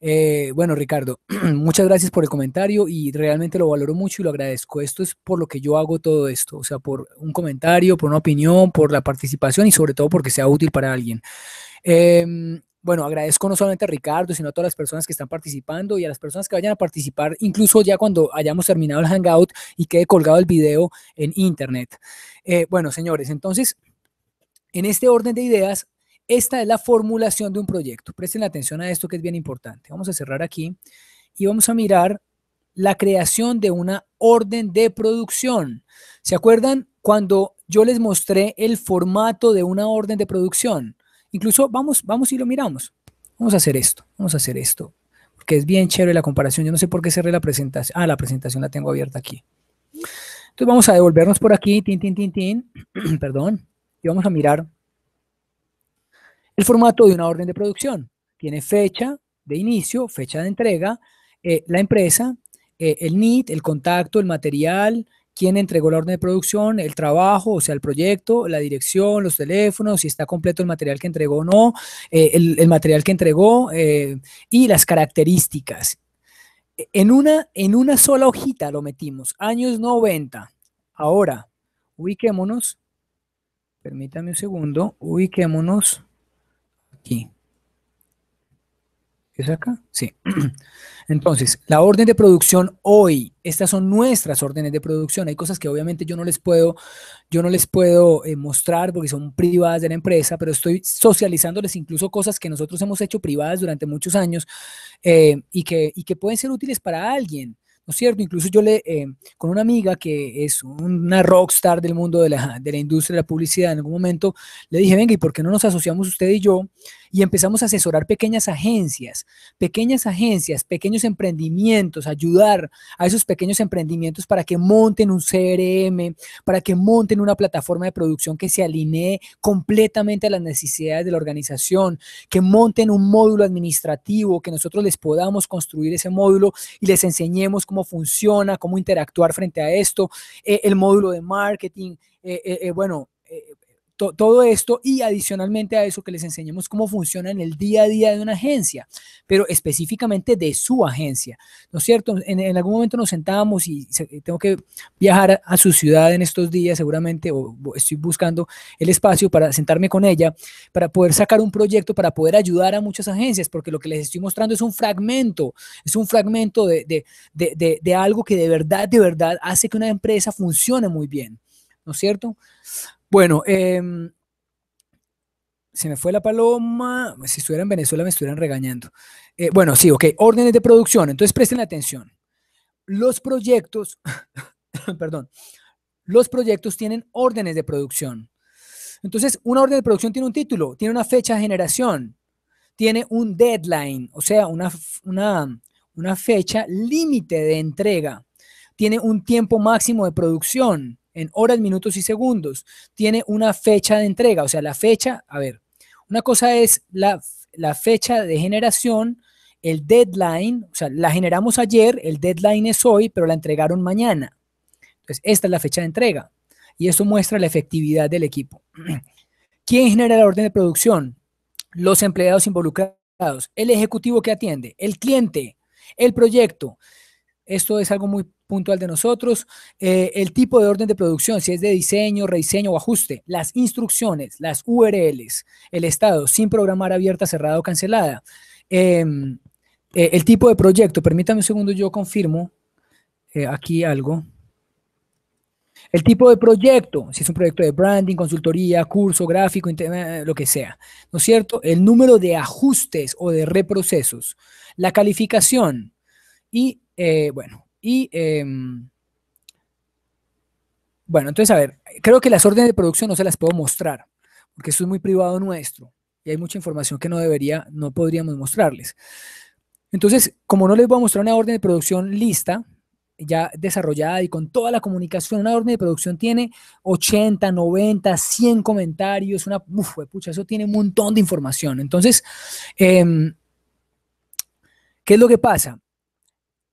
Eh, bueno, Ricardo, muchas gracias por el comentario y realmente lo valoro mucho y lo agradezco. Esto es por lo que yo hago todo esto, o sea, por un comentario, por una opinión, por la participación y sobre todo porque sea útil para alguien. Em, bueno, agradezco no solamente a Ricardo, sino a todas las personas que están participando y a las personas que vayan a participar, incluso ya cuando hayamos terminado el hangout y quede colgado el video en internet. Eh, bueno, señores, entonces, en este orden de ideas, esta es la formulación de un proyecto. Presten atención a esto que es bien importante. Vamos a cerrar aquí y vamos a mirar la creación de una orden de producción. ¿Se acuerdan cuando yo les mostré el formato de una orden de producción? Incluso vamos, vamos y lo miramos. Vamos a hacer esto, vamos a hacer esto, porque es bien chévere la comparación. Yo no sé por qué cerré la presentación. Ah, la presentación la tengo abierta aquí. Entonces vamos a devolvernos por aquí, tin, tin, tin, tin, perdón, y vamos a mirar el formato de una orden de producción. Tiene fecha de inicio, fecha de entrega, eh, la empresa, eh, el NIT, el contacto, el material, quién entregó la orden de producción, el trabajo, o sea, el proyecto, la dirección, los teléfonos, si está completo el material que entregó o no, eh, el, material que entregó y las características. En una, en una sola hojita lo metimos, años 90. Ahora, ubiquémonos, permítame un segundo, ubiquémonos aquí. ¿Es acá? Sí. Entonces, la orden de producción hoy, estas son nuestras órdenes de producción. Hay cosas que obviamente yo no les puedo, yo no les puedo eh, mostrar porque son privadas de la empresa, pero estoy socializándoles incluso cosas que nosotros hemos hecho privadas durante muchos años eh, y, que, y que pueden ser útiles para alguien. ¿no es cierto? Incluso yo le, eh, con una amiga que es una rockstar del mundo de la, de la industria de la publicidad, en algún momento le dije, venga, ¿y por qué no nos asociamos usted y yo? y empezamos a asesorar pequeñas agencias, pequeñas agencias, pequeños emprendimientos, ayudar a esos pequeños emprendimientos para que monten un CRM, para que monten una plataforma de producción que se alinee completamente a las necesidades de la organización, que monten un módulo administrativo, que nosotros les podamos construir ese módulo y les enseñemos cómo funciona, cómo interactuar frente a esto, eh, el módulo de marketing, eh, eh, bueno, todo esto y adicionalmente a eso que les enseñamos cómo funciona en el día a día de una agencia, pero específicamente de su agencia, ¿no es cierto? En, algún momento nos sentábamos y eh, tengo que viajar a, su ciudad en estos días seguramente, o, estoy buscando el espacio para sentarme con ella, para poder sacar un proyecto, para poder ayudar a muchas agencias, porque lo que les estoy mostrando es un fragmento, es un fragmento de, de algo que de verdad, de verdad hace que una empresa funcione muy bien. ¿no es cierto? Bueno, em, se me fue la paloma. Pues, si estuviera en Venezuela me estuvieran regañando. Eh, bueno, sí, ok. Órdenes de producción. Entonces presten atención. Los proyectos, perdón, los proyectos tienen órdenes de producción. Entonces, una orden de producción tiene un título, tiene una fecha de generación, tiene un deadline, o sea, una, una, una fecha límite de entrega, tiene un tiempo máximo de producción, en horas, minutos y segundos. Tiene una fecha de entrega, o sea, la fecha, a ver, una cosa es la, fecha de generación, el deadline, o sea, la generamos ayer, el deadline es hoy, pero la entregaron mañana. Entonces, esta es la fecha de entrega y eso muestra la efectividad del equipo. ¿Quién genera la orden de producción? Los empleados involucrados, el ejecutivo que atiende, el cliente, el proyecto. Esto es algo muy puntual de nosotros. Eh, el tipo de orden de producción, si es de diseño, rediseño o ajuste. Las instrucciones, las URLs, el estado, sin programar abierta, cerrada o cancelada. Em, eh, el tipo de proyecto, permítame un segundo, yo confirmo eh, aquí algo. El tipo de proyecto, si es un proyecto de branding, consultoría, curso, gráfico, lo que sea, ¿no es cierto? El número de ajustes o de reprocesos. La calificación, y eh, bueno, y... Em, bueno, entonces, a ver, creo que las órdenes de producción no se las puedo mostrar, porque esto es muy privado nuestro y hay mucha información que no debería, no podríamos mostrarles. Entonces, como no les voy a mostrar una orden de producción lista, ya desarrollada y con toda la comunicación, una orden de producción tiene 80, 90, 100 comentarios, una, uf, pucha, eso tiene un montón de información. Entonces, em, ¿qué es lo que pasa?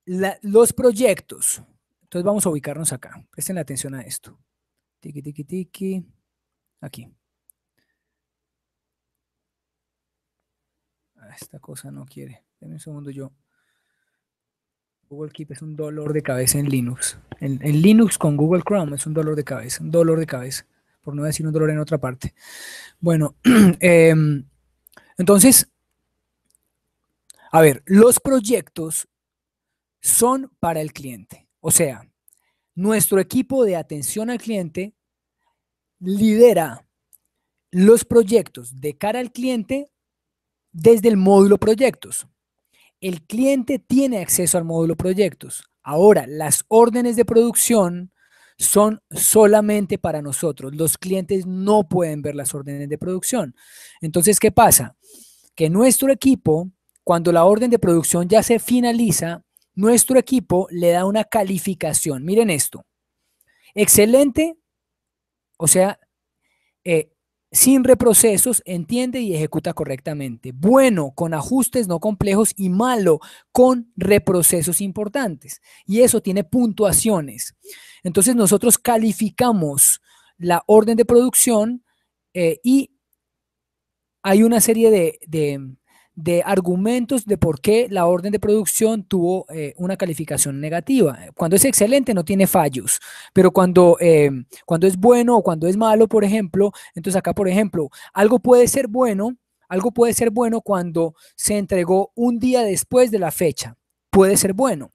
los proyectos. Entonces vamos a ubicarnos acá. Presten atención a esto. Tiki, tiki, tiki. Aquí. Ah, esta cosa no quiere. Denme un segundo yo. Google Keep es un dolor de cabeza en Linux. En, Linux con Google Chrome es un dolor de cabeza, un dolor de cabeza, por no decir un dolor en otra parte. Bueno, em, entonces, a ver, los proyectos son para el cliente. O sea, nuestro equipo de atención al cliente lidera los proyectos de cara al cliente desde el módulo proyectos. El cliente tiene acceso al módulo proyectos. Ahora, las órdenes de producción son solamente para nosotros. Los clientes no pueden ver las órdenes de producción. Entonces, ¿qué pasa? Que nuestro equipo, cuando la orden de producción ya se finaliza, nuestro equipo le da una calificación. Miren esto. Excelente, o sea, eh, sin reprocesos, entiende y ejecuta correctamente. Bueno, con ajustes no complejos y malo, con reprocesos importantes. Y eso tiene puntuaciones. Entonces nosotros calificamos la orden de producción eh, y hay una serie de de argumentos de por qué la orden de producción tuvo eh, una calificación negativa. Cuando es excelente no tiene fallos, pero cuando, eh, cuando es bueno o cuando es malo, por ejemplo, entonces acá, por ejemplo, algo puede ser bueno, algo puede ser bueno cuando se entregó un día después de la fecha, puede ser bueno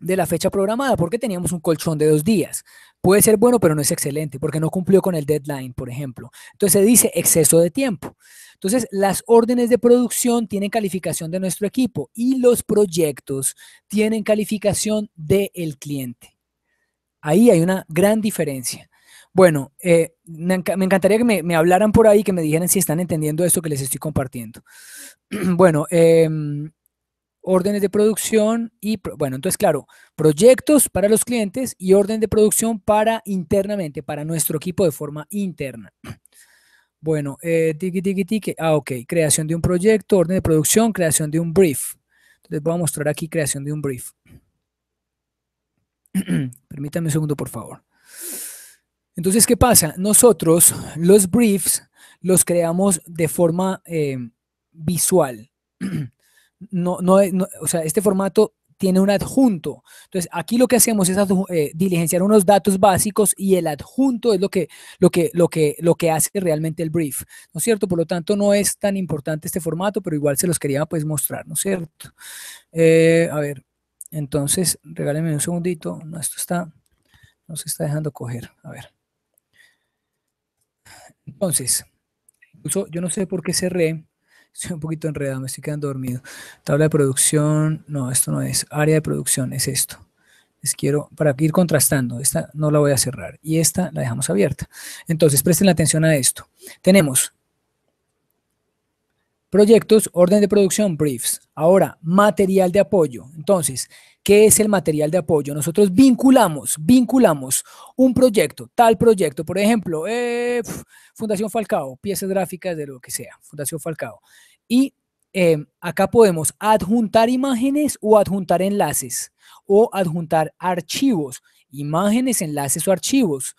de la fecha programada, porque teníamos un colchón de dos días. Puede ser bueno, pero no es excelente, porque no cumplió con el deadline, por ejemplo. Entonces se dice exceso de tiempo. Entonces, las órdenes de producción tienen calificación de nuestro equipo y los proyectos tienen calificación del el cliente. Ahí hay una gran diferencia. Bueno, eh, me, encantaría que me, hablaran por ahí, que me dijeran si están entendiendo esto que les estoy compartiendo. bueno, em, órdenes de producción y, bueno, entonces claro, proyectos para los clientes y orden de producción para internamente, para nuestro equipo de forma interna. Bueno, eh, tiki, tiki, Ah, ok. Creación de un proyecto, orden de producción, creación de un brief. Entonces voy a mostrar aquí creación de un brief. Permítame un segundo, por favor. Entonces, ¿qué pasa? Nosotros los briefs los creamos de forma eh, visual. o sea, este formato tiene un adjunto. Entonces, aquí lo que hacemos es eh, diligenciar unos datos básicos y el adjunto es lo que, lo, que, lo, que, lo que hace realmente el brief, ¿no es cierto? Por lo tanto, no es tan importante este formato, pero igual se los quería pues mostrar, ¿no es cierto? Eh, a ver, entonces, regálenme un segundito. No, esto está, no se está dejando coger. A ver. Entonces, incluso yo no sé por qué cerré Estoy un poquito enredado, me estoy quedando dormido. Tabla de producción, no, esto no es. Área de producción es esto. Les quiero, para ir contrastando, esta no la voy a cerrar y esta la dejamos abierta. Entonces, presten atención a esto. Tenemos proyectos, orden de producción, briefs. Ahora, material de apoyo. Entonces, ¿qué es el material de apoyo? Nosotros vinculamos, vinculamos un proyecto, tal proyecto, por ejemplo, eh, Fundación Falcao, piezas gráficas de lo que sea, Fundación Falcao. Y em, acá podemos adjuntar imágenes o adjuntar enlaces o adjuntar archivos, imágenes, enlaces o archivos.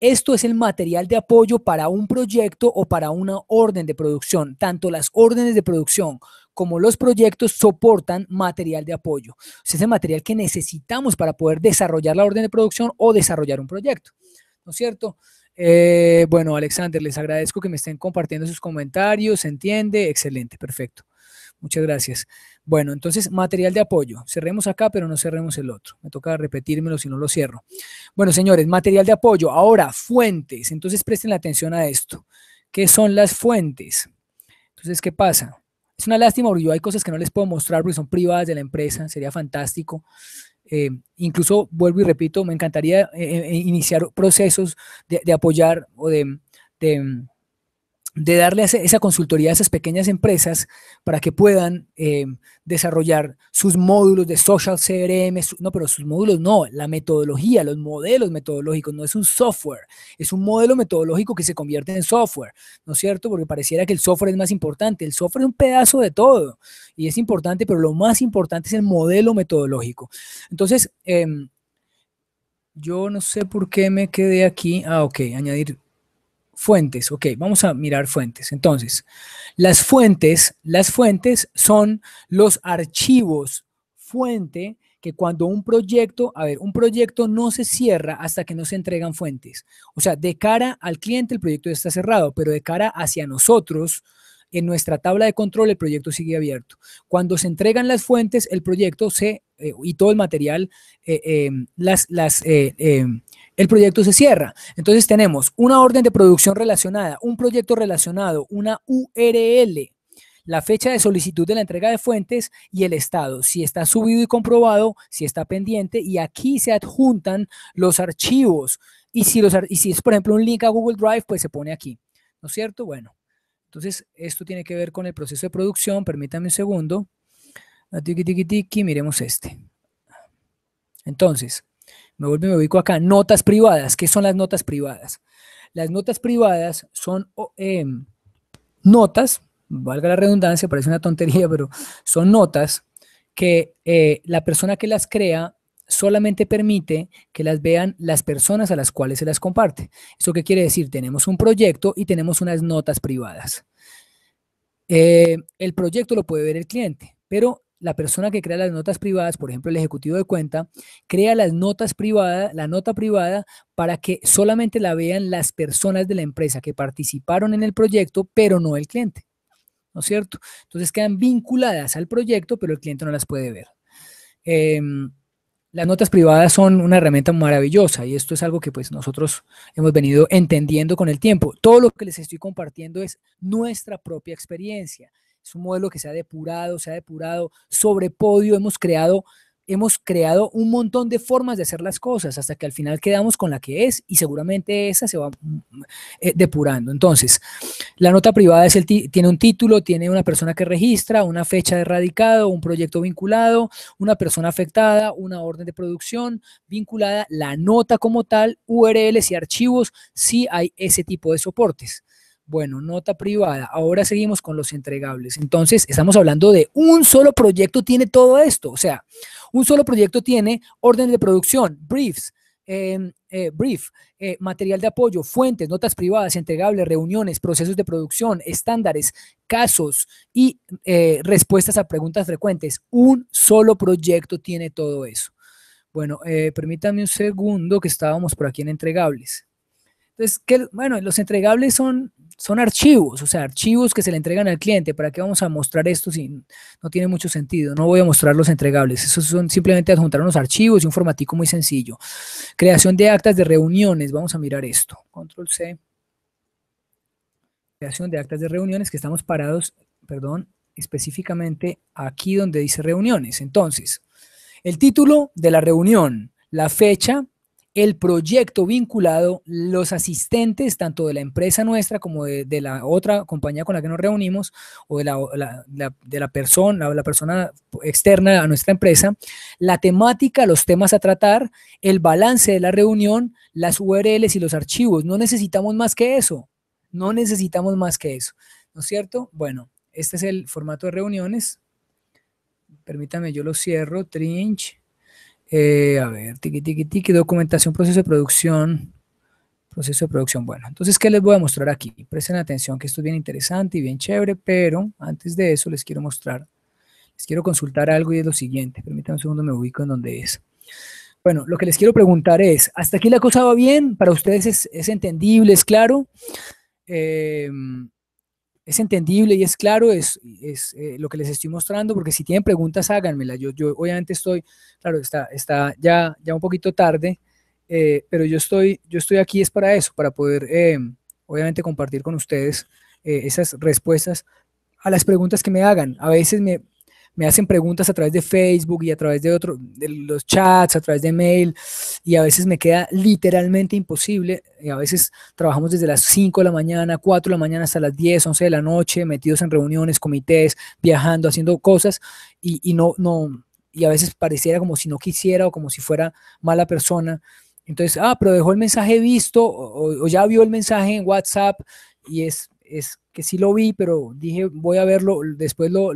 Esto es el material de apoyo para un proyecto o para una orden de producción. Tanto las órdenes de producción como los proyectos soportan material de apoyo. Es el material que necesitamos para poder desarrollar la orden de producción o desarrollar un proyecto. ¿No es cierto? Eh, bueno, Alexander, les agradezco que me estén compartiendo sus comentarios, ¿se entiende? Excelente, perfecto. Muchas gracias. Bueno, entonces, material de apoyo. Cerremos acá, pero no cerremos el otro. Me toca repetírmelo si no lo cierro. Bueno, señores, material de apoyo. Ahora, fuentes. Entonces, presten atención a esto. ¿Qué son las fuentes? Entonces, ¿qué pasa? Es una lástima porque yo hay cosas que no les puedo mostrar porque son privadas de la empresa. Sería fantástico eh, incluso, vuelvo y repito, me encantaría eh, eh, iniciar procesos de, apoyar o de, de de darle esa consultoría a esas pequeñas empresas para que puedan eh, desarrollar sus módulos de social CRM, no, pero sus módulos no, la metodología, los modelos metodológicos, no es un software, es un modelo metodológico que se convierte en software, ¿no es cierto? Porque pareciera que el software es más importante, el software es un pedazo de todo y es importante, pero lo más importante es el modelo metodológico. Entonces, em, yo no sé por qué me quedé aquí, ah, ok, añadir fuentes. Ok, vamos a mirar fuentes. Entonces, las fuentes, las fuentes son los archivos fuente que cuando un proyecto, a ver, un proyecto no se cierra hasta que no se entregan fuentes. O sea, de cara al cliente el proyecto está cerrado, pero de cara hacia nosotros, en nuestra tabla de control el proyecto sigue abierto. Cuando se entregan las fuentes, el proyecto se, eh, y todo el material, eh, em, las, las eh, em, el proyecto se cierra. Entonces tenemos una orden de producción relacionada, un proyecto relacionado, una URL, la fecha de solicitud de la entrega de fuentes y el estado, si está subido y comprobado, si está pendiente, y aquí se adjuntan los archivos. Y si, los, y si es, por ejemplo, un link a Google Drive, pues se pone aquí. ¿No es cierto? Bueno, entonces esto tiene que ver con el proceso de producción. Permítame un segundo. Ah, tiki, tiki, tiki, miremos este. Entonces, me vuelvo me ubico acá, notas privadas. ¿Qué son las notas privadas? Las notas privadas son em, notas, valga la redundancia, parece una tontería, pero son notas que eh, la persona que las crea solamente permite que las vean las personas a las cuales se las comparte. ¿Eso qué quiere decir? Tenemos un proyecto y tenemos unas notas privadas. Eh, el proyecto lo puede ver el cliente, pero la persona que crea las notas privadas, por ejemplo, el ejecutivo de cuenta, crea las notas privadas, la nota privada para que solamente la vean las personas de la empresa que participaron en el proyecto, pero no el cliente. ¿No es cierto? Entonces quedan vinculadas al proyecto, pero el cliente no las puede ver. Em, las notas privadas son una herramienta maravillosa y esto es algo que pues nosotros hemos venido entendiendo con el tiempo. Todo lo que les estoy compartiendo es nuestra propia experiencia. Es un modelo que se ha depurado, se ha depurado. Sobre podio hemos creado, hemos creado un montón de formas de hacer las cosas hasta que al final quedamos con la que es y seguramente esa se va mm, eh, depurando. Entonces, la nota privada es el tiene un título, tiene una persona que registra, una fecha de radicado, un proyecto vinculado, una persona afectada, una orden de producción vinculada, la nota como tal, URLs y archivos, si hay ese tipo de soportes. Bueno, nota privada. Ahora seguimos con los entregables. Entonces, estamos hablando de un solo proyecto tiene todo esto. O sea, un solo proyecto tiene órdenes de producción, briefs, em, eh, brief, eh, material de apoyo, fuentes, notas privadas, entregables, reuniones, procesos de producción, estándares, casos y eh, respuestas a preguntas frecuentes. Un solo proyecto tiene todo eso. Bueno, permítame un segundo que estábamos por aquí en entregables. Entonces, que, bueno, los entregables son son archivos, o sea, archivos que se le entregan al cliente. ¿Para qué vamos a mostrar esto si no tiene mucho sentido? No voy a mostrar los entregables. Esos son simplemente adjuntar unos archivos y un formatico muy sencillo. Creación de actas de reuniones. Vamos a mirar esto. Control C. Creación de actas de reuniones que estamos parados, perdón, específicamente aquí donde dice reuniones. Entonces, el título de la reunión, la fecha el proyecto vinculado, los asistentes, tanto de la empresa nuestra como de, la otra compañía con la que nos reunimos, o de la, de la persona, la persona externa a nuestra empresa, la temática, los temas a tratar, el balance de la reunión, las URLs y los archivos. No necesitamos más que eso. No necesitamos más que eso. ¿No es cierto? Bueno, este es el formato de reuniones. Permítame, yo lo cierro, Trinch. Eh, a ver, tiqui, tiqui, tiqui, documentación, proceso de producción, proceso de producción. Bueno, entonces, ¿qué les voy a mostrar aquí? Presten atención que esto es bien interesante y bien chévere, pero antes de eso les quiero mostrar, les quiero consultar algo y es lo siguiente. Permítanme un segundo, me ubico en donde es. Bueno, lo que les quiero preguntar es, ¿hasta aquí la cosa va bien? ¿Para ustedes es, entendible, es claro? Eh, es entendible y es claro, es, es eh, lo que les estoy mostrando, porque si tienen preguntas, háganmela. Yo, yo obviamente estoy, claro, está, está ya, ya un poquito tarde, eh, pero yo estoy, yo estoy aquí es para eso, para poder, eh, obviamente, compartir con ustedes esas respuestas a las preguntas que me hagan. A veces me, me hacen preguntas a través de Facebook y a través de, otro, de los chats, a través de mail, y a veces me queda literalmente imposible. Y eh, a veces trabajamos desde las 5 de la mañana, 4 de la mañana hasta las 10, 11 de la noche, metidos en reuniones, comités, viajando, haciendo cosas, y, no, no, y a veces pareciera como si no quisiera o como si fuera mala persona. Entonces, ah, pero dejó el mensaje visto o, o ya vio el mensaje en WhatsApp y es es que sí lo vi, pero dije, voy a verlo, después lo,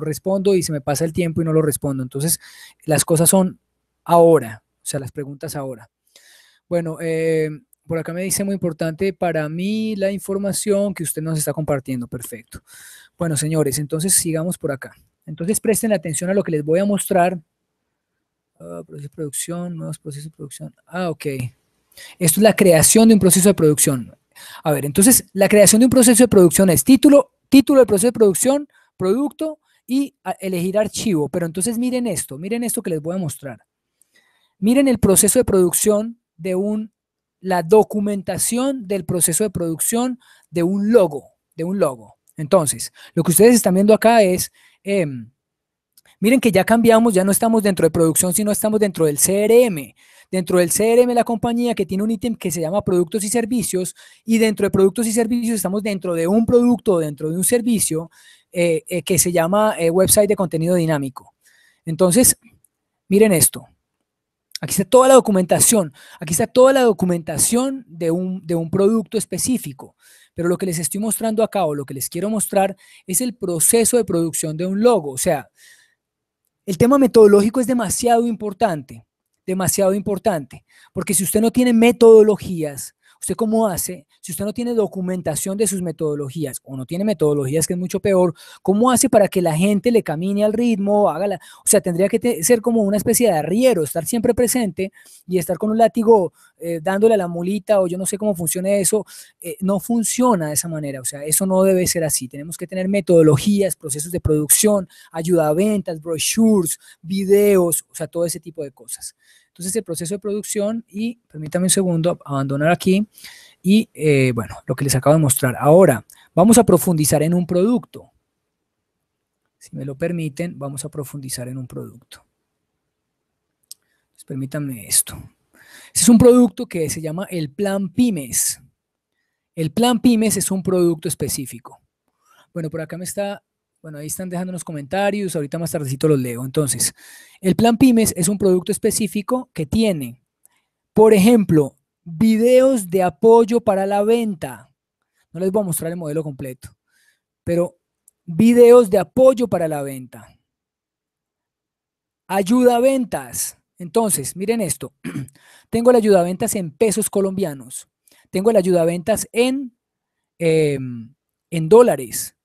respondo y se me pasa el tiempo y no lo respondo. Entonces, las cosas son ahora, o sea, las preguntas ahora. Bueno, eh, por acá me dice muy importante para mí la información que usted nos está compartiendo. Perfecto. Bueno, señores, entonces sigamos por acá. Entonces, presten atención a lo que les voy a mostrar. Ah, proceso de producción, nuevos procesos de producción. Ah, ok. Esto es la creación de un proceso de producción. A ver, entonces la creación de un proceso de producción es título, título del proceso de producción, producto y ah, elegir archivo. Pero entonces miren esto, miren esto que les voy a mostrar. Miren el proceso de producción de un, la documentación del proceso de producción de un logo, de un logo. Entonces, lo que ustedes están viendo acá es, em, miren que ya cambiamos, ya no estamos dentro de producción, sino estamos dentro del CRM. Dentro del CRM, la compañía que tiene un ítem que se llama productos y servicios, y dentro de productos y servicios estamos dentro de un producto, dentro de un servicio eh, eh, que se llama eh, website de contenido dinámico. Entonces, miren esto. Aquí está toda la documentación. Aquí está toda la documentación de un, de un producto específico. Pero lo que les estoy mostrando acá o lo que les quiero mostrar es el proceso de producción de un logo. O sea, el tema metodológico es demasiado importante demasiado importante, porque si usted no tiene metodologías ¿Usted cómo hace? Si usted no tiene documentación de sus metodologías o no tiene metodologías, que es mucho peor, ¿cómo hace para que la gente le camine al ritmo? Haga o sea, tendría que ser como una especie de arriero, estar siempre presente y estar con un látigo eh, dándole a la mulita o yo no sé cómo funcione eso. Eh, no funciona de esa manera, o sea, eso no debe ser así. Tenemos que tener metodologías, procesos de producción, ayuda a ventas, brochures, videos, o sea, todo ese tipo de cosas. Entonces el proceso de producción y, permítame un segundo, abandonar aquí y, eh, bueno, lo que les acabo de mostrar. Ahora, vamos a profundizar en un producto. Si me lo permiten, vamos a profundizar en un producto. permítanme esto. Este es un producto que se llama el Plan Pymes. El Plan Pymes es un producto específico. Bueno, por acá me está bueno, ahí están dejando unos comentarios, ahorita más tardecito los leo. Entonces, el plan pymes es un producto específico que tiene, por ejemplo, videos de apoyo para la venta. No les voy a mostrar el modelo completo, pero videos de apoyo para la venta. Ayuda a ventas. Entonces, miren esto. Tengo la ayuda a ventas en pesos colombianos. Tengo la ayuda a ventas en, em, en dólares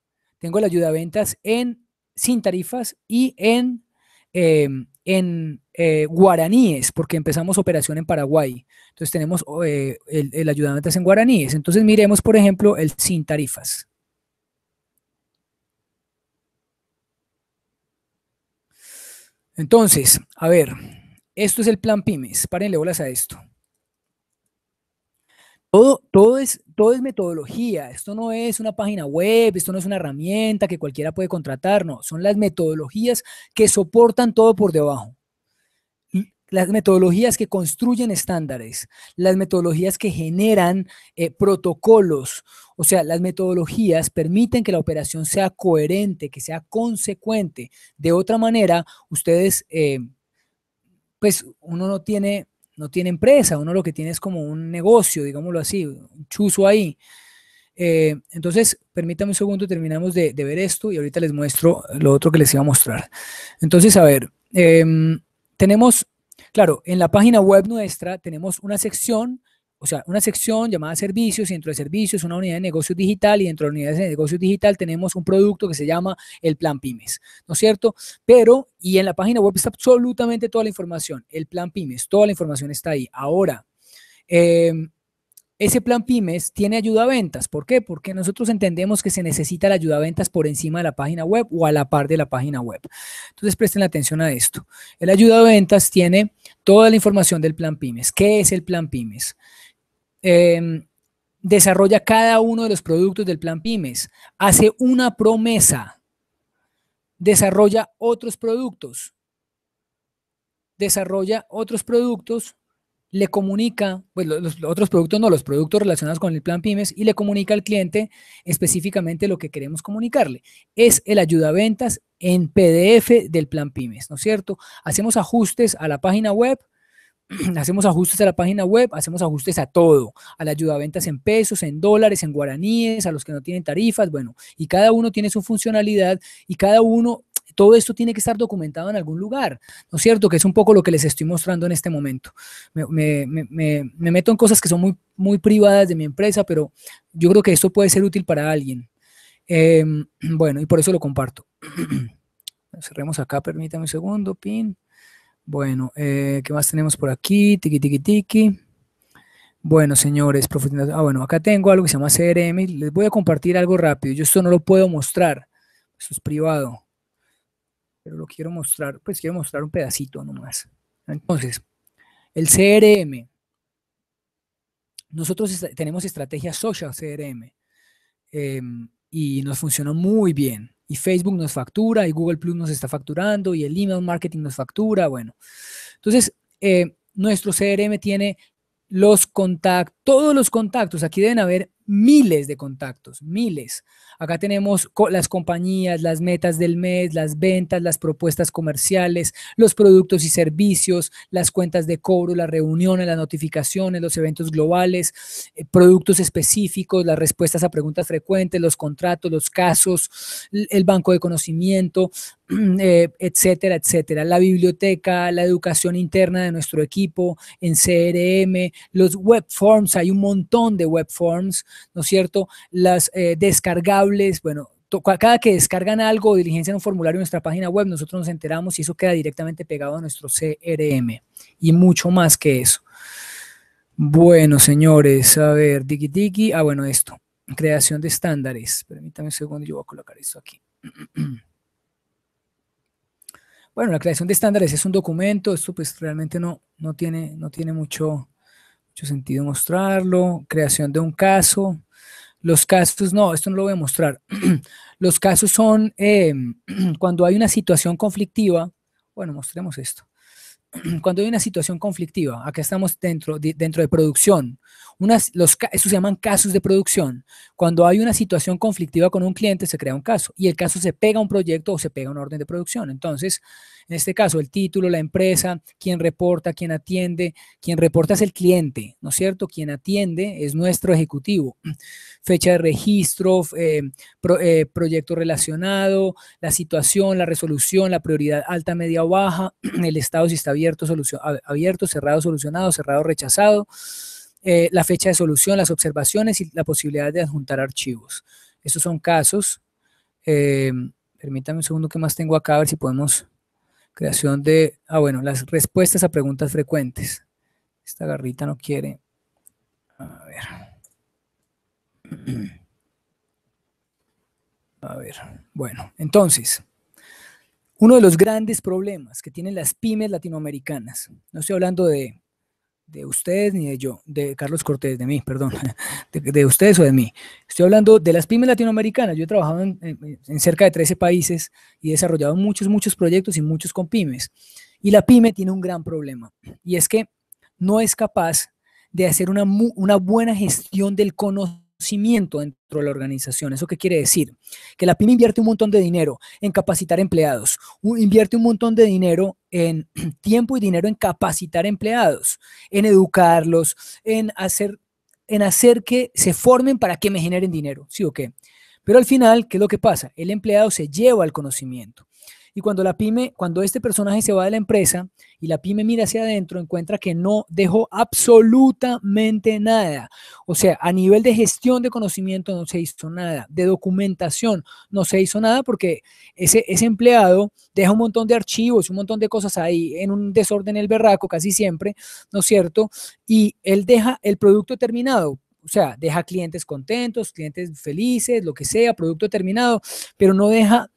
tengo la ayuda a ventas en sin tarifas y en, em, en eh, guaraníes, porque empezamos operación en Paraguay. Entonces tenemos eh, el, ayuda a ventas en guaraníes. Entonces miremos, por ejemplo, el sin tarifas. Entonces, a ver, esto es el plan pymes. Párenle bolas a esto. Todo, todo, es, todo es metodología, esto no es una página web, esto no es una herramienta que cualquiera puede contratar, no, son las metodologías que soportan todo por debajo las metodologías que construyen estándares, las metodologías que generan eh, protocolos, o sea, las metodologías permiten que la operación sea coherente, que sea consecuente. De otra manera, ustedes, eh, pues uno no tiene no tiene empresa, uno lo que tiene es como un negocio, digámoslo así, un chuzo ahí. Eh, entonces, permítame un segundo, terminamos de, ver esto y ahorita les muestro lo otro que les iba a mostrar. Entonces, a ver, em, tenemos, claro, en la página web nuestra tenemos una sección o sea, una sección llamada servicios y dentro de servicios una unidad de negocio digital y dentro de unidades de negocio digital tenemos un producto que se llama el plan pymes, ¿no es cierto? Pero, y en la página web está absolutamente toda la información, el plan pymes, toda la información está ahí. Ahora, em, ese plan pymes tiene ayuda a ventas. ¿Por qué? Porque nosotros entendemos que se necesita la ayuda a ventas por encima de la página web o a la par de la página web. Entonces presten atención a esto. El ayuda a ventas tiene toda la información del plan pymes. ¿Qué es el plan pymes? Em, desarrolla cada uno de los productos del plan pymes, hace una promesa, desarrolla otros productos, desarrolla otros productos, le comunica, pues los, los, otros productos no, los productos relacionados con el plan pymes y le comunica al cliente específicamente lo que queremos comunicarle. Es el ayuda a ventas en PDF del plan pymes, ¿no es cierto? Hacemos ajustes a la página web hacemos ajustes a la página web, hacemos ajustes a todo, a la ayuda a ventas en pesos, en dólares, en guaraníes, a los que no tienen tarifas, bueno, y cada uno tiene su funcionalidad y cada uno todo esto tiene que estar documentado en algún lugar, ¿no es cierto? Que es un poco lo que les estoy mostrando en este momento. Me, meto en cosas que son muy, muy privadas de mi empresa, pero yo creo que esto puede ser útil para alguien. Em, bueno, y por eso lo comparto. Cerremos acá, permítame un segundo, pin. Bueno, eh, ¿qué más tenemos por aquí? Tiki, tiki, tiki. Bueno, señores, profundidad. Ah, bueno, acá tengo algo que se llama CRM. Les voy a compartir algo rápido. Yo esto no lo puedo mostrar. Esto es privado. Pero lo quiero mostrar. Pues quiero mostrar un pedacito nomás. Entonces, el CRM. Nosotros tenemos estrategia social CRM. Em, y nos funcionó muy bien y Facebook nos factura y Google Plus nos está facturando y el email marketing nos factura, bueno. Entonces, eh, nuestro CRM tiene los contactos, todos los contactos, aquí deben haber miles de contactos, miles. Acá tenemos las compañías, las metas del mes, las ventas, las propuestas comerciales, los productos y servicios, las cuentas de cobro, las reuniones, las notificaciones, los eventos globales, eh, productos específicos, las respuestas a preguntas frecuentes, los contratos, los casos, el banco de conocimiento, Eh, etcétera, etcétera. La biblioteca, la educación interna de nuestro equipo en CRM, los web forms, hay un montón de web forms, ¿no es cierto? Las eh, descargables, bueno, cada que descargan algo o diligencian un formulario en nuestra página web, nosotros nos enteramos y eso queda directamente pegado a nuestro CRM y mucho más que eso. Bueno, señores, a ver, digi digi, ah, bueno, esto, creación de estándares. Permítame un segundo, yo voy a colocar esto aquí. Bueno, la creación de estándares es un documento, esto pues realmente no, no tiene, no tiene mucho, mucho sentido mostrarlo. Creación de un caso. Los casos, no, esto no lo voy a mostrar. Los casos son em, cuando hay una situación conflictiva. Bueno, mostremos esto. Cuando hay una situación conflictiva, acá estamos dentro dentro de producción. Unas, los, eso se llaman casos de producción. Cuando hay una situación conflictiva con un cliente, se crea un caso y el caso se pega a un proyecto o se pega a una orden de producción. Entonces, en este caso, el título, la empresa, quién reporta, quién atiende, quien reporta es el cliente, ¿no es cierto? Quien atiende es nuestro ejecutivo. Fecha de registro, eh, eh, proyecto relacionado, la situación, la resolución, la prioridad alta, media o baja, el estado si está abierto, abierto, cerrado, solucionado, cerrado, rechazado eh, la fecha de solución, las observaciones y la posibilidad de adjuntar archivos. Estos son casos. Eh, permítame un segundo que más tengo acá, a ver si podemos... Creación de... Ah, bueno, las respuestas a preguntas frecuentes. Esta garrita no quiere. A ver. A ver. Bueno, entonces, uno de los grandes problemas que tienen las pymes latinoamericanas, no estoy hablando de de ustedes ni de yo, de Carlos Cortés, de mí, perdón, de, ustedes o de mí. Estoy hablando de las pymes latinoamericanas. Yo he trabajado en, cerca de 13 países y he desarrollado muchos, muchos proyectos y muchos con pymes. Y la pyme tiene un gran problema y es que no es capaz de hacer una, una buena gestión del conocimiento conocimiento dentro de la organización. ¿Eso qué quiere decir? Que la pyme invierte un montón de dinero en capacitar empleados, invierte un montón de dinero en tiempo y dinero en capacitar empleados, en educarlos, en hacer, en hacer que se formen para que me generen dinero, ¿sí o qué? Pero al final, ¿qué es lo que pasa? El empleado se lleva el conocimiento. Y cuando la pyme, cuando este personaje se va de la empresa y la pyme mira hacia adentro, encuentra que no dejó absolutamente nada. O sea, a nivel de gestión de conocimiento no se hizo nada, de documentación no se hizo nada porque ese, ese empleado deja un montón de archivos, un montón de cosas ahí en un desorden el berraco casi siempre, ¿no es cierto? Y él deja el producto terminado, o sea, deja clientes contentos, clientes felices, lo que sea, producto terminado, pero no deja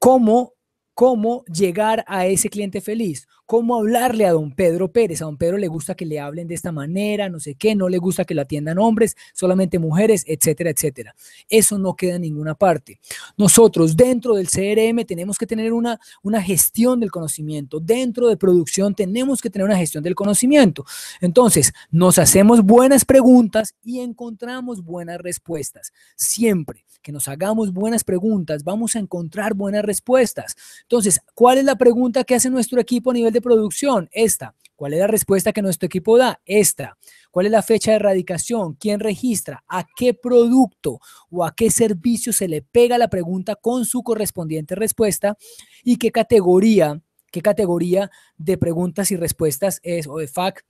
cómo cómo llegar a ese cliente feliz, cómo hablarle a don Pedro Pérez. A don Pedro le gusta que le hablen de esta manera, no sé qué, no le gusta que lo atiendan hombres, solamente mujeres, etcétera, etcétera. Eso no queda en ninguna parte. Nosotros dentro del CRM tenemos que tener una, una gestión del conocimiento, dentro de producción tenemos que tener una gestión del conocimiento. Entonces, nos hacemos buenas preguntas y encontramos buenas respuestas. Siempre que nos hagamos buenas preguntas, vamos a encontrar buenas respuestas. Entonces, ¿cuál es la pregunta que hace nuestro equipo a nivel de producción? Esta. ¿Cuál es la respuesta que nuestro equipo da? Esta. ¿Cuál es la fecha de erradicación? ¿Quién registra? ¿A qué producto o a qué servicio se le pega la pregunta con su correspondiente respuesta? ¿Y qué categoría, qué categoría de preguntas y respuestas es o de FAQ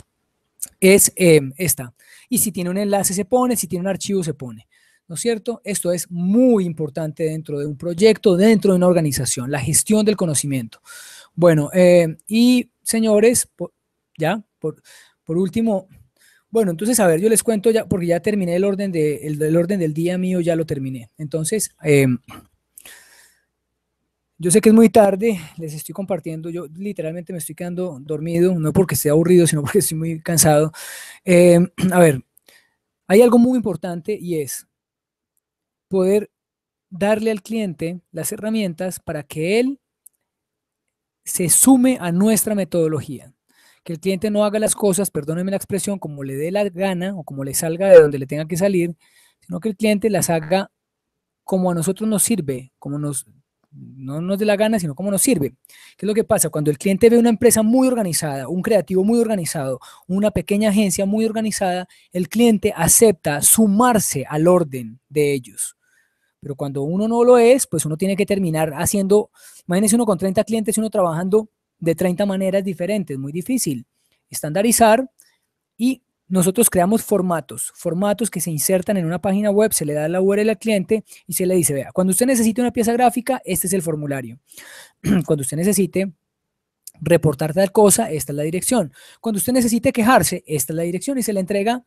es eh, esta? Y si tiene un enlace se pone, si tiene un archivo se pone. ¿no es cierto? Esto es muy importante dentro de un proyecto, dentro de una organización, la gestión del conocimiento. Bueno, eh, y señores, ya, por, por, último, bueno, entonces, a ver, yo les cuento ya, porque ya terminé el orden, de, orden del día mío, ya lo terminé. Entonces, em, yo sé que es muy tarde, les estoy compartiendo, yo literalmente me estoy quedando dormido, no porque esté aburrido, sino porque estoy muy cansado. Em, a ver, hay algo muy importante y es, poder darle al cliente las herramientas para que él se sume a nuestra metodología. Que el cliente no haga las cosas, perdónenme la expresión, como le dé la gana o como le salga de donde le tenga que salir, sino que el cliente las haga como a nosotros nos sirve, como nos, no nos dé la gana, sino como nos sirve. ¿Qué es lo que pasa? Cuando el cliente ve una empresa muy organizada, un creativo muy organizado, una pequeña agencia muy organizada, el cliente acepta sumarse al orden de ellos. Pero cuando uno no lo es, pues uno tiene que terminar haciendo, imagínense uno con 30 clientes y uno trabajando de 30 maneras diferentes, muy difícil. Estandarizar y nosotros creamos formatos, formatos que se insertan en una página web, se le da la URL al cliente y se le dice, vea, cuando usted necesite una pieza gráfica, este es el formulario. cuando usted necesite reportar tal cosa, esta es la dirección. Cuando usted necesite quejarse, esta es la dirección y se le entrega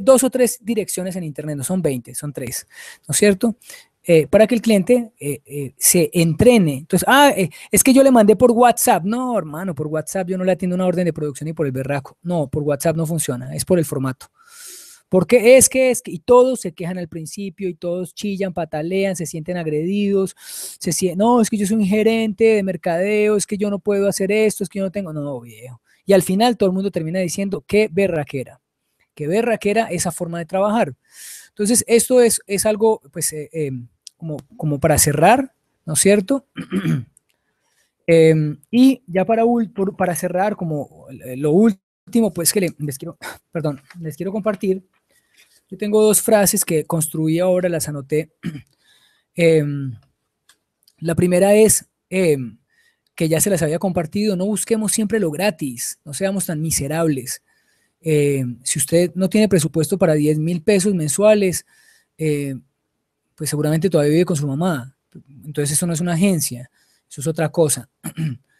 dos o tres direcciones en Internet, no son 20, son tres, ¿no es cierto? Eh, para que el cliente eh, eh, se entrene. Entonces, ah, es que yo le mandé por WhatsApp. No, hermano, por WhatsApp yo no le atiendo una orden de producción ni por el berraco. No, por WhatsApp no funciona, es por el formato. Porque es que es que, y todos se quejan al principio y todos chillan, patalean, se sienten agredidos, se sienten, no, es que yo soy un gerente de mercadeo, es que yo no puedo hacer esto, es que yo no tengo, no, viejo. Y al final todo el mundo termina diciendo, qué berraquera que que era esa forma de trabajar. Entonces, esto es, algo, pues, eh, em, como, para cerrar, ¿no es cierto? Em, y ya para, para cerrar, como eh, lo último, pues, que les, quiero, perdón, les quiero compartir, yo tengo dos frases que construí ahora, las anoté. Em, la primera es que ya se las había compartido, no busquemos siempre lo gratis, no seamos tan miserables. Eh, si usted no tiene presupuesto para 10 mil pesos mensuales, eh, pues seguramente todavía vive con su mamá. Entonces eso no es una agencia, eso es otra cosa.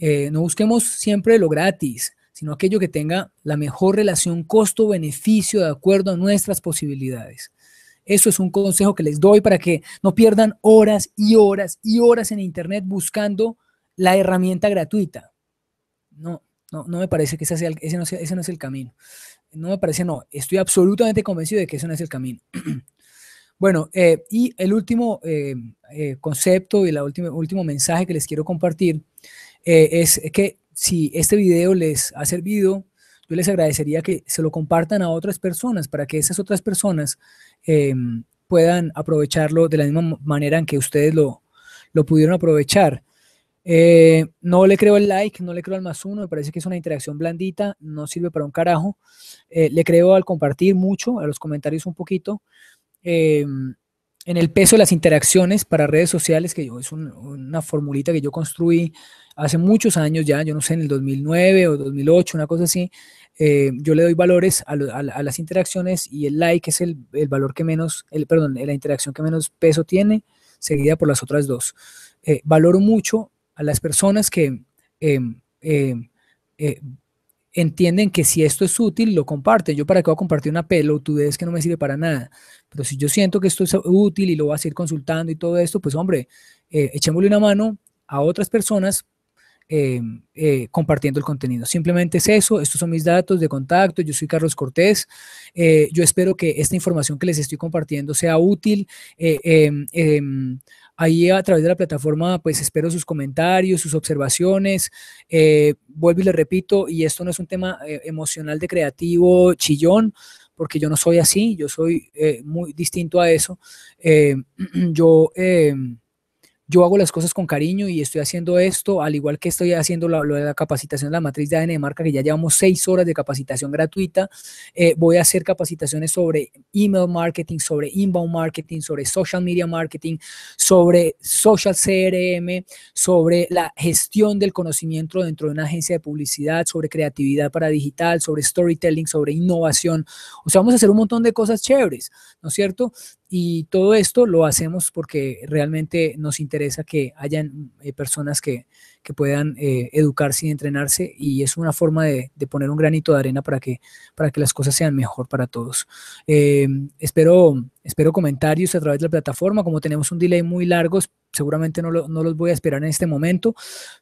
Eh, no busquemos siempre lo gratis, sino aquello que tenga la mejor relación costo-beneficio de acuerdo a nuestras posibilidades. Eso es un consejo que les doy para que no pierdan horas y horas y horas en Internet buscando la herramienta gratuita. No, no, me parece que ese, sea ese, no sea, es el camino. No me parece, no. Estoy absolutamente convencido de que ese no es el camino. bueno, eh, y el último eh, eh, concepto y el último, último mensaje que les quiero compartir es que si este video les ha servido, yo les agradecería que se lo compartan a otras personas para que esas otras personas em, puedan aprovecharlo de la misma manera en que ustedes lo, lo pudieron aprovechar. Eh, no le creo el like, no le creo al más uno, me parece que es una interacción blandita, no sirve para un carajo. Eh, le creo al compartir mucho, a los comentarios un poquito. Eh, en el peso de las interacciones para redes sociales, que yo, es una formulita que yo construí hace muchos años ya, yo no sé, en el 2009 o 2008, una cosa así, yo le doy valores a, las interacciones y el like es el, valor que menos, el, perdón, la interacción que menos peso tiene, seguida por las otras dos. valoro mucho a las personas que em, em, eh, entienden que si esto es útil, lo comparten. Yo para qué voy a compartir una ves que no me sirve para nada. Pero si yo siento que esto es útil y lo voy a ir consultando y todo esto, pues hombre, eh, echémosle una mano a otras personas em, eh, compartiendo el contenido. Simplemente es eso, estos son mis datos de contacto, yo soy Carlos Cortés, yo espero que esta información que les estoy compartiendo sea útil. Ahí a través de la plataforma, pues espero sus comentarios, sus observaciones. Eh, vuelvo y le repito, y esto no es un tema eh, emocional de creativo chillón, porque yo no soy así, yo soy eh, muy distinto a eso. yo yo hago las cosas con cariño y estoy haciendo esto, al igual que estoy haciendo lo, de la capacitación de la matriz de ADN e de marca, que ya llevamos seis horas de capacitación gratuita. Eh, voy a hacer capacitaciones sobre email marketing, sobre inbound marketing, sobre social media marketing, sobre social CRM, sobre la gestión del conocimiento dentro de una agencia de publicidad, sobre creatividad para digital, sobre storytelling, sobre innovación. O sea, vamos a hacer un montón de cosas chéveres, ¿no es cierto? Y todo esto lo hacemos porque realmente nos interesa que hayan eh, personas que, que puedan eh, educarse y entrenarse y es una forma de, poner un granito de arena para que, para que las cosas sean mejor para todos. Em, espero, espero comentarios a través de la plataforma, como tenemos un delay muy largo, seguramente no, los voy a esperar en este momento,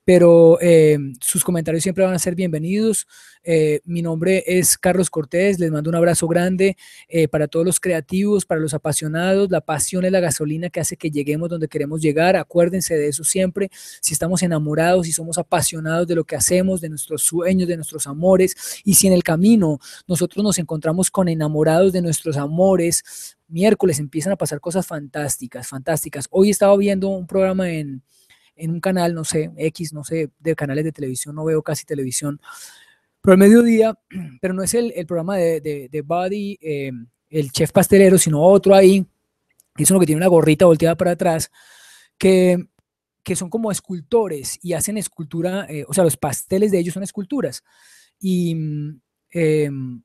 pero em, sus comentarios siempre van a ser bienvenidos. Eh, mi nombre es Carlos Cortés, les mando un abrazo grande eh, para todos los creativos, para los apasionados, la pasión es la gasolina que hace que lleguemos donde queremos llegar, acuérdense de eso siempre, si estamos enamorados, y somos apasionados de lo que hacemos, de nuestros sueños, de nuestros amores, y si en el camino nosotros nos encontramos con enamorados de nuestros amores, miércoles empiezan a pasar cosas fantásticas, fantásticas. Hoy estaba viendo un programa en, en un canal, no sé, X, no sé, de canales de televisión, no veo casi televisión, pero el mediodía, pero no es el, programa de, de, Buddy, eh, el chef pastelero, sino otro ahí, que es uno que tiene una gorrita volteada para atrás, que que son como escultores y hacen escultura, eh, o sea, los pasteles de ellos son esculturas. Y mm, em,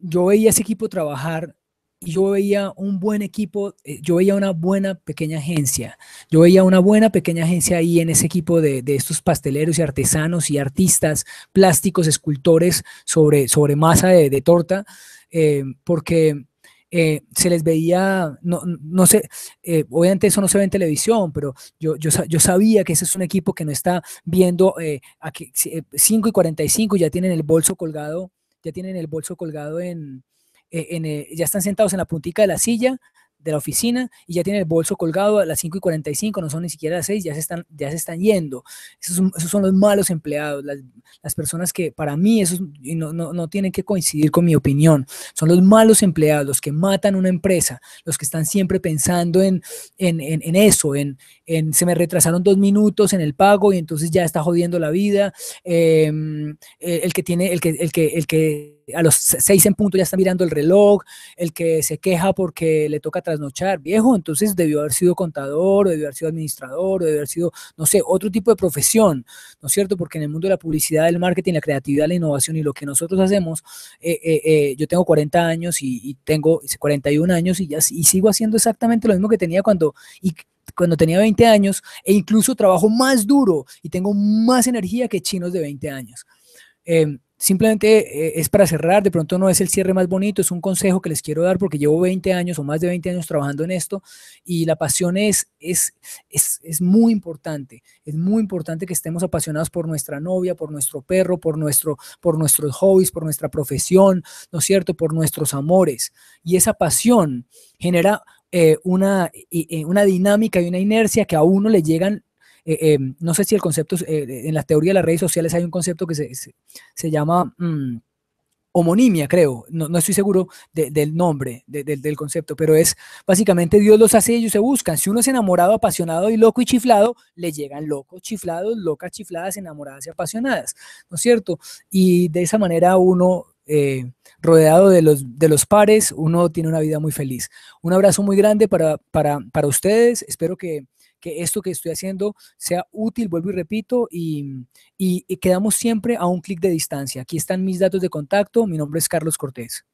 yo veía ese equipo trabajar y yo veía un buen equipo, eh, yo veía una buena pequeña agencia, yo veía una buena pequeña agencia ahí en ese equipo de, estos pasteleros y artesanos y artistas, plásticos, escultores sobre, sobre masa de, torta, eh, porque eh, se les veía, no, no sé, eh, obviamente eso no se ve en televisión, pero yo, yo, yo, sabía que ese es un equipo que no está viendo eh, que 5 eh, y 45 ya tienen el bolso colgado, ya tienen el bolso colgado en, en, en ya están sentados en la puntica de la silla, de la oficina y ya tiene el bolso colgado a las 5 y 45, no son ni siquiera las 6, ya se están, ya se están yendo. Esos son, los malos empleados, las, personas que para mí no, tienen que coincidir con mi opinión, son los malos empleados, los que matan una empresa, los que están siempre pensando en, en, eso, en, se me retrasaron dos minutos en el pago y entonces ya está jodiendo la vida, em, el que tiene, el que, el que, el que a los 6 en punto ya está mirando el reloj, el que se queja porque le toca trasnochar, viejo, entonces debió haber sido contador, o debió haber sido administrador, o debió haber sido, no sé, otro tipo de profesión, ¿no es cierto? Porque en el mundo de la publicidad, el marketing, la creatividad, la innovación y lo que nosotros hacemos, eh, eh, eh, yo tengo 40 años y, tengo 41 años y, ya, y sigo haciendo exactamente lo mismo que tenía cuando... Y, cuando tenía 20 años e incluso trabajo más duro y tengo más energía que chinos de 20 años. Eh, simplemente eh, es para cerrar, de pronto no es el cierre más bonito, es un consejo que les quiero dar porque llevo 20 años o más de 20 años trabajando en esto y la pasión es, es, es, muy importante, es muy importante que estemos apasionados por nuestra novia, por nuestro perro, por, nuestro, por nuestros hobbies, por nuestra profesión, ¿no es cierto?, por nuestros amores. Y esa pasión genera eh, una, eh, una dinámica y una inercia que a uno le llegan eh, em, no sé si el concepto, eh, en la teoría de las redes sociales hay un concepto que se, llama mm, homonimia, creo, no, estoy seguro del nombre, del concepto, pero es básicamente Dios los hace y ellos se buscan. Si uno es enamorado, apasionado y loco y chiflado, le llegan locos, chiflados, locas, chifladas, enamoradas y apasionadas, ¿no es cierto? Y de esa manera uno... Eh, rodeado de los, de los pares, uno tiene una vida muy feliz. Un abrazo muy grande para ustedes. Espero que que esto que estoy haciendo sea útil, vuelvo y repito, y, quedamos siempre a un clic de distancia. Aquí están mis datos de contacto, mi nombre es Carlos Cortés.